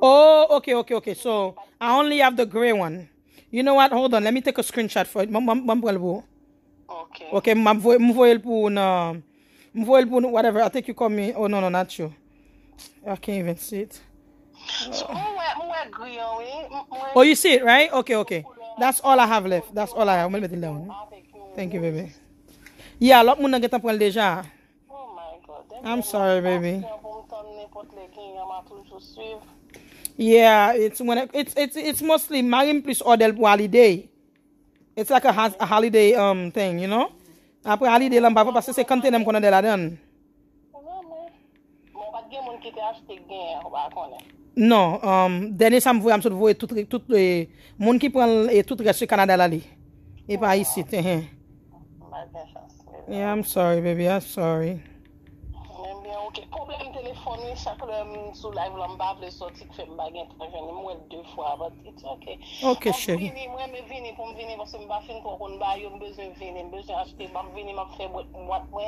Oh, ok, ok, ok. So, I only have the grey one. You know what? Hold on. Let me take a screenshot for you. Ok, mwepu anselman. Mvo elpou nou, whatever, I think you call me, oh no, no, not you. I can't even see it. Oh, you see it, right? Ok, ok. That's all I have left. That's all I have. Thank you, bebe. Yeah, lop mounan getan pou el deja. Oh, I'm sorry, bebe. Yeah, it's mostly, my name please odel pou halidey. It's like a halidey um, thing, you know? Apre Ali de lan pa pa pa se se kante nan m konen de la den. Mwen pa gen moun ki te ashte gen wak konen. Non, um, dene sa m vwe am sot vwe tout le, moun ki pran e tout reswe kanen de la li. E pa isi te hen. Mwen pa gen chansi. Yeah, I'm sorry baby, I'm sorry. Ok, problem telefon mi, chakle m euh, sou live lan bab le, soti kwen bagen, prejeni mwen de fwa, but it's ok. Ok, chenye. Mwen men vini pou m vini, vose m bafin kwen kon bayon, bez men vini, bez men achte, bap vini m ap fe mwap we,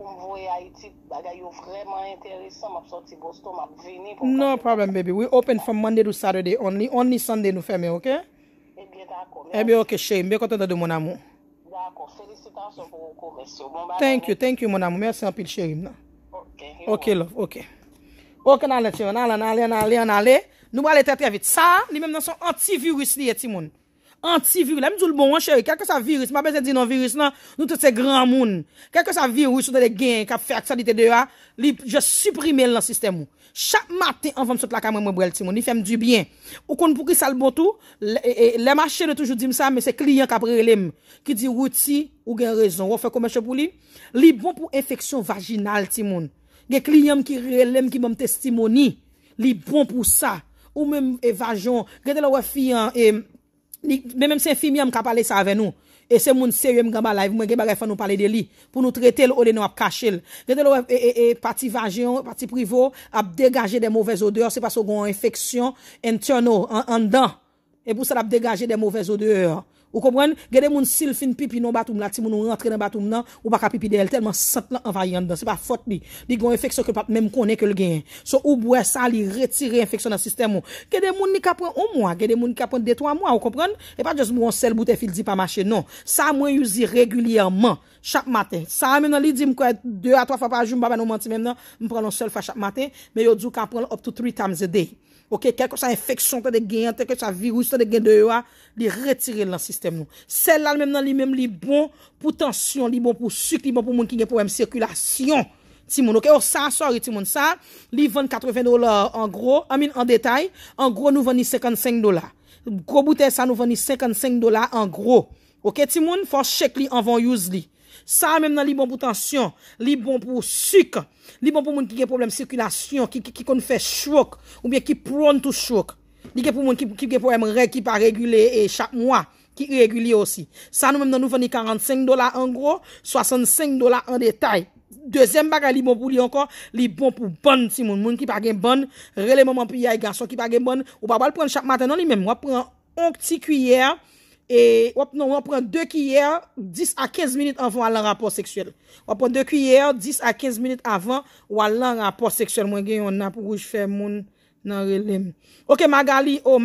pou m voye Haiti, bagay yo vreman enteresan, m ap soti bosto, m ap vini pou m bagen. No problem, baby, we open from Monday to Saturday only, only Sunday nou fweme, ok? Ebe, eh eh ok, chenye, mbe konta do moun amou. Dako, felicitasyon pou mwen komesyo, moun bagen. Thank you, thank you moun amou, mersi an pil chenye mna. Ok lò, ok. Ok nan lè ti, nan lè nan lè nan lè nan lè. Nou mwa lè tè trè vit. Sa, li mèm nan son antivirus li yè ti moun. Antivirus, lè mdoul bon an chèri. Kèkè sa virus, mwabè zè di nan virus nan, nou tè se gran moun. Kèkè sa virus ou dè lè gen, kap fè ak sanite dewa, li jè suprime lè nan sistem moun. Chak matè an vèm sot la kamè mè mè brel ti moun, li fèm di byen. Ou kon pou ki sal botou, lè e, e, ma chè lè toujou dim sa, mè se kliyen kap rè lèm, Ge kliyem ki relem ki mwem testimoni li bon pou sa. Ou mwem e vajon. Ge delo wè fiyan, e, mwen mwem sen fimyem ka pale sa ave nou. E se mwoun seryem gamba la, mwen ge bagay fwa nou pale de li. Pou nou trete l, ode nou ap kache l. Ge delo wè, e, e, e pati vajon, pati privo, ap degaje de mwovez odeur. Se pa so gwen enfeksyon entyono, an dan. E pou sa ap degaje de mwovez odeur. Ou kompren, gede moun sil fin pipi nou batoum, la ti moun nou rentre nan batoum nan, ou baka pipi de el, telman sat lan anvayande dan, se pa fot mi. Bi gwen infeksyon ke pat mèm konen ke l gen, so ou bwe sa li retire infeksyon nan sistem moun. Gede moun ni kapwen 1 mwa, gede moun ni kapwen 2-3 mwa, ou kompren, e pa jaz moun sel boute fil di pa mache, non. Sa mwen yu zi regulyanman, chap maten. Sa mwen li di mwen kwa 2-3 fapajou mbaba nou manti mèm nan, mwen pronon sel fapachap maten, mwen yo djou kapwen up to 3 times a day. Ok, kèlko sa infeksyon te de gen, kèlko sa virouz te de gen de yo a, li retire lan sistem nou. Sel la, li mèm nan li mèm, li bon pou tansyon, li bon pou suk, li bon pou moun ki gen pou mèm sirkulasyon, ti moun. Ok, ou oh, sa, sorri ti moun, sa, li vèn 80 dolar an gro, amin an detay, an gro nou vèn ni 55 dolar. Gro boutè sa nou vèn ni 55 dolar an gro. Ok, ti moun, fò shèk li an vèn yous li. Sa mèm nan li bon pou tansyon, li bon pou suk, li bon pou moun ki gen problem sirkulasyon, ki kon fè chouk, ou bè ki proun tou chouk. Li gen pou moun ki gen problem re, ki pa regule, e chak mwa, ki regule osi. Sa mèm nan nou veni 45 dola an gro, 65 dola an detay. Dezem baga li bon pou li ankon, li bon pou bon si moun, moun ki pa gen bon, re le moun moun pi ya e gansyon ki pa gen bon. Ou pa bal pren chak maten nan li mèm, wap pren an onk ti kuyèr. E wap nan wap pran 2 kuyen, 10 a 15 minit avan walan rapor seksuel. Wap pran 2 kuyen, 10 a 15 minit avan walan rapor seksuel. Mwen gen yon nap ruj fè moun nan relem. Ok Magali, oh,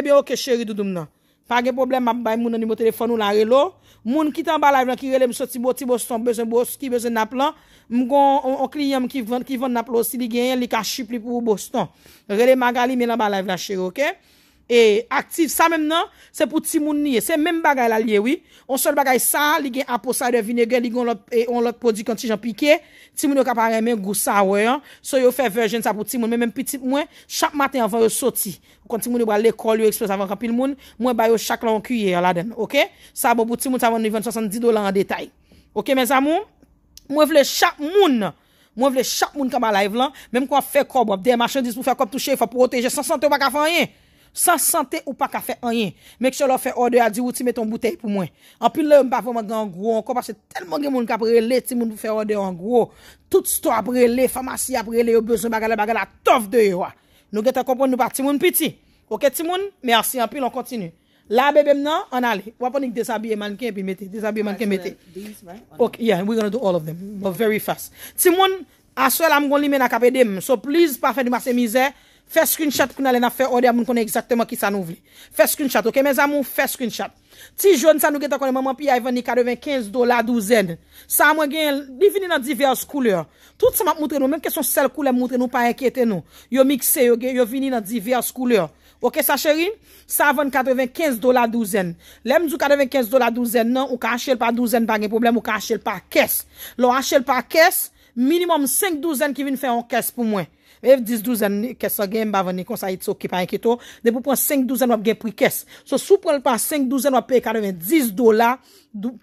ebe eh ok chèri doudoum nan. Pagè problem ap bay moun nan yon mou telefon nou la relem. Moun ki tan balay vlan ki relem soti bo ti bo sotan, bezen bo sotan, bezen nap lan. Mwen kon on kli yon ki vant nap lo si li gen yon, li ka chip li pou bo sotan. Rele Magali menan balay vlan chèri okè. E aktif. Sa men nan, se pou ti moun niye. Se men bagay la liye, oui. On sol bagay sa, li gen aposay de vinegè, li gen e, on lòk podi kontijan pike. Ti moun yo kapare men gousa, wè yon. So yo fè verjen sa pou ti moun. Men men piti mwen, chak maten avan yo soti. Kon ti moun yo ba lè kol yo ekspres avan kapil moun. Mwen bay yo chak lan kuyè yon la den, ok? Sa bo pou ti moun sa avan ni 20-70 dolan an detay. Ok, men zamoun? Mwen vle chak moun. Mwen vle chak moun kama live lan. Men mwen fè kob wap. Dey San sante ou pa kafe anyen. Mek se lò fè ode a di wou ti met ton butey pou mwen. Anpil lò yon pa pou man gen an gro. On kompase telman gen moun ka prele ti moun pou fè ode an gro. Tout sto aprele, famasy aprele, yon bezon bagale bagale. Tof de yon wak. Nou gen ta kompon nou pa ti moun piti. Ok ti moun, mersi anpil, anpil, an kontinu. La bebe mnan, an ale. Waponik desabi e manken epi meti. Desabi e manken meti. Ok, yeah, we gonna do all of them. But very fast. Ti moun, aswe la mgon li men akapede m. So please Fe screenshot pou nan lè na fè ode amoun konè exaktèman ki sa nou vli. Fe screenshot, ok? Men zamoun, fe screenshot. Ti joun sa nou geta konè, maman pi a evan ni kadeven 15 dola douzen. Sa amwen gen, di vini nan divers kouleur. Tout sa map moutre nou, menm ke son sel koule moutre nou, pa enkete nou. Yo mikse, yo gen, yo vini nan divers kouleur. Ok sa chèrin? Sa avan 95 dola douzen. Lem di 95 dola douzen nan, ou ka achèl pa douzen bagen problem, ou ka achèl pa kes. Lo achèl pa kes, minimum 5 douzen ki vin fè an kes pou mwen. F 10 douzen kese gen ba veni konsa itso ki pa yon kito. Ne pou pon 5 douzen wap gen pou kese. So sou pon l pa 5 douzen wap peye kareven 10 dola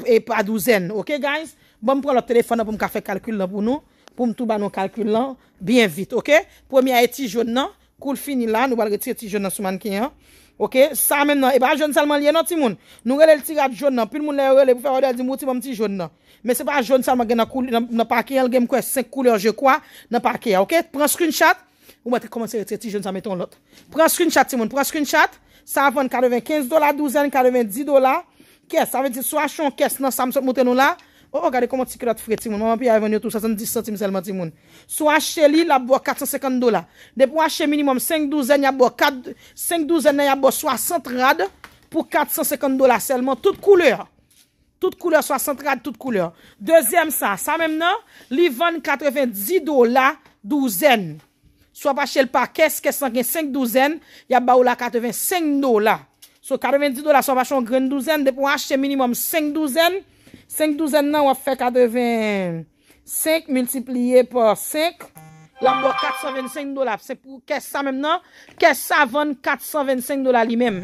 e, a douzen. Ok guys? Bon mpon l wap telefona pou mka fe kalkul la pou nou. Pou mtou ba nou kalkul la. Bien vit. Ok? Premier eti joun nan. Koul fini la. Nou bal reti eti joun nan souman ki yon. Ok, sa men nan, e ba joun salman liye nan ti moun, nou rele l tira joun nan, pil moun le rele pou fe rode l di mou ti moun ti joun nan, men se ba joun salman gen nan pake yon gen mkwes, 5 kouler je kwa, nan pake ya, ok, pran skrin chat, ou mwen te komanse rete ti joun salman eton lot, pran skrin chat ti moun, pran skrin chat, sa apon 95 dola, 12 an, 90 dola, kes, sa ve di swachon kes nan samsot mouten nou la, O, oh, oh, gade koman ti kredat fred ti moun. Maman pi a ven yo tou 70 centime selman ti moun. Sou achè li, la bo 450 dola. Depo achè minimum 5 douzen, ya bo 60 rad pou 450 dola selman. Tout kouleur. Tout kouleur, 60 rad, tout kouleur. Dezem sa, sa menm nan, li van 90 dola douzen. Sou ap achè l pa kes, kes 5 douzen, ya ba ou la 85 dola. Sou 90 dola, sou ap achè un gren douzen, depo achè minimum 5 douzen, 5 douzen nan wap fèk non? a devèm. 5 multiplié por 5. Lèm wè 425 dola. Se pou kè sa mèm nan. Kè sa vèn 425 dola li mèm.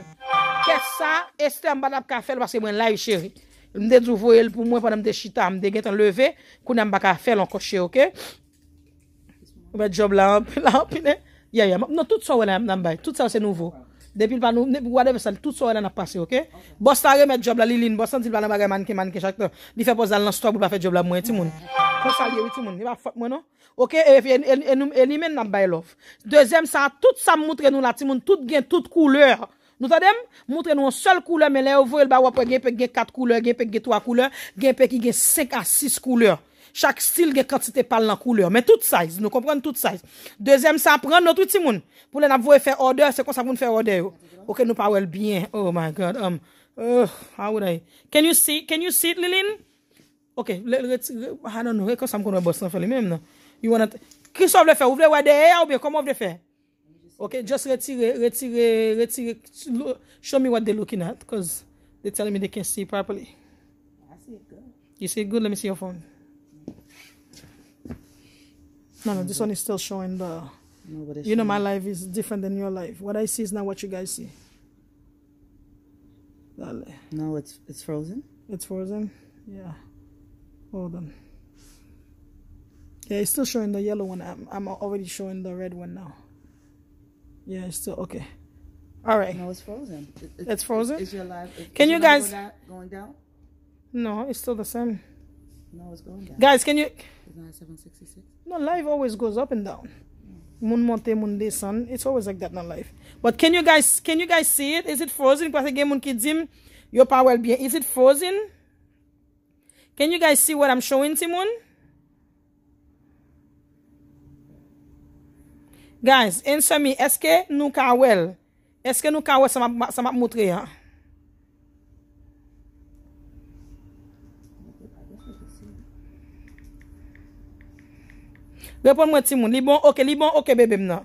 Kè sa este mbèd ap kè fèl. Basè mwen la yè chèri. Mdè djouvo yè l pou mwen pwèm dèm de chita. Mdè gèt an levè. Kounè mbè kè fèl an kòche ok. Mwen job lèm. Lèm pwènè. Yè yè. Mnè tout sa wè lèm nan bay. Tout sa wè se nouvo. Depi l pa nou, wade ve sal, tout so an ap pase, okey? Bostan remet job la li lin, bostan ti l pa nan bagay manke manke chak te, di fe pos dal nan stok pou ba fe job la mwen ti moun. Bostan li ou ti moun, li ba fote mwen non? e, e, e, nou? Okey, eni men nan bay love. Dezem sa, tout sa moutre nou la ti moun, tout gen, tout kouleur. Nou ta dem, moutre nou an sol kouleur, me le ouvo el ba wapwe gen pek gen kat kouleur, gen pek gen 3 kouleur, gen pek gen 5 a 6 kouleur. Chak stil ge kante te pale la koule. Men tout saiz. Nou kompren tout saiz. Dezem sa apren nou tout si moun. Pou lè nap vwe fè ode. Se kon sa moun fè ode. Ok nou pa wèl byen. Oh my God. Um, oh, how would I? Can you see? Can you see it Lilin? Ok. I don't know. Ek kon sa m kon wè bostan fè li menm nan. You wanna... Kis wè fè? Ou vwe wè dey? Ou bè? Kom wè fè? Ok. Just retire. Retire. Show me what they looking at. Because they tell me they can see properly. You say good. Let me see your phone. No, no, mm, this one is still showing the. you know, my life is different than your life. What I see is not what you guys see. Dale. No, it's it's frozen. It's frozen. Yeah. Hold on. Yeah, it's still showing the yellow one. I'm I'm already showing the red one now. Yeah, it's still okay. All right. No, it's frozen. It, it, it's frozen. Is your life? can you guys going down? No, it's still the same. No, it's going down. Guys, can you? Non, life always goes up and down. Moun monte, moun desan. It's always like that nan life. But can you guys see it? Is it frozen? Kwa se gen moun ki dzim, your power will be here. Is it frozen? Can you guys see what I'm showing ti moun? Guys, answer me. Eske nou ka well? Eske nou ka well sa ma moutre ya? Ha? Réponds-moi, Timon. Liban, Li bon, ok, li bon, ok bébé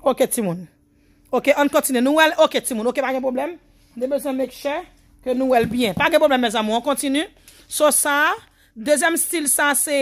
Ok Timon. Ok, an kontine. Nou wèl, ok Timon, ok, pa gen problem. Ne bezan mek chè, ke nou wèl bien. Pa gen problem, mez amou, an kontine. So sa, dezem stil sa, se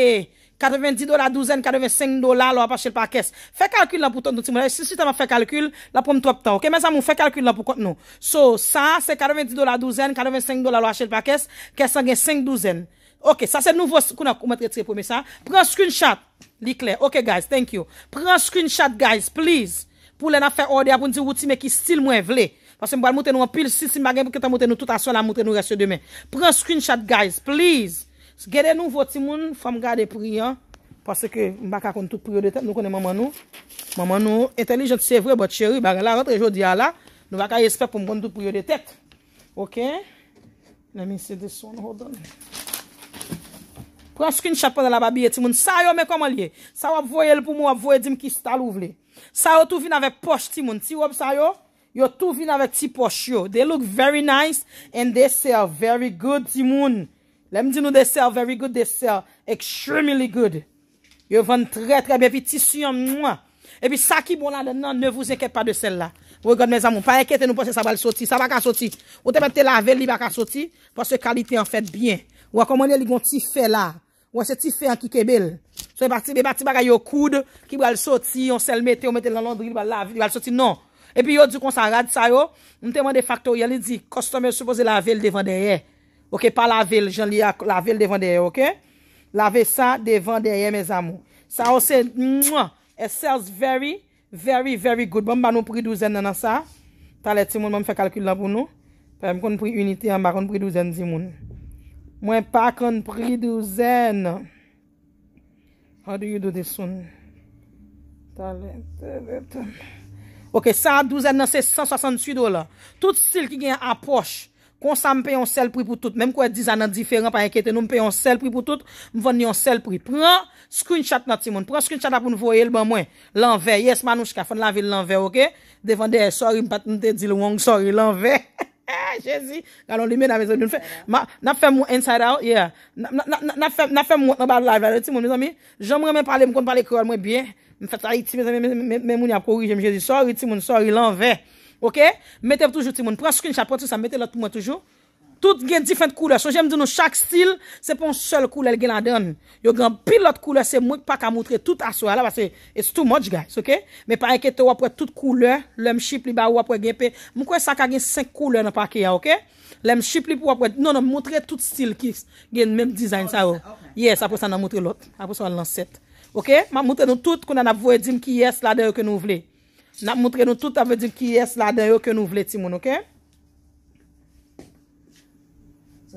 90 dola, 12an, 85 dola, lo apache l pa kes. Fè kalkul la pou ton, Timon, se si ta va fè kalkul, la pou m'top tan, ok, mez amou, fè kalkul la pou kont nou. So sa, se 90 dola, 12an, 85 dola, lo apache l pa kes, kes an gen 5 dozan. Ok, sa se nou vòs kou na kou metre tri pou me sa. Pren screen shot, li kler. Ok, guys, thank you. Pren screen shot, guys, please. pou lè na fè orde apoun di wouti mè ki stil mwen vle. Pase mbwa mouten nou an pil si si mbagèm pou kèta mouten nou tout an so la mouten nou resyo demè. Pren screenshot guys, please. Gèdè nou voti moun, fam gade priyan. Pase ke mbakakon tout priyo de tèt, nou konè maman nou. Maman nou, intelligent se vre bot chèri, bagè la rentre jò di ala. Nou baka y espèp pou mbon tout priyo de tèt. Ok? Nè mi sè de son, nou hò donè. Pren screenshot pwè la babi yè ti moun. Sa yo mè koman liye? Sa wap voyel pou mwen wap voye di m Sa yo tou vin ave poch ti moun, ti wop sa yo, yo tou vin ave ti poch yo, they look very nice, and they sell very good ti moun, lem di nou they sell very good, they sell extremely good, yo ven tre tre, bepi ti suyon mouan, epi sa ki bon la non, de nan, ne vou zeket pa de sel la, woy god me zamoun, pa ekete nou pwese sabal soti, sabal ka soti, wote mwen te lave li baka soti, pwese kalite an fet bien, wakomone li gonti fe la, Ou an se ti fe an ki kebel So yon e bati e baka yon koud Ki wale soti, yon sel mette, yon mette lalandri Wale soti, non E pi yon di kon san rad sa yo Yon teman de faktor, yon li di Kostome soupoze lavel devan deye Ok, pa lavel, jen li lavel devan deye, ok Lave sa devan deye, mez amou Sa yo se, mwa E sells very, very, very good Bon, ban nou pri douzen nan sa Talet si moun, ban mfe kalkul nan pou nou Pan mkon pri uniti an, ban mkon pri douzen di moun Mwen pa kon pri duzen. Adi yu do de son. Talen. Ok, sa duzen nan se 168 do la. Tout stil ki gen apos. Kon sa mpeyon sel pri pou tout. Mem kwa dizan nan diferan pa enkete nou mpeyon sel pri pou tout. Mwen nyon sel pri. Pren skrinchat nan ti moun. Pren skrinchat la pou nou voye lman mwen. Lanve. Yes manoushka. Fon la vil lanve ok. Defande e sori mpat nte di lwong sori lanve. Ha, jesi, gwa loun lume nan mè zon. Na fè mwen inside out, yeah. Na fè mwen nan ba laj vè lè, ti mwen, mè zon mi. Jom mwen mè pale, mwen konte pale kreol mwen biè. Mwen fè ta yi, ti mwen, mè mwen yap kori, jem jesi. Sorri, ti mwen, sorri, lan vè. Ok, mè te v toujou, ti mwen. Pwa skin chapot, sa mè te lòt mwen toujou. Tout gen diferent kouleur. So jèm di nou chak stil. Se pon sel kouleur gen la don. Yo gen pil lot kouleur. Se mouk pa ka moutre tout aswa la. Basè. It's too much guys. Ok. Me parek eto wap wap wap tout kouleur. Lem chip li ba wap wap gen pe. Mouk wap sakage 5 kouleur nan pa ki ya. Ok. Lem chip li wap wap wap. Non nan moutre tout stil ki. Gen men design sa ou. Oh. Yes. Apo sa nan moutre lot. Apo sa nan lan set. Ok. Mam moutre nou tout. Kou nan ap vwe di mki yes la de yo ke nou vle. Nan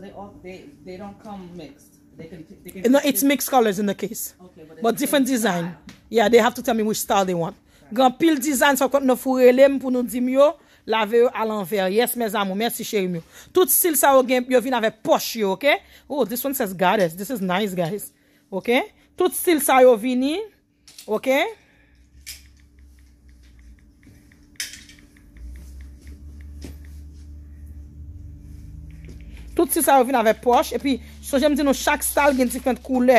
So they don't come mixed? No, it's mixed colors in the case. Ok, but different design. Yeah, they have to tell me which style they want. Gan pil design, so kon nou furelem pou nou di myo, la veyo alan veyo. Yes, me zamo, mersi shaymyo. Tout sil sa yo gen, yo vin ave pos yo, ok? Oh, this one says goddess, this is nice guys, ok? Tout sil sa yo vini, ok? Ok? Tout se sa evin ave posh epi so jem di nou shak stal gen diferent koule.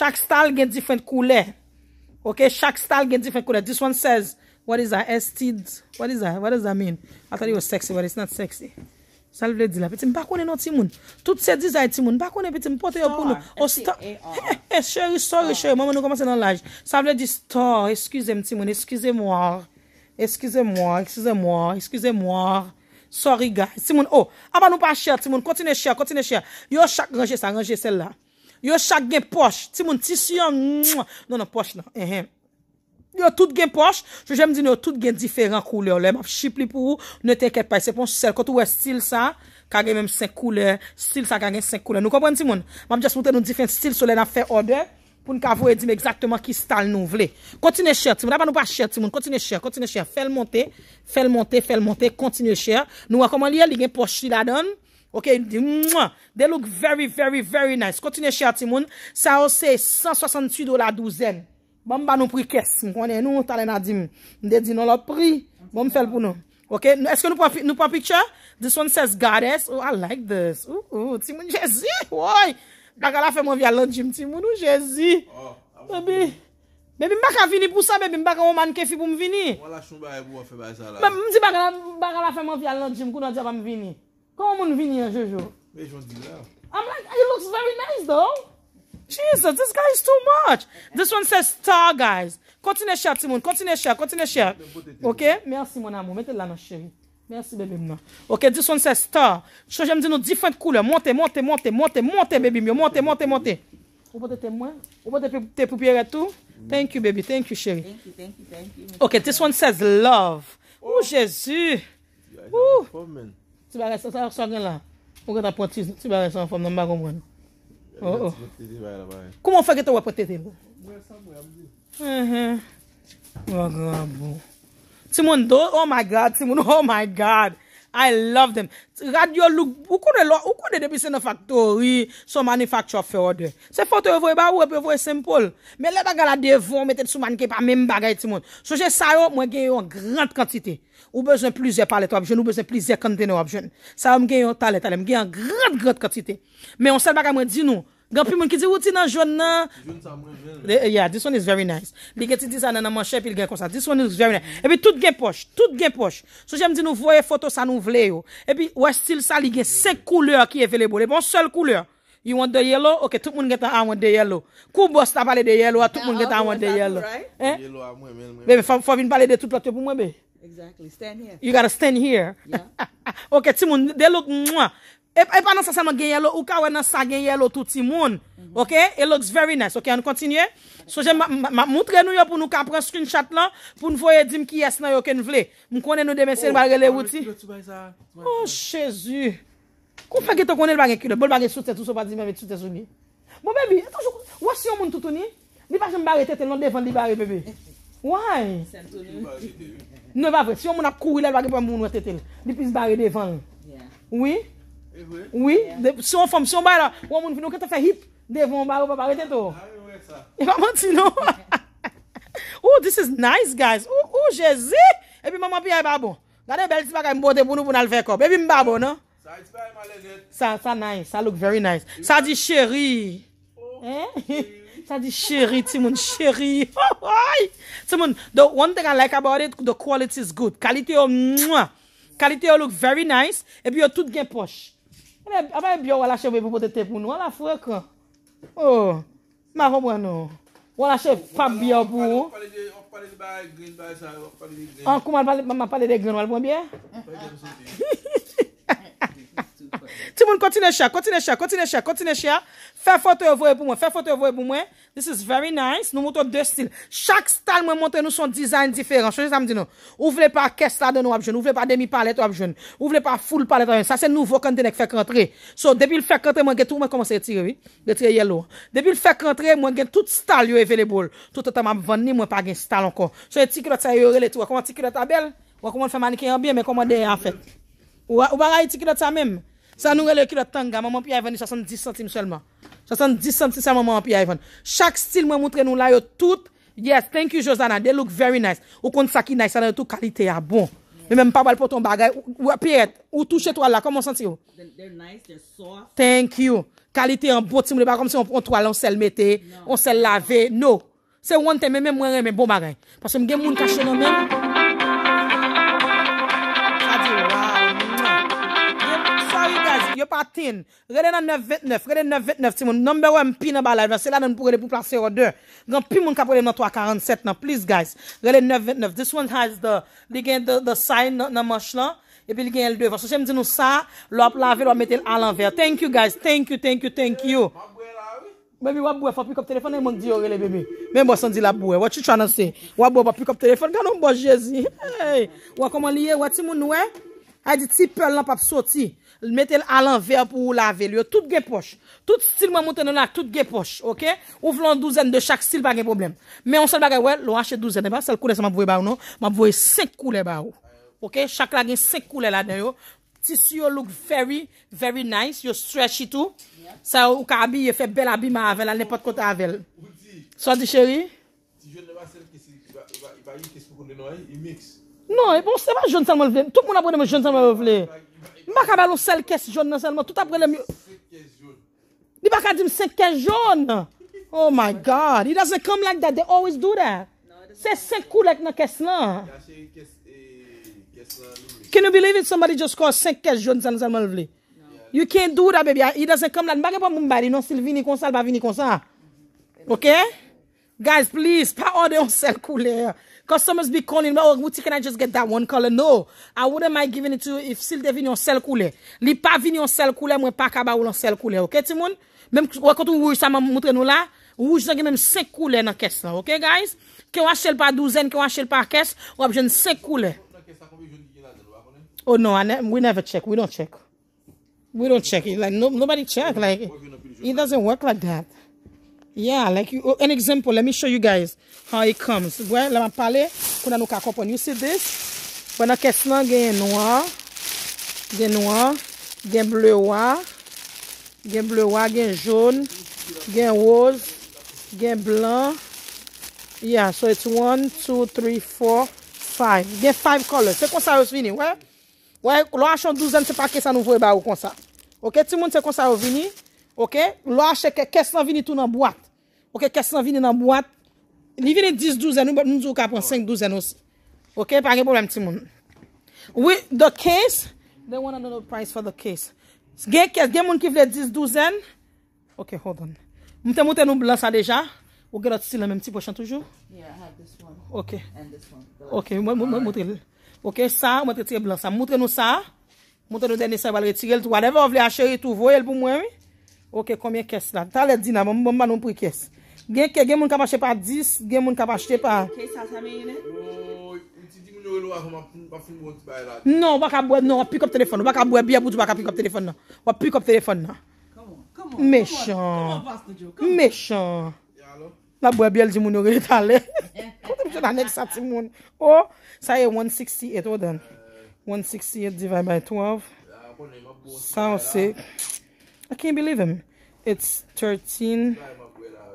Shak stal gen diferent koule. Ok, shak stal gen diferent koule. Dis one sez, what is a estid? What is a, what does a mean? A tali yo seksi, but it's not seksi. Sal vle di la peti, bak wane nou ti moun? Tout se diz a eti moun, bak wane peti, mpote yo pou nou? Oh, e o sta, he, he, he, shery, shery, shery, moun moun nou kama se nan laj. Sal vle di, sta, eskize m ti moun, eskize mwa. Eskize mwa, eskize mwa, eskize mwa. Sorry guys, si moun, oh, apa nou pa chè, si moun, kontine chè, kontine chè, yo chak reje sa, reje sel la, yo chak gen poche, si moun, tisyon, nou nou poche nan, ehem, eh. yo tout gen poche, yo jèm di nou tout gen diferent kouleur le, map ship li pou, nou te enket pa, se pon sel, kontou wè e stil sa, kage mèm sen kouleur, stil sa kage sen kouleur, nou komwen si moun, map jèm soute nou diferent stil so le nan fe ode, Poun ka vou e di mè ekzaktman ki stal nou vle. Kontine chè, ti moun. Daba nou pa chè, ti moun. Kontine chè, kontine chè. Fèl monte, fèl monte, fèl monte. Kontine chè. Nou akoman liye, li gen poch ti la don. Ok, di mouan. Dey look very, very, very nice. Kontine chè, ti moun. Sa ose 168 do la douzen. Bamba nou pri kes. Mwen konen nou talen a di moun. Nde di nou la pri. Bamba fèl pou nou. Ok, eske nou pa pi chè? This one says goddess. Oh, I like this. Oh, oh, ti moun. Jezi, woy Mbaka la fe moun vya lanjim ti moun ou jezi. Oh. Mbaka vini pou sa bebi. Mbaka oman kefi pou mvini. Mbaka la fe moun vya lanjim kou nou diya pa mvini. Kou moun vini yo Jojo? Me joun di la. I'm like, he looks very nice though. Jesus, this guy is too much. This one says star guys. Kote ne share ti moun. Kote ne share. Kote ne share. Ok. Mersi moun amou. Mete lana shirik. Merci, bébé. maintenant. Ok, this one says star. Change me dit nous différentes couleurs. Montez, montez, montez, montez, montez, baby. Montez, montez, montez. Vous pouvez témoin. Vous pouvez tes paupières et tout. Thank you, baby. Thank you, chérie. Thank you, thank you, thank you. Ok, this one says love. Oh, Jésus. Ouh. Tu vas rester ça, ça, là. On va t'apprendre. Tu vas rester en forme, non, pas comprendre. Oh, oh. Comment fait que tu vas porter tes mots? Ouais, ça, moi, je me dis. Uh-huh. Oh, grand Ti moun do, oh my God, ti moun, oh my God, I love them. Radio, ou kou de depi seno faktori, son mani faktor fè ou de. Se fote ou vwe ba, ou epi ou vwe sempol. Men leta gala devon, meten sou mani ke pa men bagay ti moun. Souje sa yo, mwen gen yon grand kantite. Ou bezon plize palet wapjen, ou bezon plize kantene wapjen. Sa yo mwen gen yon talet ale, mwen gen yon grand, grand kantite. Men on sel baka mwen di nou. Gan pi moun ki di ou ti nan joun nan... Joun tan mwen joun nan. Eh, eh, yeah, this one is very nice. Bi gen ti di san nan nan manche pi gen konsa. This one is very nice. Ebi, tout gen posh. Tout gen posh. So jem di nou voye foto sa nou vle yo. Ebi, we still sali gen se kouleur ki evelibo. Le e bon sel kouleur. You want the yellow? Ok, tout moun gen tan anwen de yellow. Kou bostan pale de yellow? Ou tout moun gen tan anwen de yellow? Eh? Yellow a mwen men men men. Bebe, fawin pale de tout la te pou mwen be? Exactly. Stand here. You gotta stand here. Ok, ti moun de look mwen. E, e pa nan sa seman genye lò, ou ka wè nan sa genye lò touti moun. Mhm. Ok? It looks very nice. Ok, an kontinye? So jè moutre nou yo pou nou ka pre-screen shot lan pou nou voye dim ki yes nan yo ken vle. Mou konen nou demensi el oh, barre le woti. Oh, Chezou. Oh, kou fèk eto konen el barre ki lò? Bol barre soutez ou so pa di mè mè soutez ou ni. Bon, bebi, eto jok ou si yon moun toutou ni? Di pa jom barre tetel non devan di barre bebi? Why? Ne va vre. Si yon moun ak kou ilè lwa di barre moun ou tetel, di pis barre devan. Si yon fòm, si yon bay la, wò moun finon kète fè hip, de yon bago paparete to. A, yon wè sa. E pa mwant si nou. Ou, this is nice guys. Ou, oh, ou, oh, je zi. E pi maman pi bon. bon, non? a yon bago. Gade bel ti bagay mbote mboun ou mboun alveko. E pi mbago nou. Sa iti ba yon malenet. Sa, sa nice. Sa look very nice. Sa di chéri. Eh? Sa di chéri ti moun. Chéri. Ho, hoi. Ti moun, the one thing I like about it, the quality is good. Kalite yo oh, mwwa. Kalite yo look very nice. E pi yo tout gen pos A bay biyo wala cheve pou potete pou nou. Wala fwek. Oh. Mwa konpwen nou. Wala chev pap biyo pou. An kouman mwa pale de gen wale ponbyen? Ti moun kontine chia, kontine chia, kontine chia, kontine chia. Fè fote yon voye pou mwen, fè fote yon voye pou mwen. This is very nice. Nou mouton non. de stil. Chak stal mwen montè nou son design diferent. So jè sa m di nou. Ou vle pa kè stal de nou wap joun. Ou vle pa demi palet wap joun. Ou vle pa ful palet wap joun. Sa se nou vokan denek fèk rentre. So debil fèk rentre mwen gen tout mwen komanse yon tire. De tire yel lo. Debil fèk rentre mwen gen tout stal yon evelibol. Tout etan mwen veni mwen pa gen stal an San nou rele ki do tanga mamon piye ayvan ni 70 centime selman. 70 centime sa mamon piye ayvan. Chak stil mwen moutre nou la yo tout. Yes, thank you Josana. They look very nice. Ou konti sa ki nice. Sa nan yo tout kalite ya. Bon. Mwen mwen pa wale poton bagay. Piyet, ou touche toal la. Koman santi yo? They are nice. They are soft. Thank you. Kalite an botim. Mwen mwen pa komse an toal la. An sel mette. An non. sel lave. No. Se wan teme mwen mwen mwen bon bagay. Pasem gen mwen kache nan men. Gwene 9.29 Gwene 9.29 ti moun Nombe wè mpi nan balaj Gwene mpi moun kap wè nan 3.47 nan Please guys Gwene 9.29 This one has the sign nan manch lan E pi li gen l2 Sosye mdi nou sa Lop lave lop metel al anver Thank you guys Thank you, thank you, thank you Mè mi wè mbouè fapikop telefon Mè mbouè fapikop telefon Gwene mbouè fapikop telefon Gwene mbouè fapikop telefon Metel alan ver pou lavel yo, tout gen poche. Tout stilman mouten nanak, tout gen poche, ok? Ou vlan douzen de chak stil pa gen problem. Men onsel baga we, lo achet douzen e ba, sel koule se mabwoy ba ou nou. Mabwoy sek koule ba ou, ok? Chak la gen sek koule la den yo. Tissu yo look very, very nice, yo stresh itou. Sa ou ka abi, ye fe bel abi ma avel, al nepot konta avel. Sadi cheri? Ti joun de ba sel kisi, yi ba yi, kese pou kon denoy, yi mix. Non, e bon se ba joun salman vle, tout moun apwene moun joun salman vle. Ok. Ni baka balon sel kes joun nan selman, tout apre le myon. Sek kes joun. Ni baka di mseke kes joun. Oh my God, it doesn't come like that, they always do that. Se sek koulek nan kes nan. Ya, se kes, e, kes nan. Can you believe it, somebody just call seke kes joun nan selman vle. You can't do that baby, it doesn't come like that. Ni baka balon mbari nan, sil vini konsa, alba vini konsa. Ok? Guys, please, pa ode yon sel koulek. Customers be calling me, oh Mouti can I just get that one color? No, I wouldn't mind giving it to you if sil de vin yon sel kule. Li pa vin yon sel kule, mwen pa kaba ou yon sel kule, ok timon? Mem wakot ou wouj sa mam moutre nou la, wouj sa gemem se kule nan kes la, ok guys? Ke wache l pa douzen, ke wache l pa kes, wapjen se kule. Oh no, we never check, we don't check. We don't check, nobody check, like, it doesn't work like that. Yeah, like, oh, an example, let me show you guys how it comes. Bwè, lèman pale, kou nan nou ka kompon. You see this? Pwè nan kesman gen yon noy, gen noy, gen blè wè, gen blè wè, gen joun, gen wòz, gen blan. Yeah, so it's one, two, three, four, five. Gen five colors. Se kon sa yo vini, wè? Wè, lò a chan douzen se pa kesan nou vwe ba ou kon sa. Ok, ti moun se kon sa yo vini? Ok, lò a chan kesman vini tou nan bwak. Ou ke kes nan vini nan mwate? Ni vini 10-12, nou zou ka pon 5-12 nou se. Ou ke, pange pou mwen ti moun. Ou, the case, they want another price for the case. Gen moun ki vle 10-12? Ou ke, hold on. Mwote mwote nou blansa deja? Ou gwen a ti si la mwen ti pochon toujou? Ou ke, sa mwote ti blansa. Mwote nou sa? Mwote nou dene sa wale retire. Ou ke, konmye kes nan? Ta le dinan, mwen mwen mwa nou pou kes. Gen moun kap a shepa 10, gen moun kap a shepa... Ke sa sa mi yine? O, iti di moun yo lo a koma poum pa poum ou ti bay la. Non, wak a bwe, non, wak a bwe biye bout wak a puk up telefon na. Wak a puk up telefon na. Koman. Mè chan. Koman, mwen. Mè chan. Yalo. La bwe biye li di moun yo re talen. Koman, mwen. Koman, mwen. O, saye 168 ou den. 168 divide by 12. Sa ou se. I can't believe him. It's 13...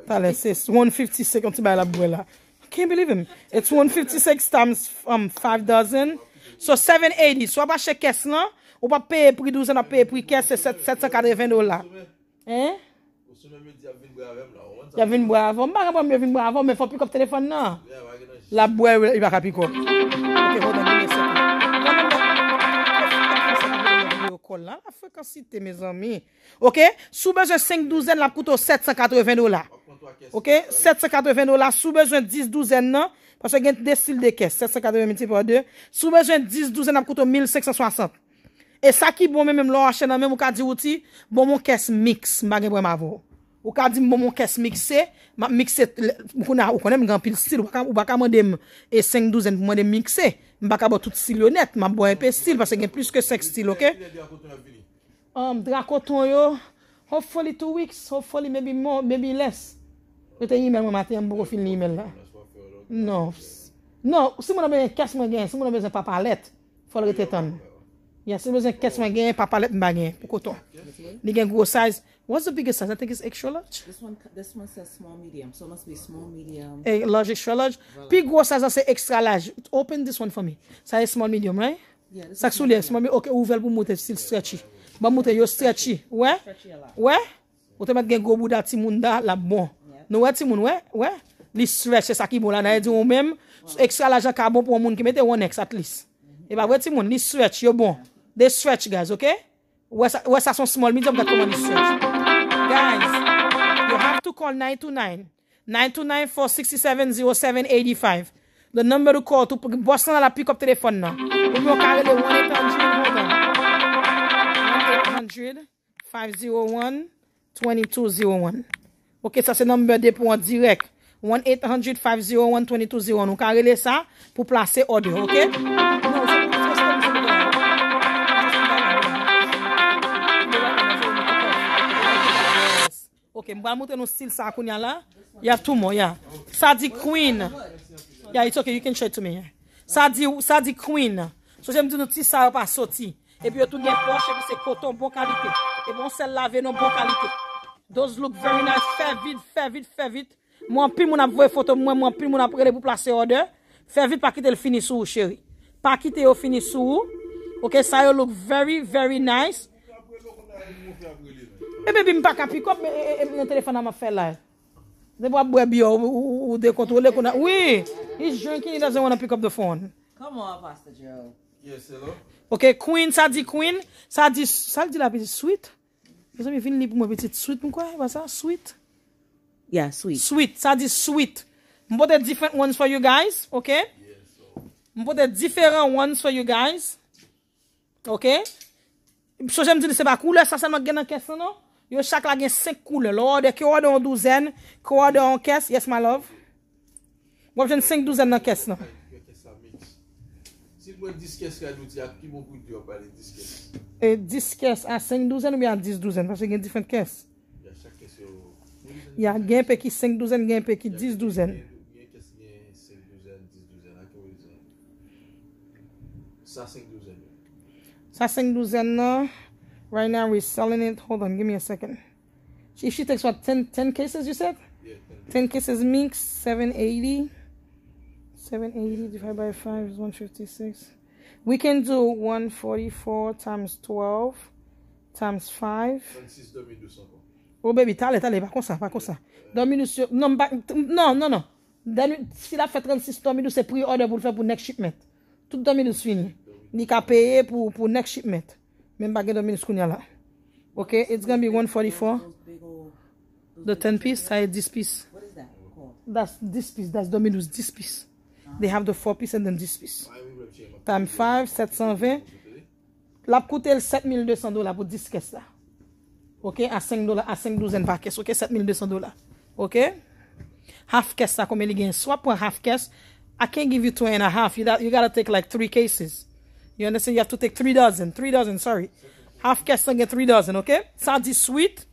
Ta le, se 156 yon ti bay la bwe la. I can't believe him. It's 156 times 5,000. Um, so 780. So apache kes nan? Ou pa paye, pri douzen apaye, pri kes, se 740 do la. Hein? Yavine bwe avon. Mba kapon mbe yavine bwe avon, mbe fapikop telefon nan? La bwe yu bakapikop. Ok, wotan mbe se. Yo kolan, a fwekansi te me zanmi. Ok, soube jen 5,000 dozen la koutou 780 do la. Ok. Ok, 780 do la, sou bejwen 10 douzen nan, pasè gen de stil de kes, 780 mi ti pou a 2, sou bejwen 10 douzen nan ap koutou 1,560. E sa ki bon men men lor a chen nan men, mwen ka di woti, bon mwen kes mix, mwen bagen pou a mavo. Mwen ka di bon mwen kes mixe, mwen mikse, mwen konen mwen gampil stil, mwen baka mwen dem, e 5 douzen mwen dem mikse, mwen baka bo tout stil yon net, mwen bon epe stil, pasè gen plus ke 6 stil, ok? Am, um, drakoton yo, hopefully two weeks, hopefully maybe more, maybe less. Yo te e-mail mwen maten, mwen bo go fin e-mail la. Non. Non, si mwen a bezen kers mwen gen, si mwen a bezen papalet, fol rete ton. Ya, si mwen a bezen kers mwen gen, papalet mwen bagen, pou koton. Ni gen gros sajz. What's the biggest sajz? I think it's extra large. This one says small, medium. So it must be small, medium. Eh, large, extra large. Pi gros sajz an se extra large. Open this one for me. Sa e small, medium, right? Sa k sou liye. Ok, ouvel pou mwote, still stretchy. Bon, mwote yo stretchy. Ouè? Ouè? Ote mwen gen gwo buda ti mwonda la bon. Nou wè ti moun wè, wè, li strech e sa ki moun la nan e di moun menm, ekstra la jan karbon pou moun ki mette 1x at lis. E ba wè ti moun, li strech, yo bon, dey strech guys, ok? Wè sa son smol midyap da kou moun li strech. Guys, you have to call 929, 929-467-0785. The number you call, boss nan la pick up telefon nan. Wè moun kane le 1800, hold on, 1800-501-2201. Ok, sa se nombe de pou an direk. 1-800-501-22-0. Nou ka rele sa pou plase odyo. Ok? Ok, mba moute nou stil sa akoun ya la. Ya toumou, ya. Sa di queen. Ya, it's ok, you can show it to me. Sa di queen. So jèm di nou ti sa pa soti. E bi yo tou nye poche ki se koton bon kalite. E bon se lave nou bon kalite. Those look very nice. Fè vit, fè vit, fè vit. Mwen pi moun ap vwe foto mwen, mwen pi moun ap gade pou plase ode. Fè vit pa kite l finisou, chèri. Pa kite yo finisou. Ok, sa yo look very, very nice. E bebi mpa ka pikop, mwen telefon am a fè la. Debo ap bwe bi yo, ou dekot, ou lekona. Oui, he's drinking, he doesn't want to pikop the phone. Come on, Pastor Joe. Yes, hello. Ok, Queen, sa di Queen. Sa di, sa di la pi, sweet. Besan mi vin li pou mwen betit sweet mwen kwa? Basan, sweet? Yeah, sweet. Sweet, sa di sweet. Mwen bo de different ones for you guys, ok? Yes, sir. Mwen bo de different ones for you guys, ok? So jen mwen di se ba koule, sa sa mwen gen nan kes nan, no? Yo chak la gen 5 koule, lorde, ki wade an douzen, ki wade an kes, yes my love? Mwen bo gen 5 douzen nan kes, no? Yes, sir. Kwen dis kes ke a douti a kimon kou diyo pa li dis kes? Dis kes a 5 dozen ou bi a 10 dozen? Fase gen difen kes. Ya, chak kes yo... Ya, gen pe ki 5 dozen, gen pe ki 10 dozen. Gen kes gen 5 dozen, 10 dozen. Ako wè di? Sa 5 dozen yo. Sa 5 dozen no. Right now we selling it. Hold on, give me a second. If she takes what, 10 cases you said? Yeah, 10. 10 cases mix, 7.80. Yeah. 780 divided by 5 is 156. We can do 144 times 12 times 5. 26, Oh baby, t'as allez, pas comme ça, pas comme ça. Dominus, bah, Non, non, non, Si si a fait 36 000, c'est pris order pour le faire pour next shipment. Tout Dominus fini. Ni qu'à payer pour, pour next shipment. Même pas Dominus qu'on y a là. OK, it's gonna 144. The 10 piece, ça est 10 piece. That's 10 piece, that's Dominus, 10 piece. They have the 4 piece and then this piece. Time 5, 720. La pou koute el 7200 dola pou 10 kese la. Ok, a 5 dola, a 5 dozen pa kese. Ok, 7200 dola. Ok. Half kese sa kon me li gen. Swap pou half kese. I can't give you 2 and a half. You gotta take like 3 cases. You understand? You have to take 3 dozen. 3 dozen, sorry. Half kese san gen 3 dozen, ok? Sa di sweet.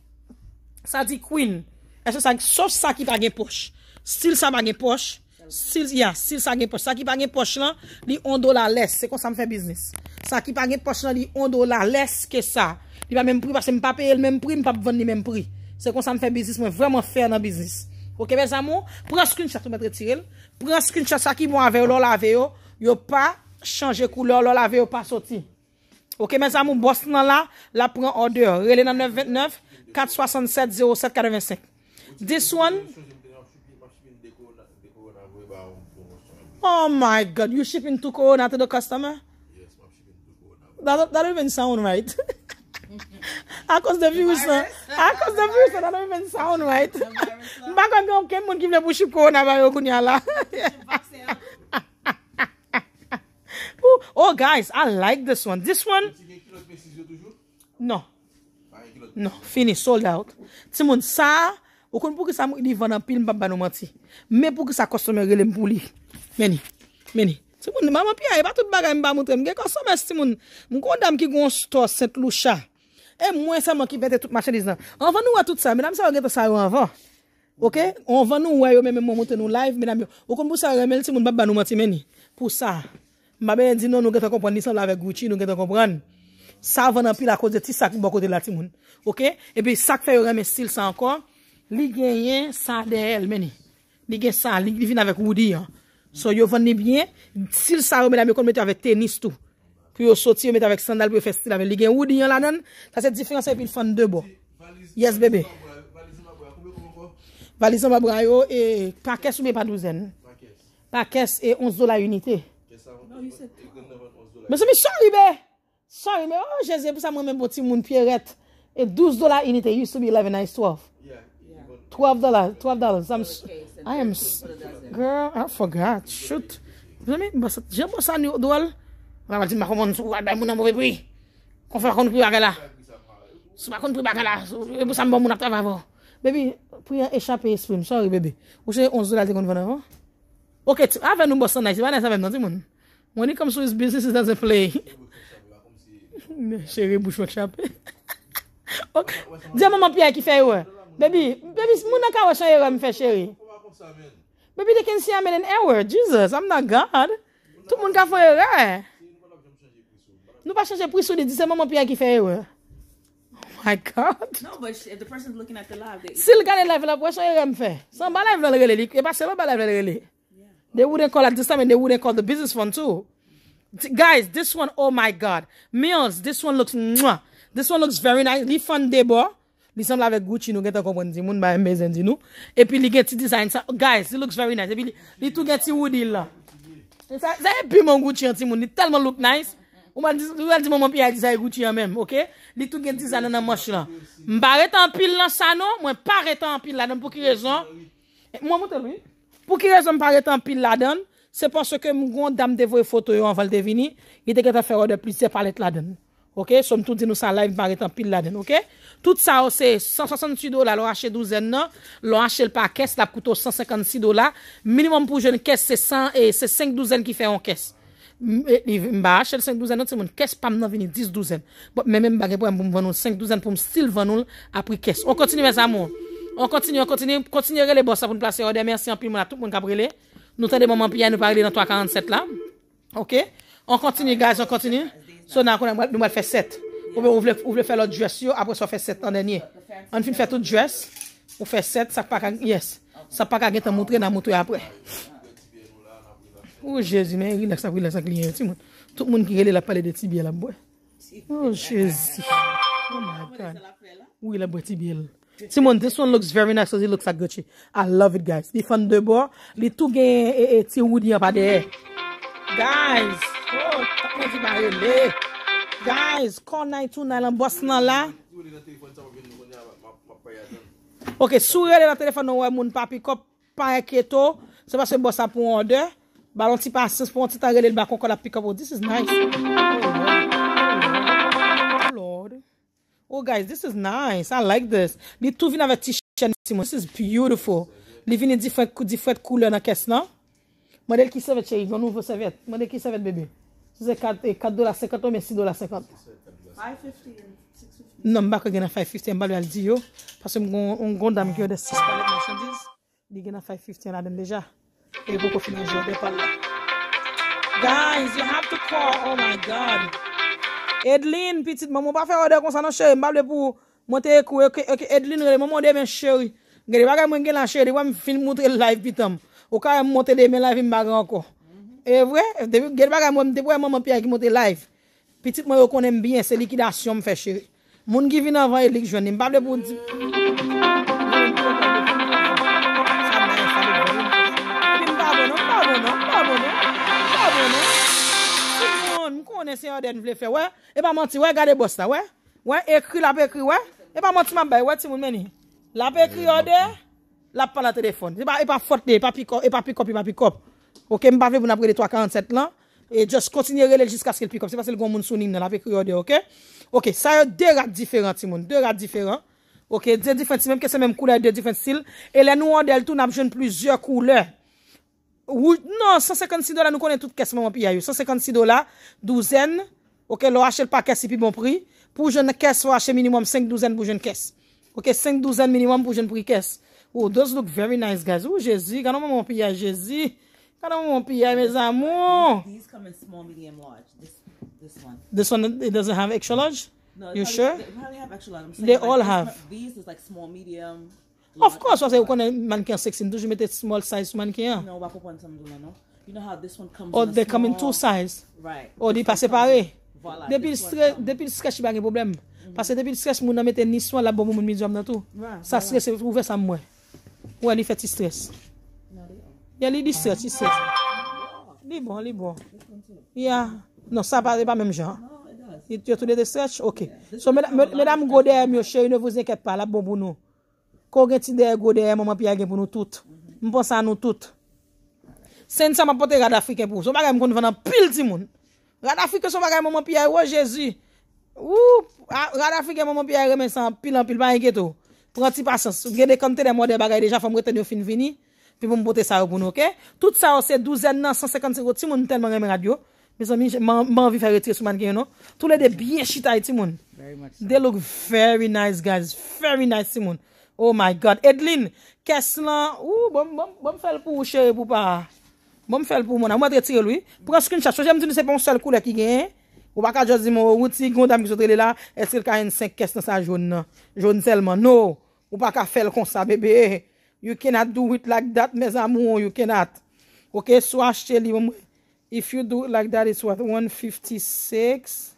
Sa di queen. E se sa, so sa ki pa gen poche. Still sa pa gen poche. Sil sa gen poch la, li on do la les, se kon sa m fè biznis. Sa ki pa gen poch la, li on do la les ke sa. Li pa menm pri, parce mi pa pè el menm pri, mi pa pè ven li menm pri. Se kon sa m fè biznis, mwen vèman fè nan biznis. Ok, menz amou, pranskri n chak tou mètre tirel. Pranskri n chak sa ki mwa aveyo, lò la aveyo, yo pa chanje koule, lò la aveyo pa soti. Ok, menz amou, bost nan la, la pran odeur. Relé nan 929-467-07-85. This one... Oh my God, you're shipping two koona to the customer? Yes, I'm shipping two koona. That don't even sound right. How come the view is so... How come the view is so... That don't even sound right. Mbakwa gen yon kem moun givne pou ship koona ba yo koun yala. Oh guys, I like this one. This one... No. No, finish, sold out. Ti moun, sa, yon kon pou ki sa moun ki di vana pil mba mba nou mati. Me pou ki sa kostume rele mbou li. Meni, meni, ti moun, maman pi a, e pa tout bagay mba moutre, mge konsomen si ti moun, moun kondam ki goun shtos, sent loucha, e mwen sa moun ki vete tout machediz nan, onvan nou a tout sa, menam sa yo geto sa yo anvan, ok, onvan nou a yo mwen mou moutre nou live, menam yo, okon mou sa yo remel ti moun, baban nou mati meni, pou sa, mabè di nou nou geto kompran nisan lave gouti, nou geto kompran, sa venan pi la kouze ti sa kou bakote bon la ti moun, ok, e pi sa kfe yo reme stil sa ankon, li genyen sa de el meni, li genyen sa, li vin avek woudi yo, So yo vande bine, sil sa ou mè la mè kon mète avè tenis tou. Kou yo soti ou mète avè sandal pou fè sti la mè ligè. Ou di yon lan nan? Tase difrense epil fande bo. Yes bebe. Balizan mabrayo e pakès ou mè padouzen? Pakès e onz do la unité. Mè se mi son libe. Son libe. Oh je zè pou sa mè mè bote moun piè ret. E douz do la unité. You sou mi levenay swaf. 12 dolar, 12 dolar, sams... I am... Girl, I forgot, shoot. Bè mi, bè sa... Je bè sa nyo doal, wè wè di mbè komon, sou wè dè moun an mwè vè pri. Kon fè kon pri wè gè la. Sou wè kon pri wè gè la, sou wè bè sa mbè moun an mwè vè vò. Bè bi, pri an e chapè, e sfin, sorry bè bi. Ou se 11 dolar di kon vè nè vò. Ok, ti, a vè nou mbè sa nè, ti wè nè sa vè mnè, ti moun. Mweni kom sou is business, is dan se flè. Chèri, mbè Baby, baby, moun nan ka wè chan erò m fè Baby, they can see I'm in an error. Jesus, I'm not God. Tout moun ka fè erò. Nou pa chanje prisou de di se maman piya ki fè erò. Oh my God. No, but if the person's looking at the live, they... Si l gade live la, wè chan erò m fè. San ba live nan rele li. E pa se wè ba live nan rele. They wouldn't call at this time and they wouldn't call the business one too. Guys, this one, oh my God. Meals, this one looks mwah. This one looks very nice. Leaf on debo. Li sembl avek Gucci nou gen ta kompon di moun, mwen mbezen di nou, epi li gen ti dizayn sa, guys, li looks very nice, epi li tou gen ti wood hill la, zaye bi mwen Gucci an ti moun, li telman look nice, ouman di, lual di moun mwen pi a dizayn Gucci an men, oke, li tou gen dizayn nan mwanshi la, mba re tan pil lan sa nou, mwen pa re tan pil la dan, pou ki rezon, eh, mwen mwantel mi, pou ki rezon mba re tan pil la dan, se panse ke mgon dam devoy foto yo an Valdevini, li te gen ta ferro de plisye palet la dan, oke, somtou Tout sa ou se 168 do la, lo ache douzen nan, lo ache l pa kes, la pkoutou 156 do la. Minimum pou jen kes se 5 douzen ki fe yon kes. Mba ache l 5 douzen nan, se moun kes pa mnan vini 10 douzen. Mbe mba gre pou m pou eh, m venoun 5 douzen pou m stil venoun apri kes. On kontinu mè zamon. On kontinu, on kontinu, kontinu rele bossa pou m plase yon. Demersi yon pi mwen la tout mwen kabrile. Nou ten de mwen mwen pi yon, nou pari li nan 347 la. Ok. On kontinu guys, on kontinu. So nan konan mwen fè 7. Ou vle fè lò dress yò apre sò fè 7 an denye. An fin fè tout dress, ou fè 7, sak pa kage... Yes, sak pa kage te moutre nan moutre apre. Ou jezi men, rin ak sa vri lan sa klinye, Simon. Tout moun ki re le la pale de tibye la bwe. Ou oh, jezi. Ou oh, my God. Ou re la bwe tibye la. Simon, this one looks very nice as it looks like Gucci. I love it guys. Bi fan de bo, bi tou genye e ti wou di apade. Guys, oh, ta mwen si bayon le. Guys, kon nan yi tou nan yi lan bos nan la. Ok, sou yi lan telefon nan wè moun pa pikop, pa eketo. Seba se bosa pou an de. Balon ti pa asins pou an ti tan gèlè l bakon kon la pikop. Oh, this is nice. Oh, oh, guys, this is nice. I like this. Li tou vin avè ti chen si moun. This is beautiful. Li vin yi difèt koule nan kes nan. Mwen el ki sevet chey, yon nou vè sevet. Mwen el ki sevet, bebe. Fize 4 dola 50 ou men 6 dola 50? 5.50 an, 6.50 an. Nan m baka gen a 5.50 an m bable al diyo. Pasè m gondan m geyo de 6 palet mensyandiz. Bi gen a 5.50 an la den deja. E boko finaj yo de pal la. Guys, you have to call, oh my god! Edlin, pitit m mou pa fè ode kon sa nan chèri m bable pou mwote e kou. Ok, ok, Edlin, m mwote e men chèri. Gèri, baka mwen gen la chèri diwa m fin mwote e live pitam. Ou ka m mwote de men live m bagan anko. E vwe, debo e maman pi a gimo te live. Pi tip mwen yo konen biyen, se likidasyon mwen fe cheri. Moun givin avan lik jounen. Mbap debo di. Mbap bono, mbap bono, mbap bono. Mbap bono. Mpou moun, mkounen se yon den vle fe. Wè, e pa manti, wè, gade bosta, wè. Wè, ekri, la pe ekri, wè. E pa manti mabay, wè ti moun meni. La pe ekri yon den, la pa la telefon. E pa fort de, e pa pikop, e pa pikop, e pa pikop. Ok, mbavle, mbou nan pre de 347 lan. E just kontinye relèl jiska skel pi kom. Se fase l goun moun sounin nan apèkri ode, ok? Ok, sa yo 2 rat diferent, si moun. 2 rat diferent. Ok, 2 diferent, si mèm kè se mèm koule, 2 diferent stil. E lè nou an, del tou nan pjèn pwizèr koule. Non, 156 dola, nou konè tout kès, moun apèkri ya yon. 156 dola, 12en. Ok, lo achèl pa kès, si pi bon pri. Pwou jèn kès, wò achè minimum 5 12en pou jèn kès. Ok, 5 12en minimum pou jèn Kada moun piye, me zamoun? These come in small, medium, large. This one. This one doesn't have actual large? No. You sure? They all have. These is like small, medium, large. Of course, wase yon konnen manken seksindou. Jou mette small size manken. You know wakopan tam gounan, no? You know how this one comes oh, in a small... Oh, they come in two size. Right. Oh, di pa separe. Voilà. Depi l'stres, depi l'stres jiban gen problem. Pase depi l'stres, moun nan mette ni swan la bon moun midzoum nan tou. Sa stres se ouve sam mwen. Mwen li feti stres. Yè li di sech, di sech. Li bon, li bon. Ya. Non, sa pa, di pa mèm jan. No, it does. Yè tou de de sech? Ok. So, mèdam Godè, myo chè, yè ne vòz enkèp pa la bò bon bò nou. Kò gen ti de Godè, mò mò piyè gen pò nou tout. Mè pon sa nou tout. Sen sa mè pote Rad Afrika pou. So, bagay mè kon vè nan pil ti moun. Rad Afrika, so bagay mò mò piyè, wò Jezi. Wou! Rad Afrika, mò mò piyè gen men san, pil an pil ban yè geto. Proti pasans. Pi pou m bote sa yo goun nou, ok? Tout sa yo se 12 nan, 150 tiro ti moun, nou telman reme radio. M anvi fe retire souman genyo nou. Tou le de bie chitay ti moun. De look very nice guys, very nice ti moun. Oh my god, Edlin, kes bon, bon, bon lan, ou, bom, bom, bom, bom fel pou ou che pou pa. Bom fel pou moun, a mou atre tire lwi. Pou ka skrin chas, jem di nou se pon sel kou la ki gen. Ou baka Josimo, ou ti, gondam ki sotre li la, eske l ka en 5 kes nan sa joun nan. Joun telman, nou, ou baka fel kon sa bebe, he. You cannot do it like that, mez amou, you cannot. Ok, sou achete li. If you do like that, it's what? 156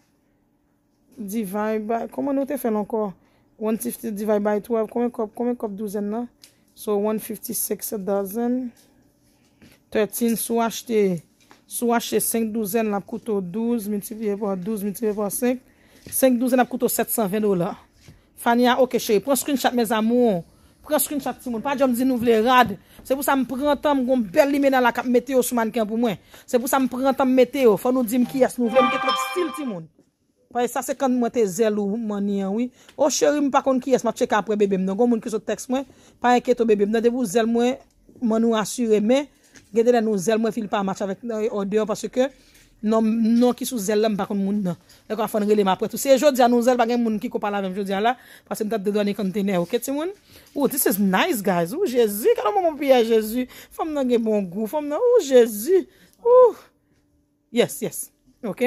divide by... Koman nou te fè lankor? 156 divide by 12. Komen kop, komen kop douzen non? la? So, 156 a dozen. 13, sou achete. Sou achete 5 douzen la p koutou 12, 12, 12, 12, 5. 5 douzen la p koutou 720 dola. Fanyan, ok, che, pronskoun chat, mez amou, Pranskrin chak ti moun, pa jom di nou vle rad, se pou sa m prantan m gom bel lime nan la kap meteo sou manken pou mwen, se pou sa m prantan meteo, fa nou di m kyes, nou vle m ke trok stil ti moun. Pa e sa se kante mwen te zel ou manyen oui, o cheri m pa kon kyes, ma tcheka apre bebe m nou, gom moun ki sou teks mwen, pa enket ou bebe m nou, de pou zel mwen manou asyre mwen, gede den nou zel mwen fil pa mach avèk ou deyon paswe ke... Non, non ki sou zèl lèm pa kon moun nan. Lè kon a fon relèm apretou. Se jò diyan nou zèl bagèm moun ki ko pala vèm jò diyan la. Pasèm tat de doan e kontene. Ok ti moun? Ou this is nice guys. Ou jèzi. Kanon moun piye jèzi. Fòm nan gen bon gou. Fòm nan. Ou jèzi. Ou. Yes yes. Ok.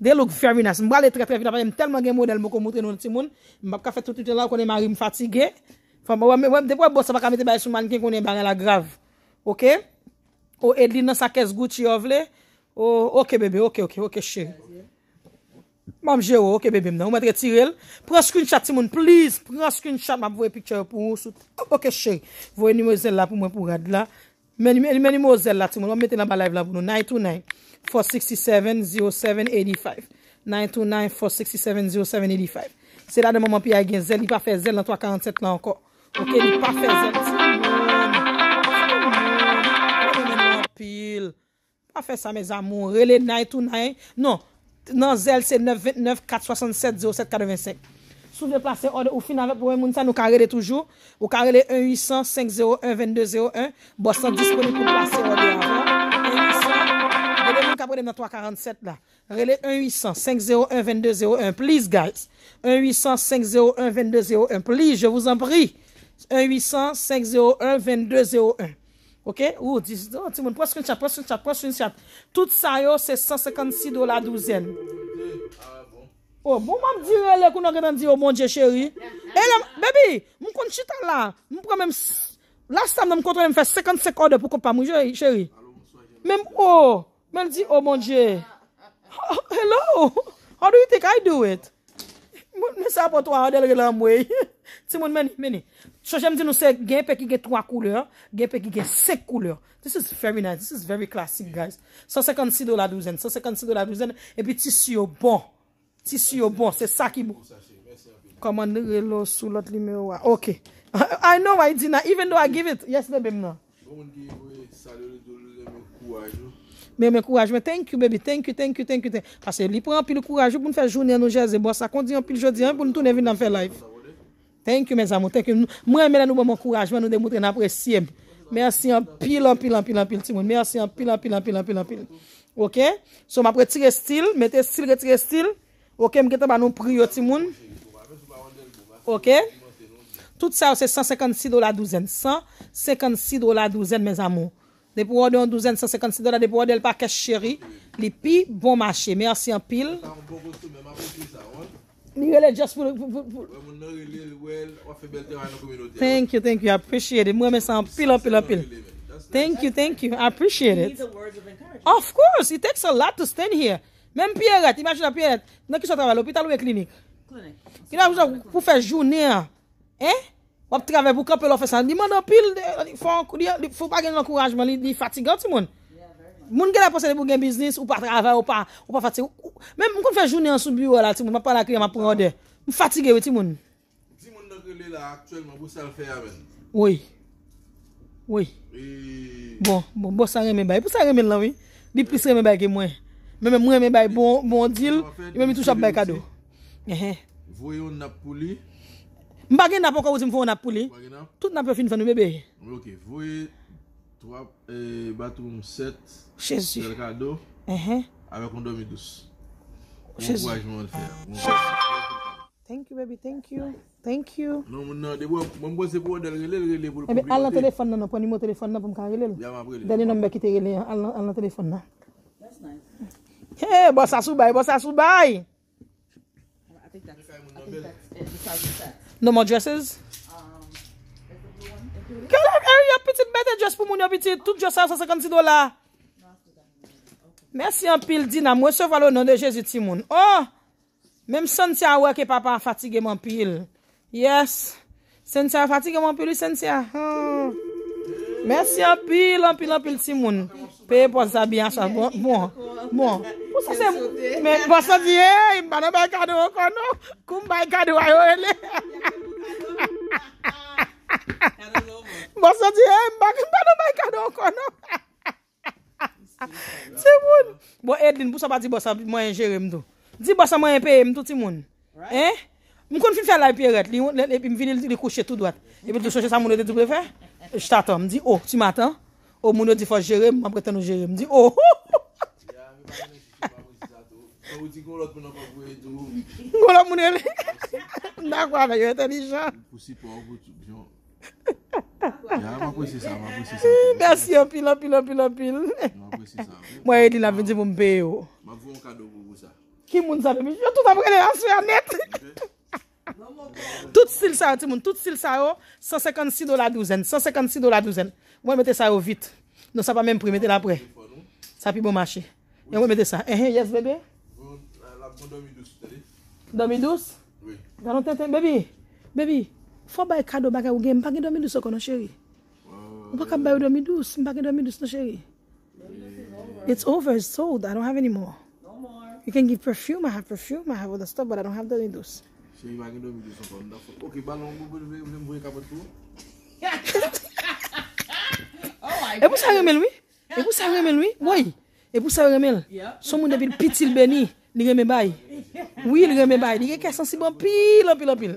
Dey lòk fèrvinas. Mbale trepèvina. Mbale mbale mbale mbale mbale mbale mbale mbale mbale mbale mbale mbale mbale mbale mbale mbale mbale mbale Ok, bebe, ok, ok, ok, ché. Mam jè wò, ok, bebe, m nan. Ou mèdre tirel. Pren screenchat, timoun, please. Pren screenchat, mèp vwè pikchè wè pou ou soute. Ok, ché. Vwè ni mwè zèl la pou mwen pou rèd la. Meni mwè zèl la, timoun. Mèm mèten la ba live la pou nou. 929-467-0785. 929-467-0785. Se la de mè mwè mwè pi a gen zèl. Ni pa fè zèl nan 3.47 nan anko. Ok, ni pa fè zèl. Ok, ni pa fè zèl. Pas fait ça, mes amours. rele naï tout night non, Non, zel c'est 929-467-0785. Sou ve plase orde ou fin avec pour wè moun toujours. toujours carré ou 1-800-501-2201, bo disponible pour pour plase avant 347 là. 1-800-501-2201, please guys, 1-800-501-2201, please, je vous en prie, 1-800-501-2201. Ok, ou, disi, ti moun, proskwinsyat, proskwinsyat, proskwinsyat. Tout sa yo, se 156 dola douzen. Ou, moun mwam di rele kou nan genan di, ou moun je, cheri. E, mwen, bebi, mwen kon chita la. Mwen pou ka mwen, last time nan mwen kontre, mwen fè 50 sekonde pou ko pa mwen je, cheri. Mwen, ou, mwen di, ou moun je. Hello, how do you think I do it? Mwen, mwen sa po to, a del re lan mwen. Ti moun, mwen, mweni, mweni. So jèm di nou se gen pe ki gen 3 kouleur, gen pe ki gen 6 kouleur. This is very nice, this is very classic guys. 156 dola douzen, 156 dola douzen, epi tisy yo bon. Tisy yo bon, se sa ki bon. Koman ne relo sou lot li me wa. Ok, I know I did not, even though I give it, yes ne bem nan. Mè mè kouaj, mè thank you baby, thank you, thank you, thank you, thank you. Ase li pou anpil kouaj pou nou fè jounen nou jèzè bo, sa kon di anpil jodi anpil nou tou ne vin nan fè live. Sa wò. Thank you, my love, thank you. Mwen mwen nou bon mwen kouraj, mwen nou demoutren apre siyeb. Merci an pil an pil an pil an pil ti moun. Merci an pil an pil an pil an pil an pil. Ok? Sou mwen apre tire stil, mette stil re tire stil. Ok, mwen gete ban nou priyo ti moun. Ok? Tout sa ou se 156 dola douzen. 156 dola douzen, my love. De pou wade yon douzen, 156 dola de pou wade yon pakè chéri. Li pi, bon machè. Merci an pil. Thank you, thank you I appreciate it Thank you, thank you I appreciate it Of course, it takes a lot to stand here Mèm Pierret, imagine Pierret Nè ki sa travèl, opita lou e klinik Ki nan pou fè jounè Wap travèl pou kapèl ofè san Ni man opil, ni fònk Ni fònk, ni fònk Ni fònk, ni fònk Moun gen aposene pou gen biznis, ou pa trava, ou pa fatige. Men moun kon fè jouni an soubiyo la ti moun, ma pa la kri ya ma pou yon de. Mou fatige we ti moun. Ti moun doke lè la ak chwek ma bousan fè ya men. Ouye. Ouye. Bon, bousan bon, remen bay. Bousan remen lan wè. Di plis remen bay ke mwen. Mwen mwen remen bay bon, bon dil, mwen mwen touch ap bay kado. Voye ou napou li? M bagen apon kwa wouzim vou napou li. M bagen apon kwa wouzim vou napou li. M bagen apon kwa wouzim vou napou Batroum 7, 16, avek 12, 16, 16, Thank you baby, thank you, thank you, al la telefon nan ap, ane mou telefon nan ap, al la telefon nan, hey, bossa sou bay, bossa sou bay, no more dresses, Kè la kèri yon pitit bete jes pou moun yon pitit Tout jos av sa sekanti do la Mè si yon pil di nan mwen se valo nan de jezi ti moun Oh Mèm sentia wè ke papa an fatige moun pil Yes Sentia an fatige moun pil li sentia Mè si yon pil An pil an pil ti moun Pe posa biyan sa bon Mè posa di Mè posa di Mè posa di Bosa di e, mbak, mbak nou bay kado akon nou. Ti moun. Bo Edlin, bousa ba di bosa mwen jere mdou. Di bosa mwen epe e mdou, ti moun. Eh? Mkoun fin fè la epe ret, li mvini li kouche tout dwat. Epe di souche sa moun e de di brefe. Jta tom, di o, ti matan. O oh, moun e di fò jere m, mwen preten nou jere m, di o. Ya, mi nan mwen fò jere m, mwen fò jere m, mwen fò jere m, mwen fò jere m, mwen fò jere m, mwen fò jere m, mwen fò jere m, mwen fò jere m, mwen fò jere m Ya, m akwensi sa, m akwensi sa Mwen men sil apil apil apil apil Mwen ven a ven di moun beyo M avou an kado vò vò sa Kim moun sal mi? Yo tout ap bre le yon souya net Tout sil sal ti moun Tout sil sal 55 6 do la 12 156 do la 12 Mwen mette sal yo vit Non sa pa men pre mette la bre Sa pi bon mwache Mwen mette sal E eh, he eh, yes bebe La bon 2012 2012? Oui Ganon ten ten bebe Bebe Fwa bay kado baga ou gen, mpa gen do midous okon an shere. Mpa kap bay ou do midous, mpa gen do midous an shere. It's over, it's sold, I don't have any more. You can give perfume, I have perfume, I have other stuff, but I don't have do midous. Shere, mpa gen do midous an kon an da fwa. Ok, balon mbo mbe, mbe mbo yon kapat pou. E pou sa remel we? E pou sa remel we? Woy, e pou sa remel. Son moun de bil pitil beni, li gen me bay. Woy li gen me bay, li gen kesansiban pil, pil, pil, pil.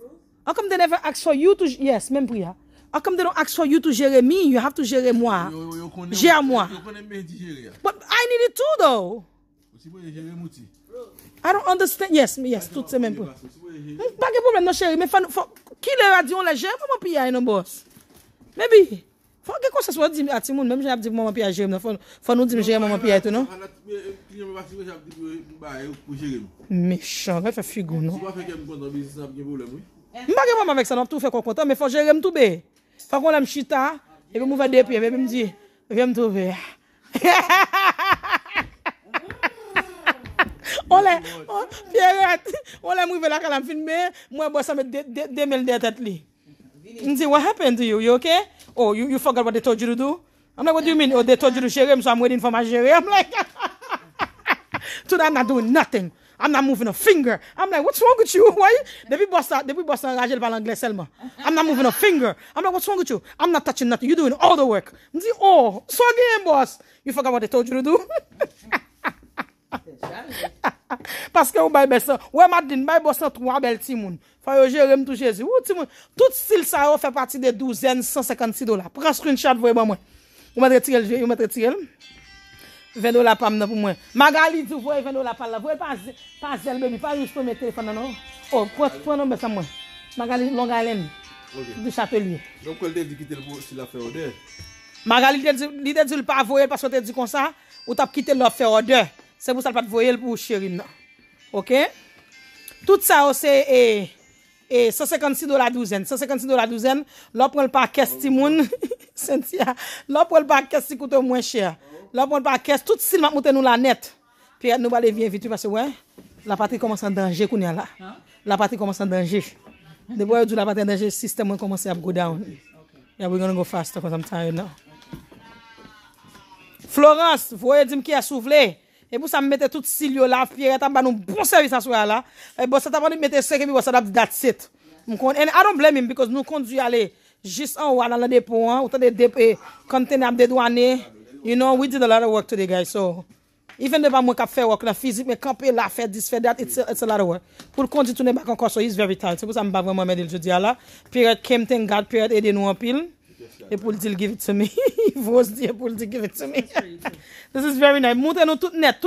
How come they never ask for you to jere mi, you have to jere mwa? You konen me di jere ya. But I need it too though. Si mwenye jere mwoti? I don't understand. Yes, yes, tout se menpou. Ba ge poublem nan jere mi, ki lera di yon la jere mwa mwapi ya yon boss? Mè bi, fwa ge kon se swa di mwenye ati moun, mwenye jere mwapi ya jere mwenye, fwa nou di mwenye jere mwapi ya yon nou? An ati mwenye mwapi yon jere mwenye mwenye mwenye mwenye mwenye mwenye mwenye mwenye mwenye mwenye mwenye mwenye mwenye mwenye mwenye mwenye mwenye mwenye m Mbake pou m avèk san ap tou fè kon kontan, mè fò jè rem tou bè. Fè kon lè m chita, mè e m mou vè depi, mè e m m di, rem tou bè. Piret, m wè m mou vè lè kè lè m fin bè, m wè bò sa mè demel dè tat li. M di, what happened to you, you ok? Oh, you forgot what they told you to do? I'm like, what do you mean? Oh, they told you to jè rem, so I'm waiting for my jè rem. Today I'm not doing nothing. I'm not moving a finger. I'm like, what's wrong with you? Depi bosta, depi bosta an raje valangle selma. I'm not moving a finger. I'm like, what's wrong with you? I'm not touching nothing. You're doing all the work. M di, oh, so again, boss. You forgot what I told you to do? Paske ou bay besan. Ou e maddin, bay bosta an trwa bel timoun. Faye oje rem tou jezi. Ou timoun, tout stil sa ou fe pati de douzen, san sekanti dola. Pwakans kwen chad vwe ba mwen. Ou mwen retirel je, ou mwen retirel. Ou mwen retirel. Ven ou la pam nan pou mwen. Magali di ou voye ven ou la pam la. Voye pan zel bebi. Pari ou jpon mwen telefon nan nou. O, pou an mwen besa mwen. Magali longa elen. Ok. Di chate liye. Don kwen lide di kite l pou si la fe ode. Magali lide di ou l pa voye l pa sote di konsa. Ou tap kite l la fe ode. Se pou sal pat voye l pou ou shirin nan. Ok. Tout sa ou se e... E, 156 do la douzen, 156 do la douzen, lop wèl pa kes ti moun, senti ya, lop wèl pa kes ti koutou mwen chè, lop wèl pa kes, tout sil mat mouten nou la net. Pè, nou balè vyen vitou, pasè wè, la pati koman san danje kounè la, la pati koman san danje. Debo wè, djou la pati danje, sistem wè koman se ap go down. Ya, we gonna go fast, to kon sanm tanye nou. Florence, wè, djoum ki a souvle? E pou sa mwete tout silyo la, piret, an ban nou bon servis aswa la. E pou bon, sa taban nou mwete seke mi, wos bon, adab, that's it. And I don't blame him, because nou kondju yale jist anwa nan la depo an, ou tan de depo e konten ap de douane. You know, we did a lot of work today guys, so. Even de ba mwen kap fe wak la fizik, me kap e la fe, dis fe dat, it's a lot of work. Pou l'kondju tounen bak an konso, it's very tight. Se pou sa mwa ba vwa mwen de l'judi ala. Piret, kemten gade, piret, edi nou an pil. E pou l'dil give it to me. Vos di e pou l'dil give it to me. This is very nice. Moutre nou tout net.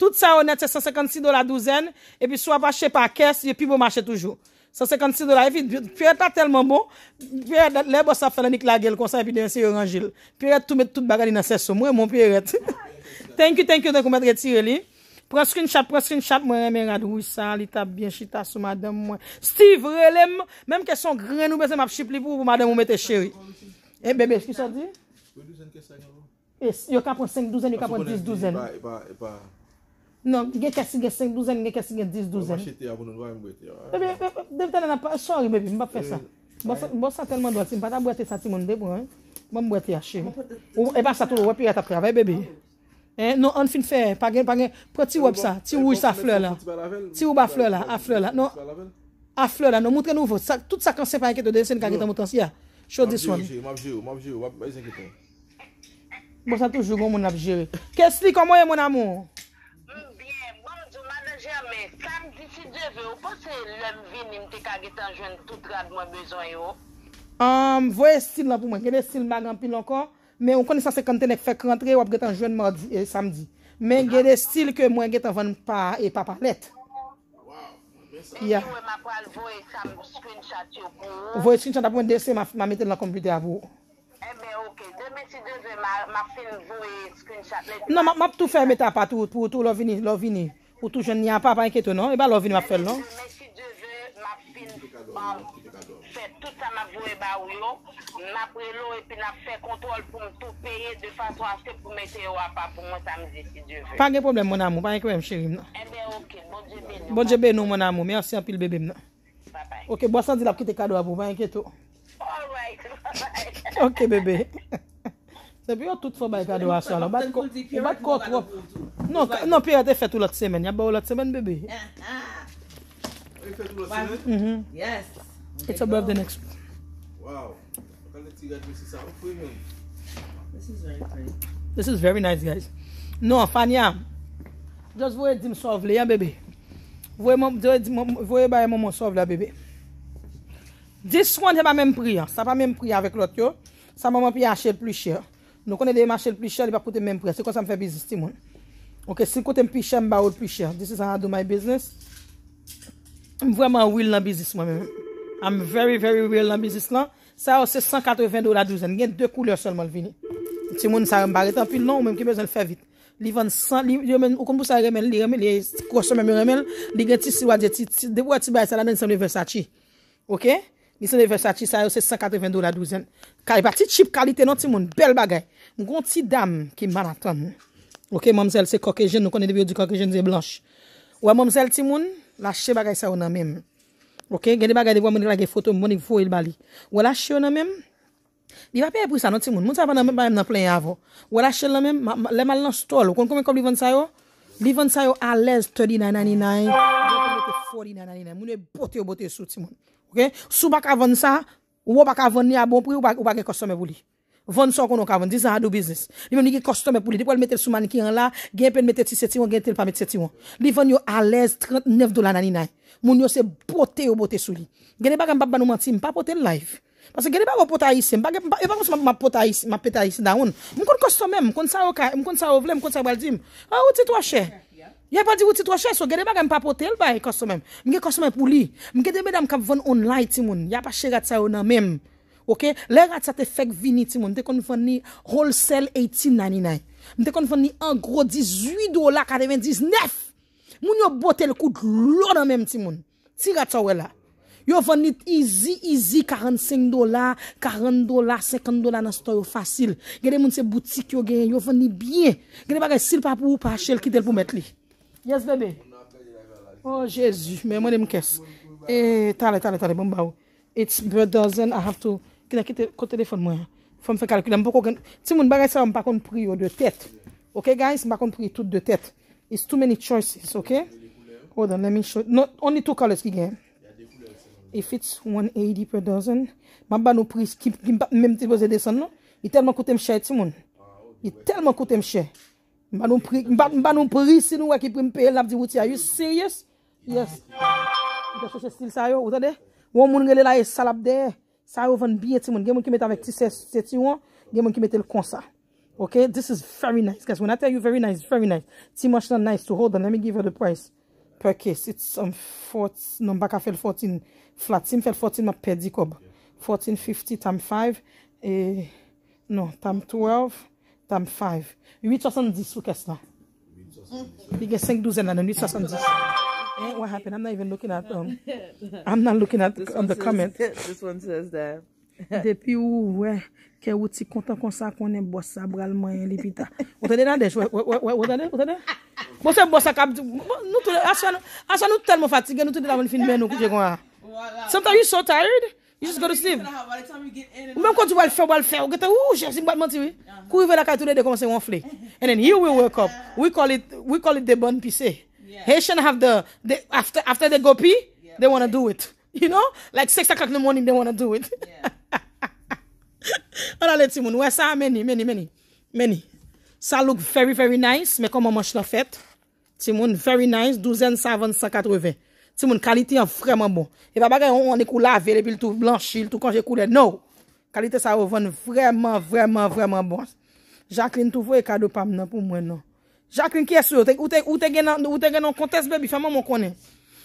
Tout sa ou net se 156 dola douzen. E pi sou apache pa kes. E pi pou mache toujou. 156 dola. E pi pi etta telman bon. Pi etta lebo sa fene nik la gel konsa. E pi devase yoran jil. Pi etta tou met tout bagadi nan ses sou. Mou e moun pi etta. Thank you, thank you. Denkou mwen retire li. Pronskri nchap, pronskri nchap, mwen reme rad rousan, li tabbyen, chita sou madame mwen. Steve, relem, menm kesyon gren oubezen mapchip li pou madame oumete cheri. E bebe, eski eh, sa di? Eh, yo kapon 5 douzen, yo kapon 10 douzen. Non, gen kesi gen 5 douzen, gen kesi gen 10 douzen. Bebe, devite nan apache ori bebe, mba pre sa. Mba sa telman do al si, mba ta mbwete sa ti moun debon. Mba mbwete ya cheri. E pa sa touro, wapire ta pre, avay bebe. Non, an fin fe, pagen, pagen, proti wop sa, ti wouj sa fleur la. Ti woub a fleur la, a fleur la. A fleur la, non, moutre nou vò, tout sa kan sepan enketo, den se yon kage tan moutans. Ya, shod diswan. Mabjew, mabjew, mabjew, wap bayzen kiton. Mousa toujougon moun mabjew. Kè sri komoye moun amon? Mbyen, bonjou, mada jame, kan disi devè, ou posè lèm vini mte kage tan joun tout rad mwen bezon yo? Am, voye stil la pou mwen, kene stil bagan pi lankon? Men yon kone sa se kante nek fek rentre wap getan joun mordi e euh, samdi. Men gen de stil ke mwen getan ven pa et pa pa let. E yon wè ma pal vou et sam screenchat yon kou. Vou et screenchat apwen dese ma meten la kompite avou. E eh be ok. Deme si de ve ma fin vou et screenchat let. Non ma ap tou ferme ta pati ou tou lòvini. Ou tou joun nyan pa pan enketo non. E ba lòvini map fel non. Deme si de ve ma fin fè tout sa ma vou et ba ou yon. Oh. M apre lo epi na fe kontrol pou m tou peye defan to aske pou me te wapa pou m sa m zi si dje vwe. Fange problem moun amou, pan ekwe m cheri m nan. E eh be ok, bonje benou. Bonje benou moun amou, mi ansyen pil bebe m nan. Pa pa. Ok, bwa san di la pkite kado apou, pan ekwe tou. All right, bye bye. Ok bebe. Sebi yo tout fwa bay kado aswa lò, bat kote wop. Non piyate fet ou lot semen, ya bwa ou lot semen bebe. Oye fet ou lot semen? Yes. It's above the next. Wow. This is very nice guys No Fania Just voye dim sovle ya bebe Voye baye moun moun sovle ya bebe This one he pa men pri ya Sa pa men pri ya avek lot yo Sa moun moun pi a chel pli chel Nou kon e dey ma chel pli chel Li pa kote men pri ya Si kon sa m fe bizis ti moun Ok si kote m pi chel m ba ou pli chel This is how I do my bizis M voye m a will na bizis mwen mwen I'm very very will na bizis la Sa non, yo se 180 do la 12 an. Gen de koule sol mol vini. Ti moun sa yon baretan. Pi loun mwen ki bezan fe vit. Li vande 100. Ou konpou sa remen. Li remen. Li kosome mwen remen. Li gen ti si wadje. Ti debou ati baye sa la nan. Nisen de Versace. Ok. Nisen de Versace. Sa yo se 180 do la 12 an. Ka yon pati chip kalite nou ti moun. Bel bagay. Gon ti dam ki maraton. Ok mamsel. Se koké jen. Nou konen debi yo di koké jen. Se blanche. Ou a mamsel ti moun. La che bagay sa yon nan mèm. Ok, gen di bagay di vwa mouni lage foto, mouni vwo il bali. Wala che nan men, li va peye pou sa nan ti moun. Moun sa vwa nan men bayan nan plen avon. Wala che nan men, le man lan stol. Kon kon men kom li vwan sa yo? Li vwan sa yo alèz 39.99, moun e bote yo bote yo sou ti moun. Ok, sou baka vwan sa, wou baka vwan ni a bon pou, wou baka gè e kostome pou li. Vwan son konon kavon, dizan a do business. Li men li gè kostome pou li, li pou el metèl sou mani ki an la, gen pen metèl ti seti an, gen petèl pa metèl seti an. Li vwan yo alèz 39.99. Moun yo se bote ou bote sou li. Gede bagan baban ou mati, mpa bote life. Pase gede bagan ou pota isi, mpa e pota isi, mpa peta isi da woun. Mkon kostome, mkon sa wavle, mkon sa waldim. Ou ti to ashe? Ya pa di ou ti to ashe, so gede bagan mpa bote, lwa e kostome. Mge kostome pou li. Mgede beda mka voun online ti woun. Ya pa she gatsa woun nan mem. Le gatsa te fek vini ti woun. Mte kon fwani wholesale 1899. Mte kon fwani an gro 18 dola kadeven 19. Moun yo botel kout loda menm ti moun. Tira tsawe la. Yo venit izi izi 45 dola, 40 dola, 50 dola nan sto yo fasil. Gede moun se boutik yo gen, yo veni bien. Gede bagay sil papou ou pa achel kitel pou met li. Yes bebe? Oh jez, mè mwenem kes. E talè talè talè, mwen bau. It's bird dozen, I have to... Kina kite, kote telefon mwen. Fon fè kalik. Ti moun bagay sa m bakon pri yo de tèt. Ok guys, m bakon pri tout de tèt. It's too many choices, okay? Hold on, let me show you. Only two colors ki gen. If it's 180 per dozen, mba nou pris ki mba menm ti boze de san nou, i telman koute mche, ti moun. I telman koute mche. Mba nou pris, mba nou pris si nou wè ki prim pe elap di woti. Are you serious? Yes. I da chose stil sa yo, ou da de? Ou moun rele la e salap de, sa yo van biye, ti moun. Gen moun ki met avèk ti seti wò, gen moun ki met el konsa. Okay, this is very nice, guys. When I tell you very nice, very nice. Too much not nice. So hold on, let me give you the price per case. It's um fourteen number fell fourteen flat. Sim fell fourteen ma per decob. Fourteen fifty time five. Eh, no, time twelve, time five. Huit soixante-dix this caisse là. and eh, What happened? I'm not even looking at um. I'm not looking at on the says, comment. This one says that Depi ou we, ke ou ti kontan konsan konen bosa bral manye li pita. Ote de nan desh? Ote de? Ote de bosa kap di? Aswa nou tel mwen fatige, nou te de la mwen fin men nou kouje gwa. Sometan you so tired, you just go to sleep. Mwen konti wale fe wale fe, ou gete ou jef si batman tiwi. Kou yu ve la kaye toude de kon se yon fle. And then here we wake up. We call it de bon pise. Haitian have the, after they go pee, they wanna do it. You know? Like 6 o'clock in the morning they wanna do it. Yeah. An ale timoun, wè sa meni, meni, meni, meni, sa look very, very nice, mè kon mò mò ch la fèt, timoun, very nice, 12, 120, 180, timoun, kalite yon frèman bon, e pa bagay yon yon de kou lave, lepil tout blanchil, tout kon jè kou lè, nou, kalite sa wè ven vèman, vèman, vèman, vèman bon, Jacqueline tou vwe kado pam nan pou mwen nou, Jacqueline kye sou, ou te gen nan kontes bebi, fèman mò konen,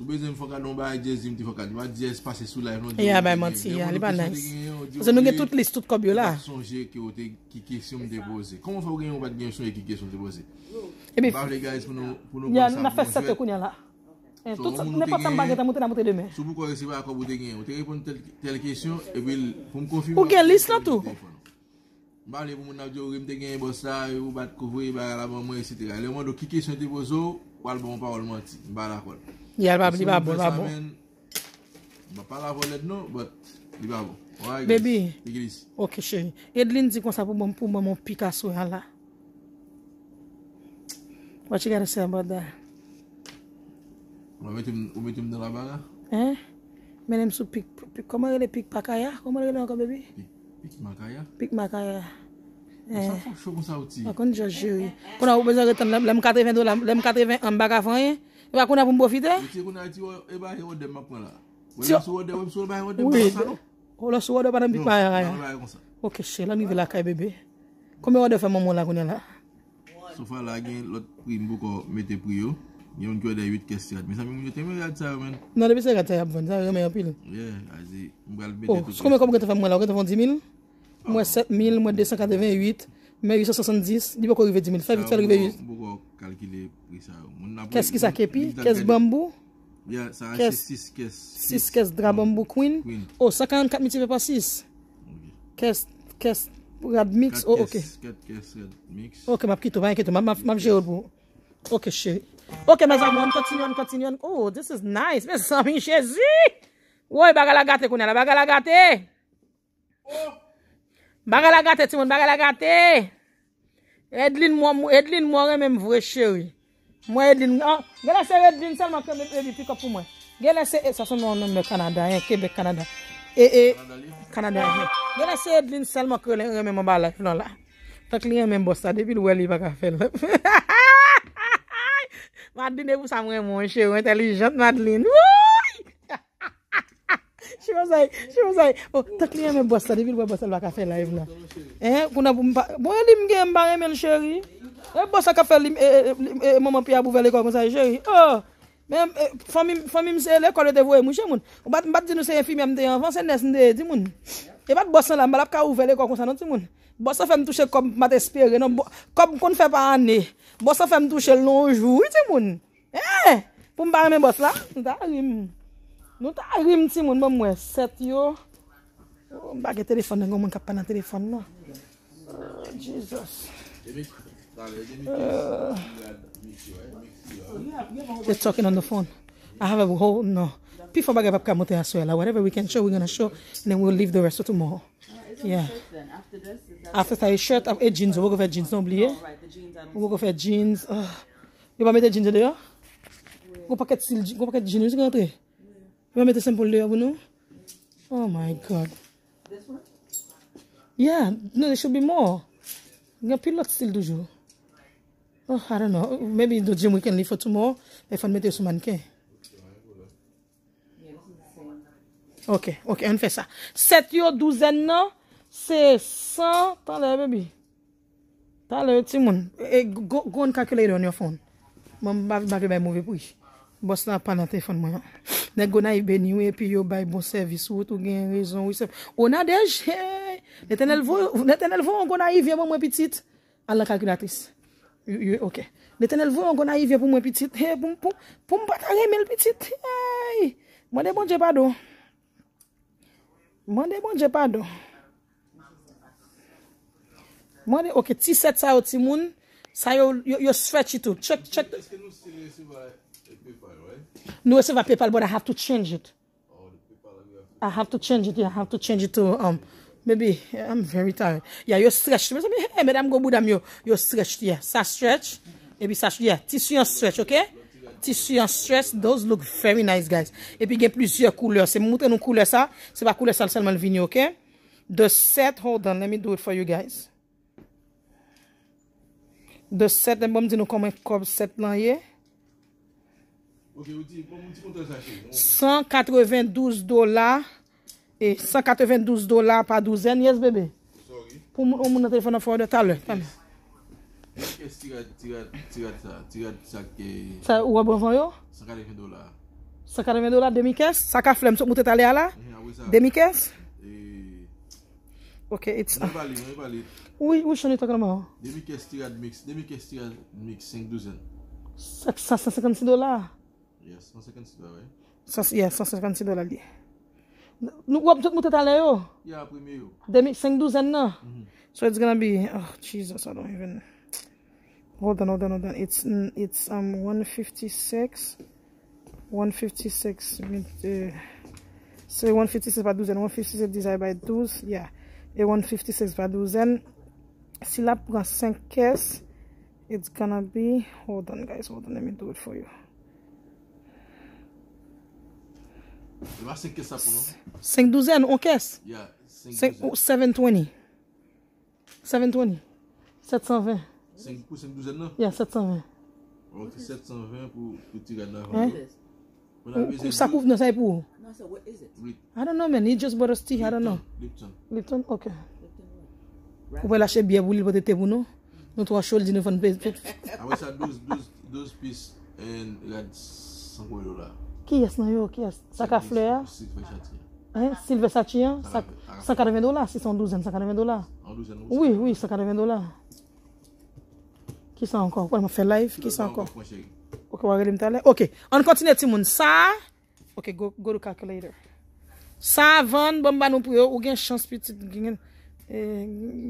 So beze m foka don ba a jez im ti foka, diwa a jez pase sou la yon. Ya ba, yon ti ya, li pa nansi. Zanon gen tout list tout kobyo la. Sonje ki wote ki kesyon m depoze. Koun fwa wote gen yon bat gen yon sonye ki kesyon depoze? Ebi, nye na fes sete koun yon la. Nye fwa tam baget amote namote deme. Sou pou kwa resiba akob wote gen, wote repon tel kesyon, ebil pou m konfirmat. Ou gen list natou? Ba li pou moun apjo wote gen yon bosa, wote kouvri, ba la bon mwen, etc. Le mwando ki kesyon depozo, wale bon pa wole manti. Ba Ya, li babou, li babou. Ba pa la volet nou, but, li babou. Baby, ok chenye. Edlin di konsa pou moun pou moun pikaso yon la. Wat che gare se yon bada? Ou met yon moun de la baga? Eh? Menen sou pik, pik, koman yon e pik pakaya? Koman yon yon an ka, baby? Pik makaya. Pik makaya. Eh. Fokonsa outi. Fokonsa outi. Kona ou bezan retan lem katri ven do, lem katri ven an baga fanyen. Oka konan pou mbo fite? Si konan ti, e baki yon dem ap wala. O la sou wala, wap sou wala, yon dem eh? bè yon sa nou. O la sou wala, wap nan bit man yon raya. O ke che, lan yon vilakay bebe. Kome wale fèman wala konan la? Soufa la gen, lot primbo ko metepri yo. Yon kode yon lit kestyat. Misa mwen yote mwen yate sa wè. Nan yon kote yon yate yap wè? Bon, sa wè yon yon pil? Ya, azi. O, oh, sou kome komwe kote fèman wala? Kote fèman di min? Mwen 7000, ah. mwen 258... Meri sou 70, li pou kou rive 10,000? 5, 5 rive 10,000? Moun ap kese ki sa kepi, kese bambou? Ya, sa anche 6 kese. 6 kese dra mm. bambou, queen? Queen. O, sakaran kat mi ti vepa 6? Ok. Kese, kese, rab mix? Oh, ok. Kese, kese, rab mix. Ok, map kitou, map kitou, map jè ou. Ok, chè. Ok, mazak moun, kontinyon, kontinyon. Oh, this is nice. Mè sa min chè zi. Ou, bagala gate, kou nè la bagala gate. Oh! Bagalagate Timon, bagalagate Edlin mwen reme m vre cheri Mwen Edlin ah, Gelese Edlin selman kremen Edlin pikop pou mwen Gelese, eh, sa son mwen mwen mwen Kanada E, eh, E, Kanada eh, Gelese Edlin selman kremen mwen balay Fak non li mwen mwen bosta Depi lwen li baka fel Madeline vous amre mwen cheri Intelligent Madeline Wou Chiroseye, chiroseye, te kliye men bosa li, vil wè bosa la kafe la ev la. Eh, kou na mba, bwa li mge mbare men cheri? Eh, bosa kafe li, maman piya mba ouvele kwa kon saye cheri? Oh, mwen fwa mi mse le kwa le devwe mwen cheri moun? Ou bat mbat di nou seye fwi mwen mde anvan, se nes mde di moun? E bat bosa la mba non, la pka ouvele kwa kon saye non ti moun? Bosa fèm touche kom mat espere non, kom kon fè pa ane. Bosa fèm touche lonjou ti moun? Eh, pou mbare men bosa la, mba li mwen. Nou ta agrim ti moun moun mwen set yo. M bagye telefon nan goun oh, moun kapan nan telefon nou. Jesus. Uh, just talking on the phone. I have a whole, nou. Pifo bagye vap kamote as well. Whatever we can show, we gonna show. Then we'll leave the rest of tomorrow. Yeah. After this, I'll show you jeans. Ou go fè jeans, nou oubliye. Ou go fè jeans. Yo ba metè jeans yo deyo? Go paket jeans, go paket jeans yo deyo. Yon mette sempol liyo voun nou? Oh my God. Yeah, no, there should be more. Nga pilot still doujou. Oh, I don't know. Maybe the gym we can live for tomorrow. E fan mette sou manke. Ok, ok, an fe sa. Set yo douzen nou. Se san, talè bebi. Talè, ti moun. E eh, goun kakile yon yon fon. Moun bavye bavye mouve pou yon. Bostan panate fan mwen. Ne gona ibe niwe pi yo bay bon servis. Wot ou gen rezon. O nadej. Neten elvo an gona ibe mwen mwen pitit. Al la kalkinatis. Ok. Neten elvo an gona ibe mwen mwen pitit. Pou mbatan gen mwen pitit. Mwen de bon jebado. Mwen de bon jebado. Ok. Ti set sa yo ti moun. Sa yo yo stretch ito. Chek chek. No, se va pepal, but I have to change it. I have to change it, yeah. I have to change it to, um, maybe, I'm very tired. Yeah, yo stretch. Hey, madam, go budam yo. Yo stretch, yeah. Sa stretch. Yeah, ti suyon stretch, ok? Ti suyon stretch. Those look very nice, guys. Epi gen plisye koule. Se moutre nou koule sa, se va koule salselman vinyo, ok? De set, hold on, let me do it for you guys. De set, dem bom di nou komen kor set lan ye. 192 dola 192 dola pa douzen yes bebe pou moun nan telefon nan fwo de tab le 5 kes tirad tirad sakke 580 dola 580 dola demi kes 5 flen msok moutet ale eh, ala ah demi kes ok it's demi kes tirad mix 5 douzen 156 dola Yes, sa sekansi do la li. Sa sekansi do la li. Nou wap chok mwote talè yo. Ya, ap wimè yo. Demi senk duzen na. So it's gonna be, ach, oh, Jesus, I don't even. Hold on, hold on, hold on. It's, mm, um, one fifty-six. One fifty-six. Uh, Se one fifty-six pa duzen. One fifty-six dizay pa duz. Yeah. E one fifty-six pa duzen. Silap ga senk kes. It's gonna be, hold on guys, hold on. Let me do it for you. 5 douzaines, on caisse. Yeah, 5 720. 720. 720. 5 pour 5 douzaines, non? Yeah, 720. Ok, 720 pour, petit tirer dans hein? Pour la kouf ça couvre e pou? pour. sir, what is it? I don't know, man. He just bought a tea. Lipton. I don't know. Lipton. Lipton? Ok. Vous pouvez lâcher bien pour li pote nous? Nous nou? Nou to a chol 12 nou fan 12 Awe et 12 a 100 rad Ki yas nan yo? Saka fle ya? Silve sati an? Saka reven dola? Sisa un dozen, saka reven dola? Un dozen? Oui, oui, saka reven dola. Ki san ankon? Wan ma fe live? Ki san ankon? Ok, wakwe li mtale? Ok, an kontine ti moun. Sa? Ok, go do calculator. Sa van bon, bamba nou pou yo, ou gen chans pou ti gen... E,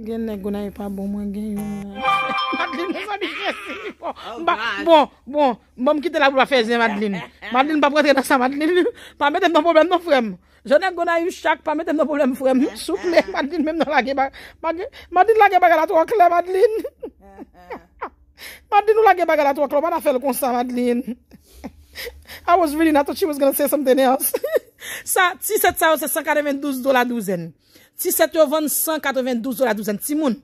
gen ne gona yu e pa bon mwen gen yon. Madeline, mwen sa di jesi. Bon, bon, bon, mwen mwen kite la pou pa feze, Madeline. Madeline, mwen pa prete yon sa, Madeline. Pa metem nan problem, nan frem. Je ne gona yu chak, pa metem nan problem, frem. Souple, Madeline, mwen mwen la geba. Madeline, la geba gara to akle, Madeline. Madeline, mwen la geba gara to akle, mwen la fele kon sa, Madeline. I was really not sure she was gonna say something else. Sa, si set sa yo se 512 dola dozen. Ti set yo vande 192 do la douzen ti moun.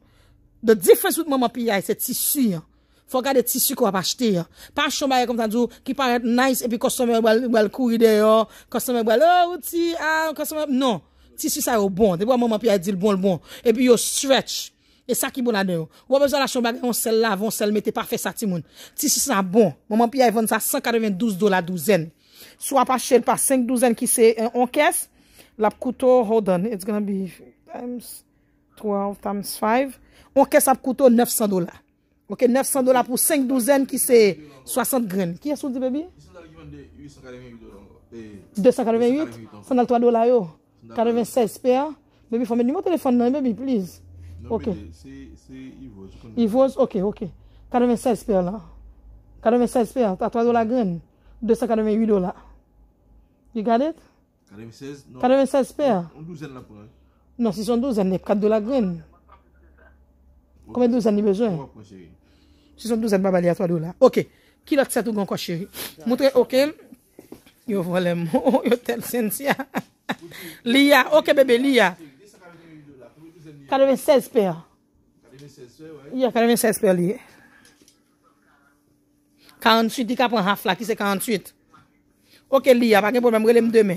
De difens yon moun moun piyay se tisu yon. Fokade tisu kwa pa chete yon. Pa chonbaye kom tanjou ki paret nice e pi konsome wèl kou ide yon. Konsome wèl ou ti, a konsome wèl. Non, tisu sa yo bon. De pou moun moun piyay di l bon l bon. E pi yo stretch. E sa ki bon ade yon. Wè bezon la chonbaye, yon sel la, yon sel me, te pa fe sa ti moun. Tisu sa bon. Moun moun piyay vande sa 192 do la douzen. Sou a pa chete pa 5 douzen ki se en onkes. La ap koutou, hold on, it's gonna be times 12 times 5. On kes ap koutou 900 dola. Ok, 900 dola pou 5 dozen ki se 60 gren. Ki yasou di bebi? 248 dola. 248? Sanal 3 dola yo. 96 PA. Bebi fomè, ni mou telefon nan bebi, please. Non, ok. Se yi voj. Yi voj? Ok, ok. 96 PA la. 96 PA, sanal 3 dola gren. 248 dola. You got it? 96, non. 96 per? Un 12 an non, la pou an. Non, si son 12 an, ne? Pou kat dou la gren? Koumen 12 an ni bejwen? Mwen pou chéri. Si son 12 an, baba li a 3 dou la. Ok. Ki lak satou gwen kwa chéri? Mwoutre ok? Yo vwolem, yo tel sens ya. Li ya, ok bebe, li ya. 96 per. Ya, 96 per li ya. 48, di ka pou an haf la, ki se 48? Ok, li ya, pakem pou mwen mwilem demè.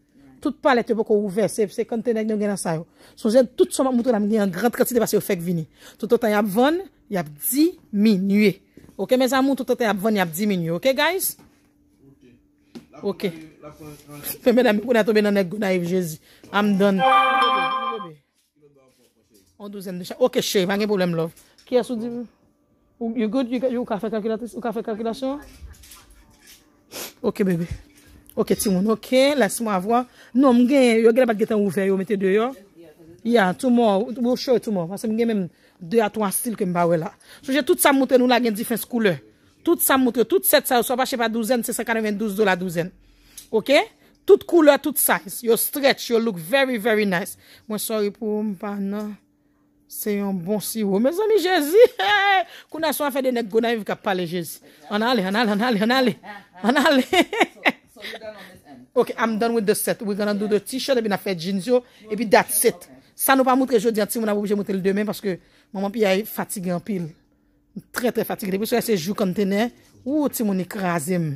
Tout palet yo pou kou ouve. Se konten ek nou gena sa yo. Soujen tout somak moutou la mwenye an grand kanti te bas yo fek vini. Tout an yap ven, yap diminye. Ok, men zan moutou tout an yap ven, yap diminye. Ok guys? Ok. Feme dami pou natoube nan ek gou na evjezi. I'm done. Ok, che, vange pou lem lo. Kye sou di? You good? You ka fe kalkilasyon? Ok bebe. Ok, ti moun. Ok, lese moun avwa. Non, mwen gen, yo gen pa getan ouve yo, mwen te deyo. Ya, tou moun, mwen show tou moun. Mwen gen men, de atwa stil ke mwen bawe la. Souje, tout sa mouten nou la gen difens koule. Tout sa mouten, tout set sa, yo so pa che pa douzen, se se kanwen douze do la douzen. Ok? Tout koule, tout size. Yo stretch, yo look very, very nice. Mwen soripou, mwen pa nan. Se yon bon si wou. Me zoni jezi! Kou na sou an fe de nek gona yon vika pale jezi. An ale, an ale, an ale, an ale. An ale! Ok, I'm done with the set. We're gonna do the t-shirt, epi na fè djinzo, epi that's it. Sa nou pa moutre jodi an ti, moun apou jè moutre l'demè, paske moun moun pi a fatigè an pil. Trè trè fatigè. Depi sou yè se jou kontene, ou ti moun ekrazèm.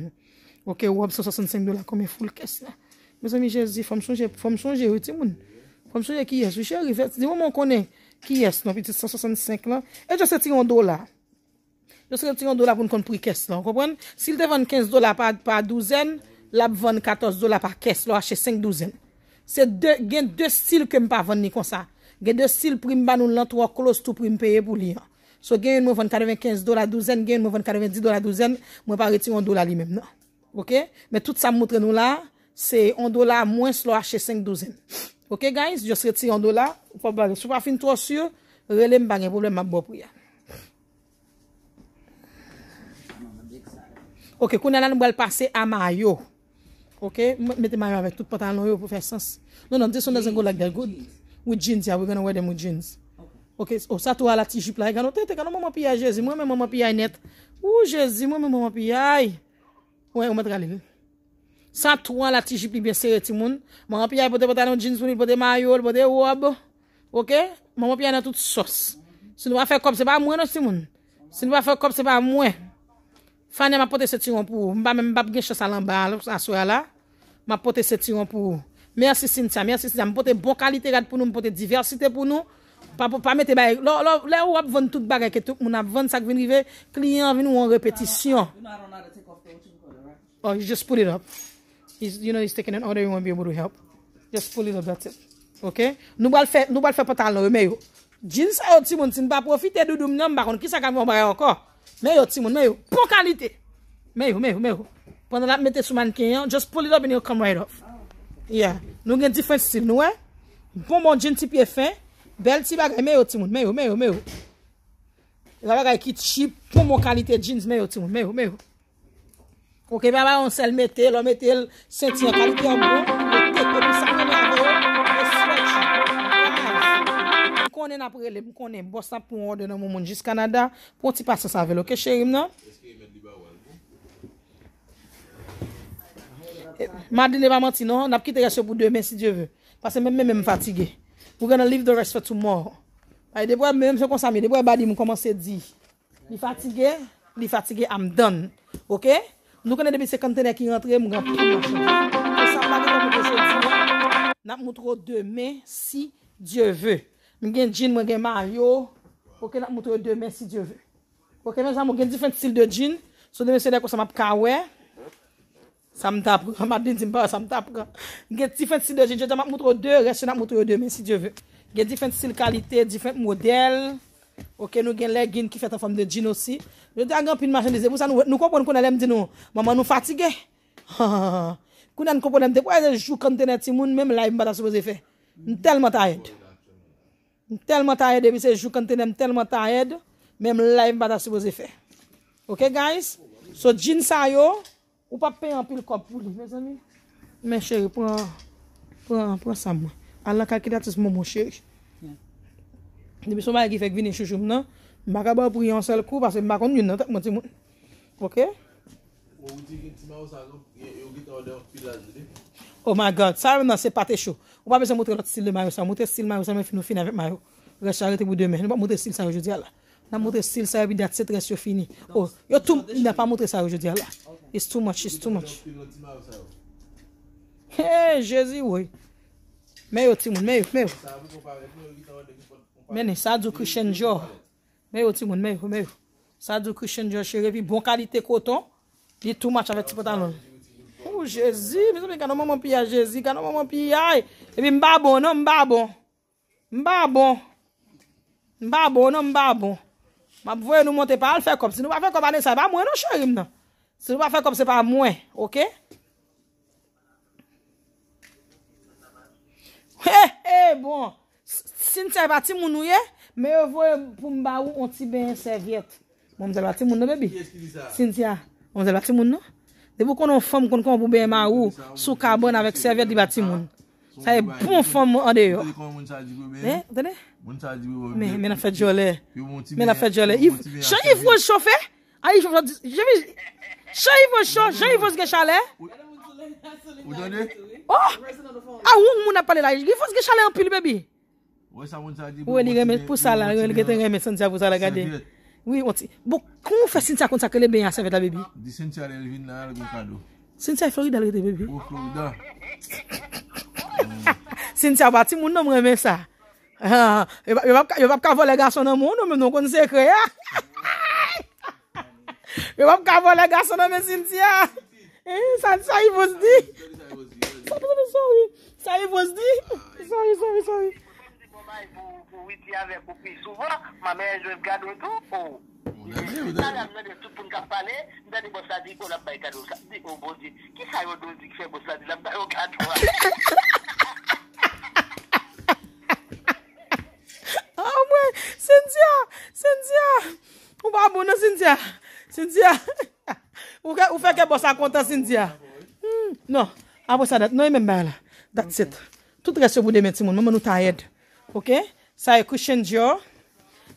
Ok, wop, 165 dola, komè foul kes la. Mè zè mi jè zi, fòm chonje, fòm chonje, ou ti moun? Fòm chonje ki yes, wè chè rive, di moun moun konè, ki yes, non pi ti 165 la. E jò lap von 14 dola par kes, lo hache 5 dozen. Se gen 2 stil kem pa von ni konsa. Gen 2 stil prim ban ou nan 3 kolos tou prim peye pou li. So gen yon moun von 95 dola dozen, gen yon moun von 90 dola dozen, moun pa reti yon dola li men. Non. Ok? Me tout sa moutre nou la, se yon dola moun se lo hache 5 dozen. Ok guys? Yo se reti yon dola. Sou pa fin tosyo, relem bagen pou blem ma bo pou ya. Ok, kou nan nan mwel pase ama yo. Ok, meti mayon avèk tout patan loun yo pou fè sens. Non, non, this one doesn't go like that. Good. Ou jeans ya, we're gonna wear them ou jeans. Ok, satouan la tijip lè. Gan nou, te te, kan nou moun moun piyay, jezi moun, moun moun piyay net. Ou jezi moun moun moun moun piyay. Ouè, ou mèd gali. Satouan la tijip li bè sèye ti moun. Moun moun piyay, pote patan loun jeans moun, pote mayon, pote wòb. Ok, moun moun piyay net tout sos. Si nou va fè kop, se pa mwen nou si moun. Si nou va fè kop, se pa mwen Fania, ma pote se tiran pou ou. Mba mbap gen chos alan ba, aswe la. Ma pote se tiran pou ou. Mersi Sintia, mersi Sintia. Mpote bon kalite gade pou nou, mpote diversite pou nou. Pa mette baye. Lo, lo, le ou ap ven tout bagay ketouk. Moun ap ven sak vin rive. Kliyen vin ou an repetisyon. Oh, you just pull it up. You know he's taking an order, you won't be able to help. Just pull it up, that's it. Ok? Nou bal fe patal nou, e me yo. Jeans ou oh, ti moun, si mba profite doudou mnèm bakon, ki sa ka mwen baye anko? Mè yo ti moun, mè yo, pou bon kalite. Mè yo, mè yo, mè yo. Pwè nan ap metè souman ki yon, just pou lè lòb in yo kam right off. Yeah, nou gen difensi ti nou, eh. Pou bon, moun jen ti piye fè, bel ti bag, mè yo ti moun, mè yo, mè yo, mè yo. La bagay ki ti, pou moun kalite jen mè yo ti moun, mè yo, mè yo. Ok, baba yon sel metè lò, metè lò, senti yon kalite yon moun. Mwen ap rele pou konen bosta pou mwen ode nan moun moun jis Kanada pou ti pase sa velo. Kè chèrim nan? Madine vaman ti nan? Nap ki te yase pou eh, non? demen si djè vè. Pase mwen mè mè mwen fatige. Mwen gana leave the rest for tomorrow. Aè, debo mwen mwen mwen mwen konsami. Debo mwen badi mwen komanse di. Mwen fatige, mwen fatige, I'm done. Ok? Mwen konen debe se kontene ki rentre mwen gana... Nap mwen tro demen si djè vè. Mwen gen jin, mwen gen Mario. Ok, lak moutro yo de men, si diyo ve. Ok, mwen jan mwen gen diferent stil de jin. So, de men se de kwa sa map kawen. Sa mtap, kwa madin zin pa, sa mtap. Gen diferent stil de jin, jen jan moutro yo de, re se lak moutro yo de men, si diyo ve. Gen diferent stil kalite, diferent model. Ok, nou gen legin ki fè tan fòm de jin osi. Yo te agan pini machin de zebou, sa nou kompon kona lem di nou. Mwaman nou fatige. Kona nou kompon lem de, kwa e zè jou kontene ti moun, mwen mwen la imb M telman ta yede ebi se jou kante nem telman ta yede. Mem live ba ta se boze fe. Ok guys? So djin sa yo. Ou pa pen anpil kop wou li. Mè chèri pou anpil sa mwa. An la kakidatis moun mou chèri. Nè bi soma e ki fek vini chou chou mnen. M baka ba ou pou yon sel kou. Pase m bakon yon nan tak mwen ti moun. Ok? Ok? Ou ti gen ti mè ou sa yon. Yon gen te ode yon pilaj li pou. Oh my God, sa yon nan se patè chou. Ou pa bezè moutre lòt stil de marou sa. Moutre stil marou sa, mè fin nou fin avèk marou. Rè sa yon te mou dè mè. Nè moutre stil sa yon, jò di ala. Nè moutre stil sa yon, bè dati set rè syo fini. Ou, oh, yò tou, nè pa moutre sa yon, jò di ala. It's too much, it's too much. Hey, jezi woy. Mè yon, ti moun, mè yon, mè yon. Mè nè, sa dò kushen jò. Mè yon, ti moun, mè yon, mè yon. Sa dò kush Jezi, mi sou li ka nou moun moun piya Jezi, ka nou moun moun piya Ebi mba bon, nou mba bon Mba bon Mba bon, nou mba bon Mba pou bon. fwe nou mwote pa al fwe kop Si nou wap fwe kop ane sa, wap mwen nou choy im nan Si nou wap fwe kop se pa mwen, ok Eh, eh, bon Sintia wap ti moun nou ye Me yo fwe pou mba ou On ti be yon serviet Moun zel wap ti moun nou bebi Sintia, moun zel wap ti moun nou De pou konon fom konon kon pou bè ma ou sou karbon avèk server di bati moun. Sa e bon fom moun an de yo. Mè, mè la fè djole. Mè la fè djole. Chè yi vòs chò fè? A yi vòs... Chè yi vòs chò? Chè yi vòs gè chale? Oh! Ah, a yon moun apalè la yi. Chè yi vòs gè chale an pi lè bebi? Ou e li gèmè, pou sa la. Ou e li gèmè, san di avou sa la gèdè. Ou yon ti? Bo kon yon fe Sintia kontak le beyan seved la bebi? Di Sintia relvin la al gokado. Sintia florida le bebi? Ou florida. Sintia bati moun nom reme sa. Ah, ah, ah. Yo vap kavole gaso nan moun moun moun kon se kre. Yo vap kavole gaso nan me Sintia. Santi sa yi bozdi. Santi sa yi bozdi. Santi sa yi bozdi. Ou iti ave pou pi souvo, mame enjwe f kado to ou. Oh. Ou dame ou dame. Mame amnen de tout pou nka pale, mdani bossa di kon ap bay kado sa. Di ou bossi, ki sayo dosi ki fè bossa di, ap bay ou kado wa. A ou oh, bon, bon, mwen, ah, Cynthia, Cynthia. Ou ba abou nan Cynthia, Cynthia. Ou fè ke bossa konta Cynthia. Hmm, non, abousa ah, dat, non yon men ban la. Dat set. Tout resyo bwou de meti moun, mwen mwen nou ta yed. Okè? Sa e kushen diyo,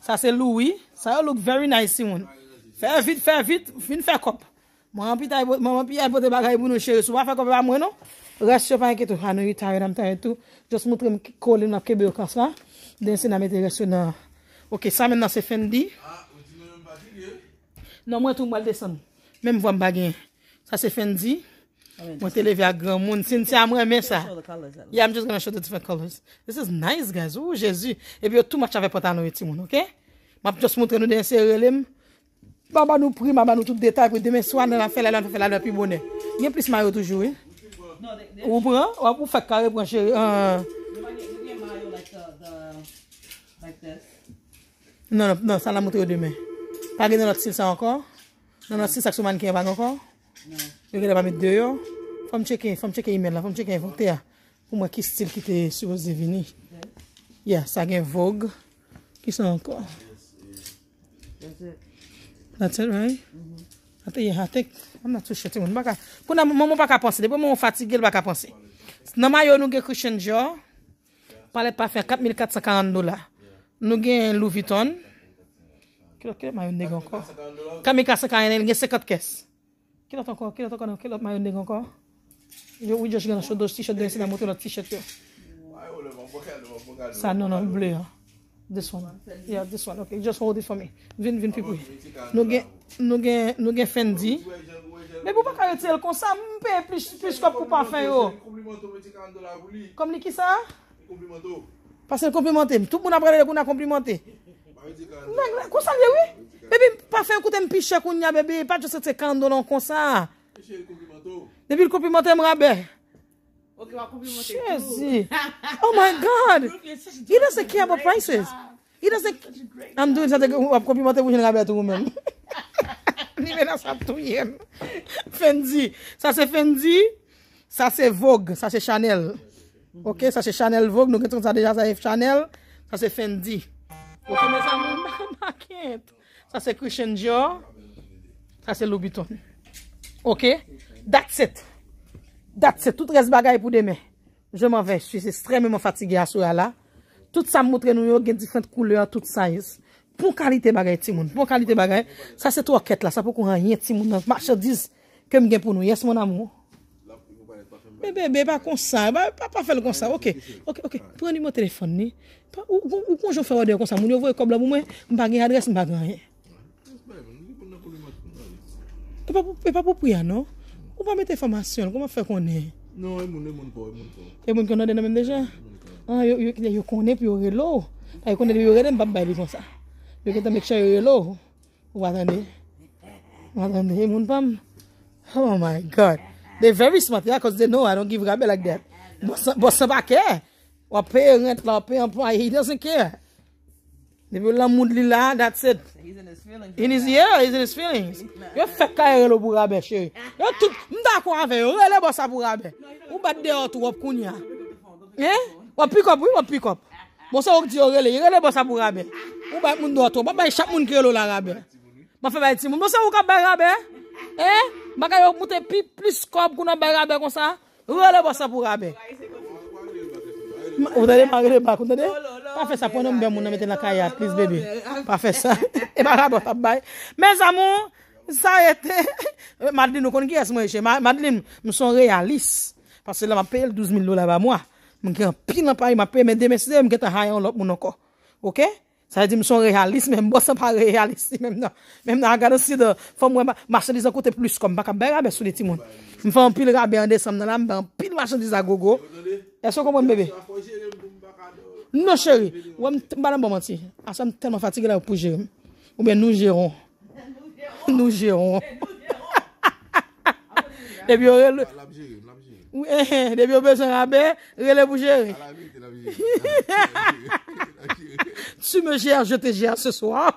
sa se Louie, sa yo look very nice si moun. Fè vit, fè vit, fin fè kop. Moun anpi ta e bote bagay pou nou chè, sou pa fè kop pa mwen nou. Rè sè fè anke tou, anou yi tarè nam tarè tou. Jous moutre m kòlè m apke bè ou ka sa. Dènsè nan mè te rè sè nan. Ok, sa mè nan se fèndi. Nan mwen tou m wale desan, mè m wane bagay. Sa se fèndi. Mwen te levye a gran moun. Sinti a mwen men sa. Yeah, I'm just gonna show the different colors. This is nice, guys. Ou, Jezu. Ebi yo, tout mwen chave pota nou eti moun, ok? Mwen ap just moutre nou den seri lem. Baba nou pri, mama nou tout detay pou demen. So an, nan an fe la lan, fe la lan pi bone. Yen plis mayo toujou, e? Ou bran? Ou ap ou fak kare pou an che... Nan, nan, san la moutre yo demen. Pari nan ot sil sa ankon? Nan ot sil saksouman ki en bag ankon? Nan. Yo gen apame deyo. Fom cheke email la, fom cheke evokte ya. Ou mwa ki stil ki te suvo ze vini. Ya, sa gen vogue. Ki san anko? That's it, right? Ate, ya, ate. Ame na touche, ate, mwen baka. Kou nan mwen mwen baka ponse, depo mwen mwen fatigel baka ponse. Nan mayo nou gen kushenjo, pale pa fe 4,450 dola. Nou gen louviton. Kile, kile mayo negan anko. 4,450 dola, gen 50 kes. Kila ton kon? Kila ton kon nou? Kila ton mayon den kon kon? Yo, we just gonna show those t-shirts. Den se nan mwote lout t-shirts yo. Sa, nou nou, blé yo. This one. Yeah, this one. Just hold it for me. Vin, vin, pipou. Nou gen, nou gen, nou gen fendi. Me pou pa kayote el konsan mpe plish kop pou pa feni yo. Kom li ki sa? Pase l komprimante. Tout moun ap gare lè kon na komprimante. Konsan ye wè? Bebe, pa fe koute m piche koun ya bebe, pa chose te kando nan konsa. Depi l kopi mote m rabe. Ok, wakopi mote kou. Che zi. Oh my God. I la se kye ba prices. I la se kye. Andou, wakopi mote m rabe tou m men. Ni mena sa tou yen. Fendi. Sa se Fendi. Sa se Vogue. Sa se Chanel. Ok, sa se Chanel Vogue. Nou keton sa deja sa F Chanel. Sa se Fendi. Ok, sa se Fendi. Sa se Christian Dior. Sa se Louboutin. Ok. Dat set. Dat set. Tout res bagay pou demè. Je m'enveche. Je suis extrêmement fatigué a sou ya la. Tout sa m'outre nou yo gen differente kouleur, tout sa yis. Pon kalite bagay ti moun. Pon kalite bagay. Sa se Troquette la. Sa pou kou ran yin ti moun. Ma chè dise kem gen pou nou. Yes, mon amou? Bebe, bebe, pa konsan. Pa pa fel konsan. Ok. Ok, ok, ok. Preni mou telefon ni. Ou konjou fè wade konsan. Moun yo vwe kobla pou mwen bagay adres m bagay. E pa pou priya nou? Ou pa met informasyon? Kouman fe kone? Non, e, e moun pou, e moun pou. E moun kouman de nan men deje? E moun pou. An, ah, yo kone pou yo relo. A ah, yo kone de yo re den babay li konsa. Yo geta meksya yo relo. Ou wazande. Ou wazande. E moun pou. Oh my God. They very smart ya. Because they know I don't give rabel like that. Bo sa ba kè. Ou apè rent la, ou apè anpon. He doesn't kè. Ne ve yon lan moun li lan, that's it. He's in his feelings. In his year, he's in his feelings. Yo fèk ka yon lò pou rabe, chè. Yo tout, mda kwa an fè, yon rele bò sa pou rabe. Ou bè dey otou wop koun ya. Eh? Wop pikop, wop pikop. Mwò se wok di yon rele, yon rele bò sa pou rabe. Ou bè moun do otou, bè bè yon chak moun ki yon lò la rabe. Mwò se wok ap bè rabe. Eh? Mwò se wok mwote pi, pi skop koun an bè rabe kon sa. Rele bò sa pou rabe. Ote dey man rele bak Pa fè sa pou nou mbe moun nan mette la kaya, please baby. Pa fè sa. Eman la bota bay. Mèz amou, sa ete. Madeline, nou konn ki es mwen eche. Madeline, msou realis. Pasè la m apè el 12000 loulè ba mwa. Mwen ki an pi nan pari m apè mè demesize m gete hayan lop moun anko. Ok? Sa e di msou realis, mè m bosa pa realis si mèm nan. Mèm nan a gado si de fò mwen mason dizan kote plus kom. Bak a bè rabe sou de ti moun. M fò m pil rabe ande sam nan la m bè m pil mason dizan gogo. Eso komwen bebe Nou chèri, wèm banan bom an ti. Asèm tenman fatigè la pou jèri. Ou mè nou jèron. Nou jèron. Nou jèron. Debyo re le... Debyo bezan rabe, re le pou jèri. Tu mè jèr, jè te jèr se swan.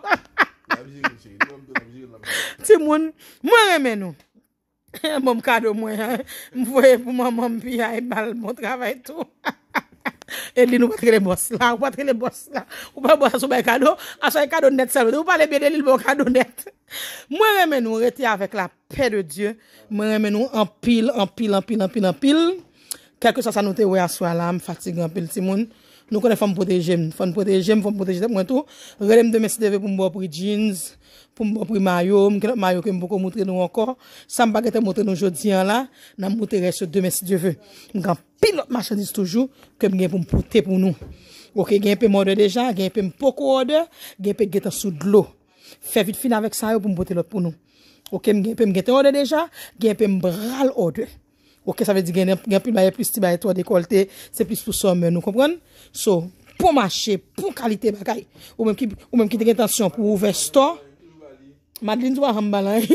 Ti moun, mwen remè nou. Mwen kado mwen. Mwen voye pou mwen mwen biya e bal mwen travè tou. El li nou patre le bors la, ou patre le bors la. Ou pa bors asou bay kado, asou ay kado net seve. Ou pa le bide li lou bay kado net. Mwen remen nou rete avèk la pe de Diyo. Mwen remen nou anpil, anpil, anpil, anpil, anpil. Kèlke sa sa nou te we aswa la, am fatig anpil si moun. Nou konen fèm pote jèm, fèm pote jèm, fèm pote jèm. Mwen tou, rem de mesideve pou mbo apri djinz. pou m bonpri mayon, m genote mayon ke m poko moutre nou ankon, san m bagete moutre nou jodiyan la, nan m moutere se demen si diyeve. M genote pilot machadise toujou, kem genote pou m pote pou nou. Ok, genote pe m ode dejan, genote pe m poko ode, genote pe genote sou dlo. Fe vit fina vek sa yo pou m pote lot pou nou. Ok, genote pe m genote ode dejan, genote pe m bral ode. Ok, sa ve di genote pe m baye plus ti baye to dekolte, se plus pou son men nou kompron. So, pou machet, pou kalite bagay, ou menm ki te genotansyon pou ou veston, Madeline, tu vois en balai.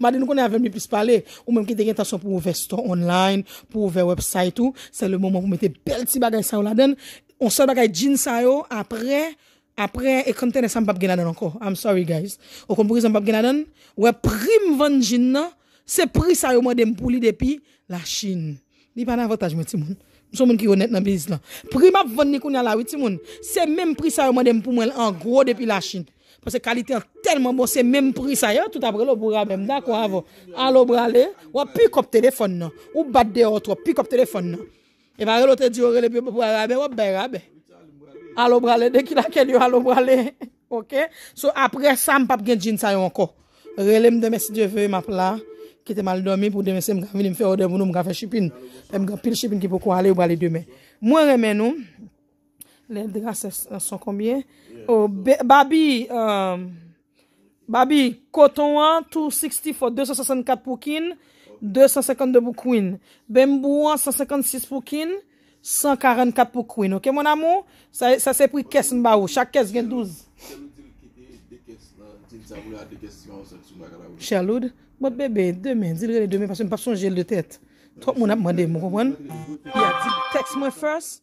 Madeline, qu'on est avec plus parler, ou même qui a intention pour ouvrir store online, pour ouvrir website tout, c'est le moment où vous mettez bel petit bagage ça l'a donne, On sort bagage jean ça yo après après et quand t'es ça pas gagner encore. I'm sorry guys. Au compris ça pas gagner Ouais, prime vend jean c'est prix ça yo mandé de lui depuis la Chine. Ni pas d'avantage mon petit monde. Son moun ki honnête dans business là. Prime vend ni qu'on la oui C'est même prix ça yo mandé pour moi en gros depuis la Chine. Pwese kalite an telman bon se menm prisa yo, tout apre lo brale. Mda kwa avon, alo brale, wap pi kop telefon nan. Ou bat deot wap, pi kop telefon nan. Ewa relo te diyo, rele biyo bo brale, wap be rabe. Alo brale, dek ila ke liyo alo brale. Ok, so apre sa mpap genjin sa yo anko. Rele m demes diyo vey mapla, ki te mal domi, pou demes se mga vini mfe ode mounou mga fe shipin. Mga pil shipin ki pou kwa ale ou brale diyo me. Mwen reme nou, le drase son kombye? Oh, Babi, koton 1, 264 poukine, 252 poukine. Bembou 1, 156 poukine, 144 poukine. Ok, moun amou? Sa se pri kes mba ou. Chak kes gen 12. Chaloud, mout bebe, demen, dilrele demen, pasen pa son jel de tet. Trop moun ap mande mou moun. Tekst mwen first.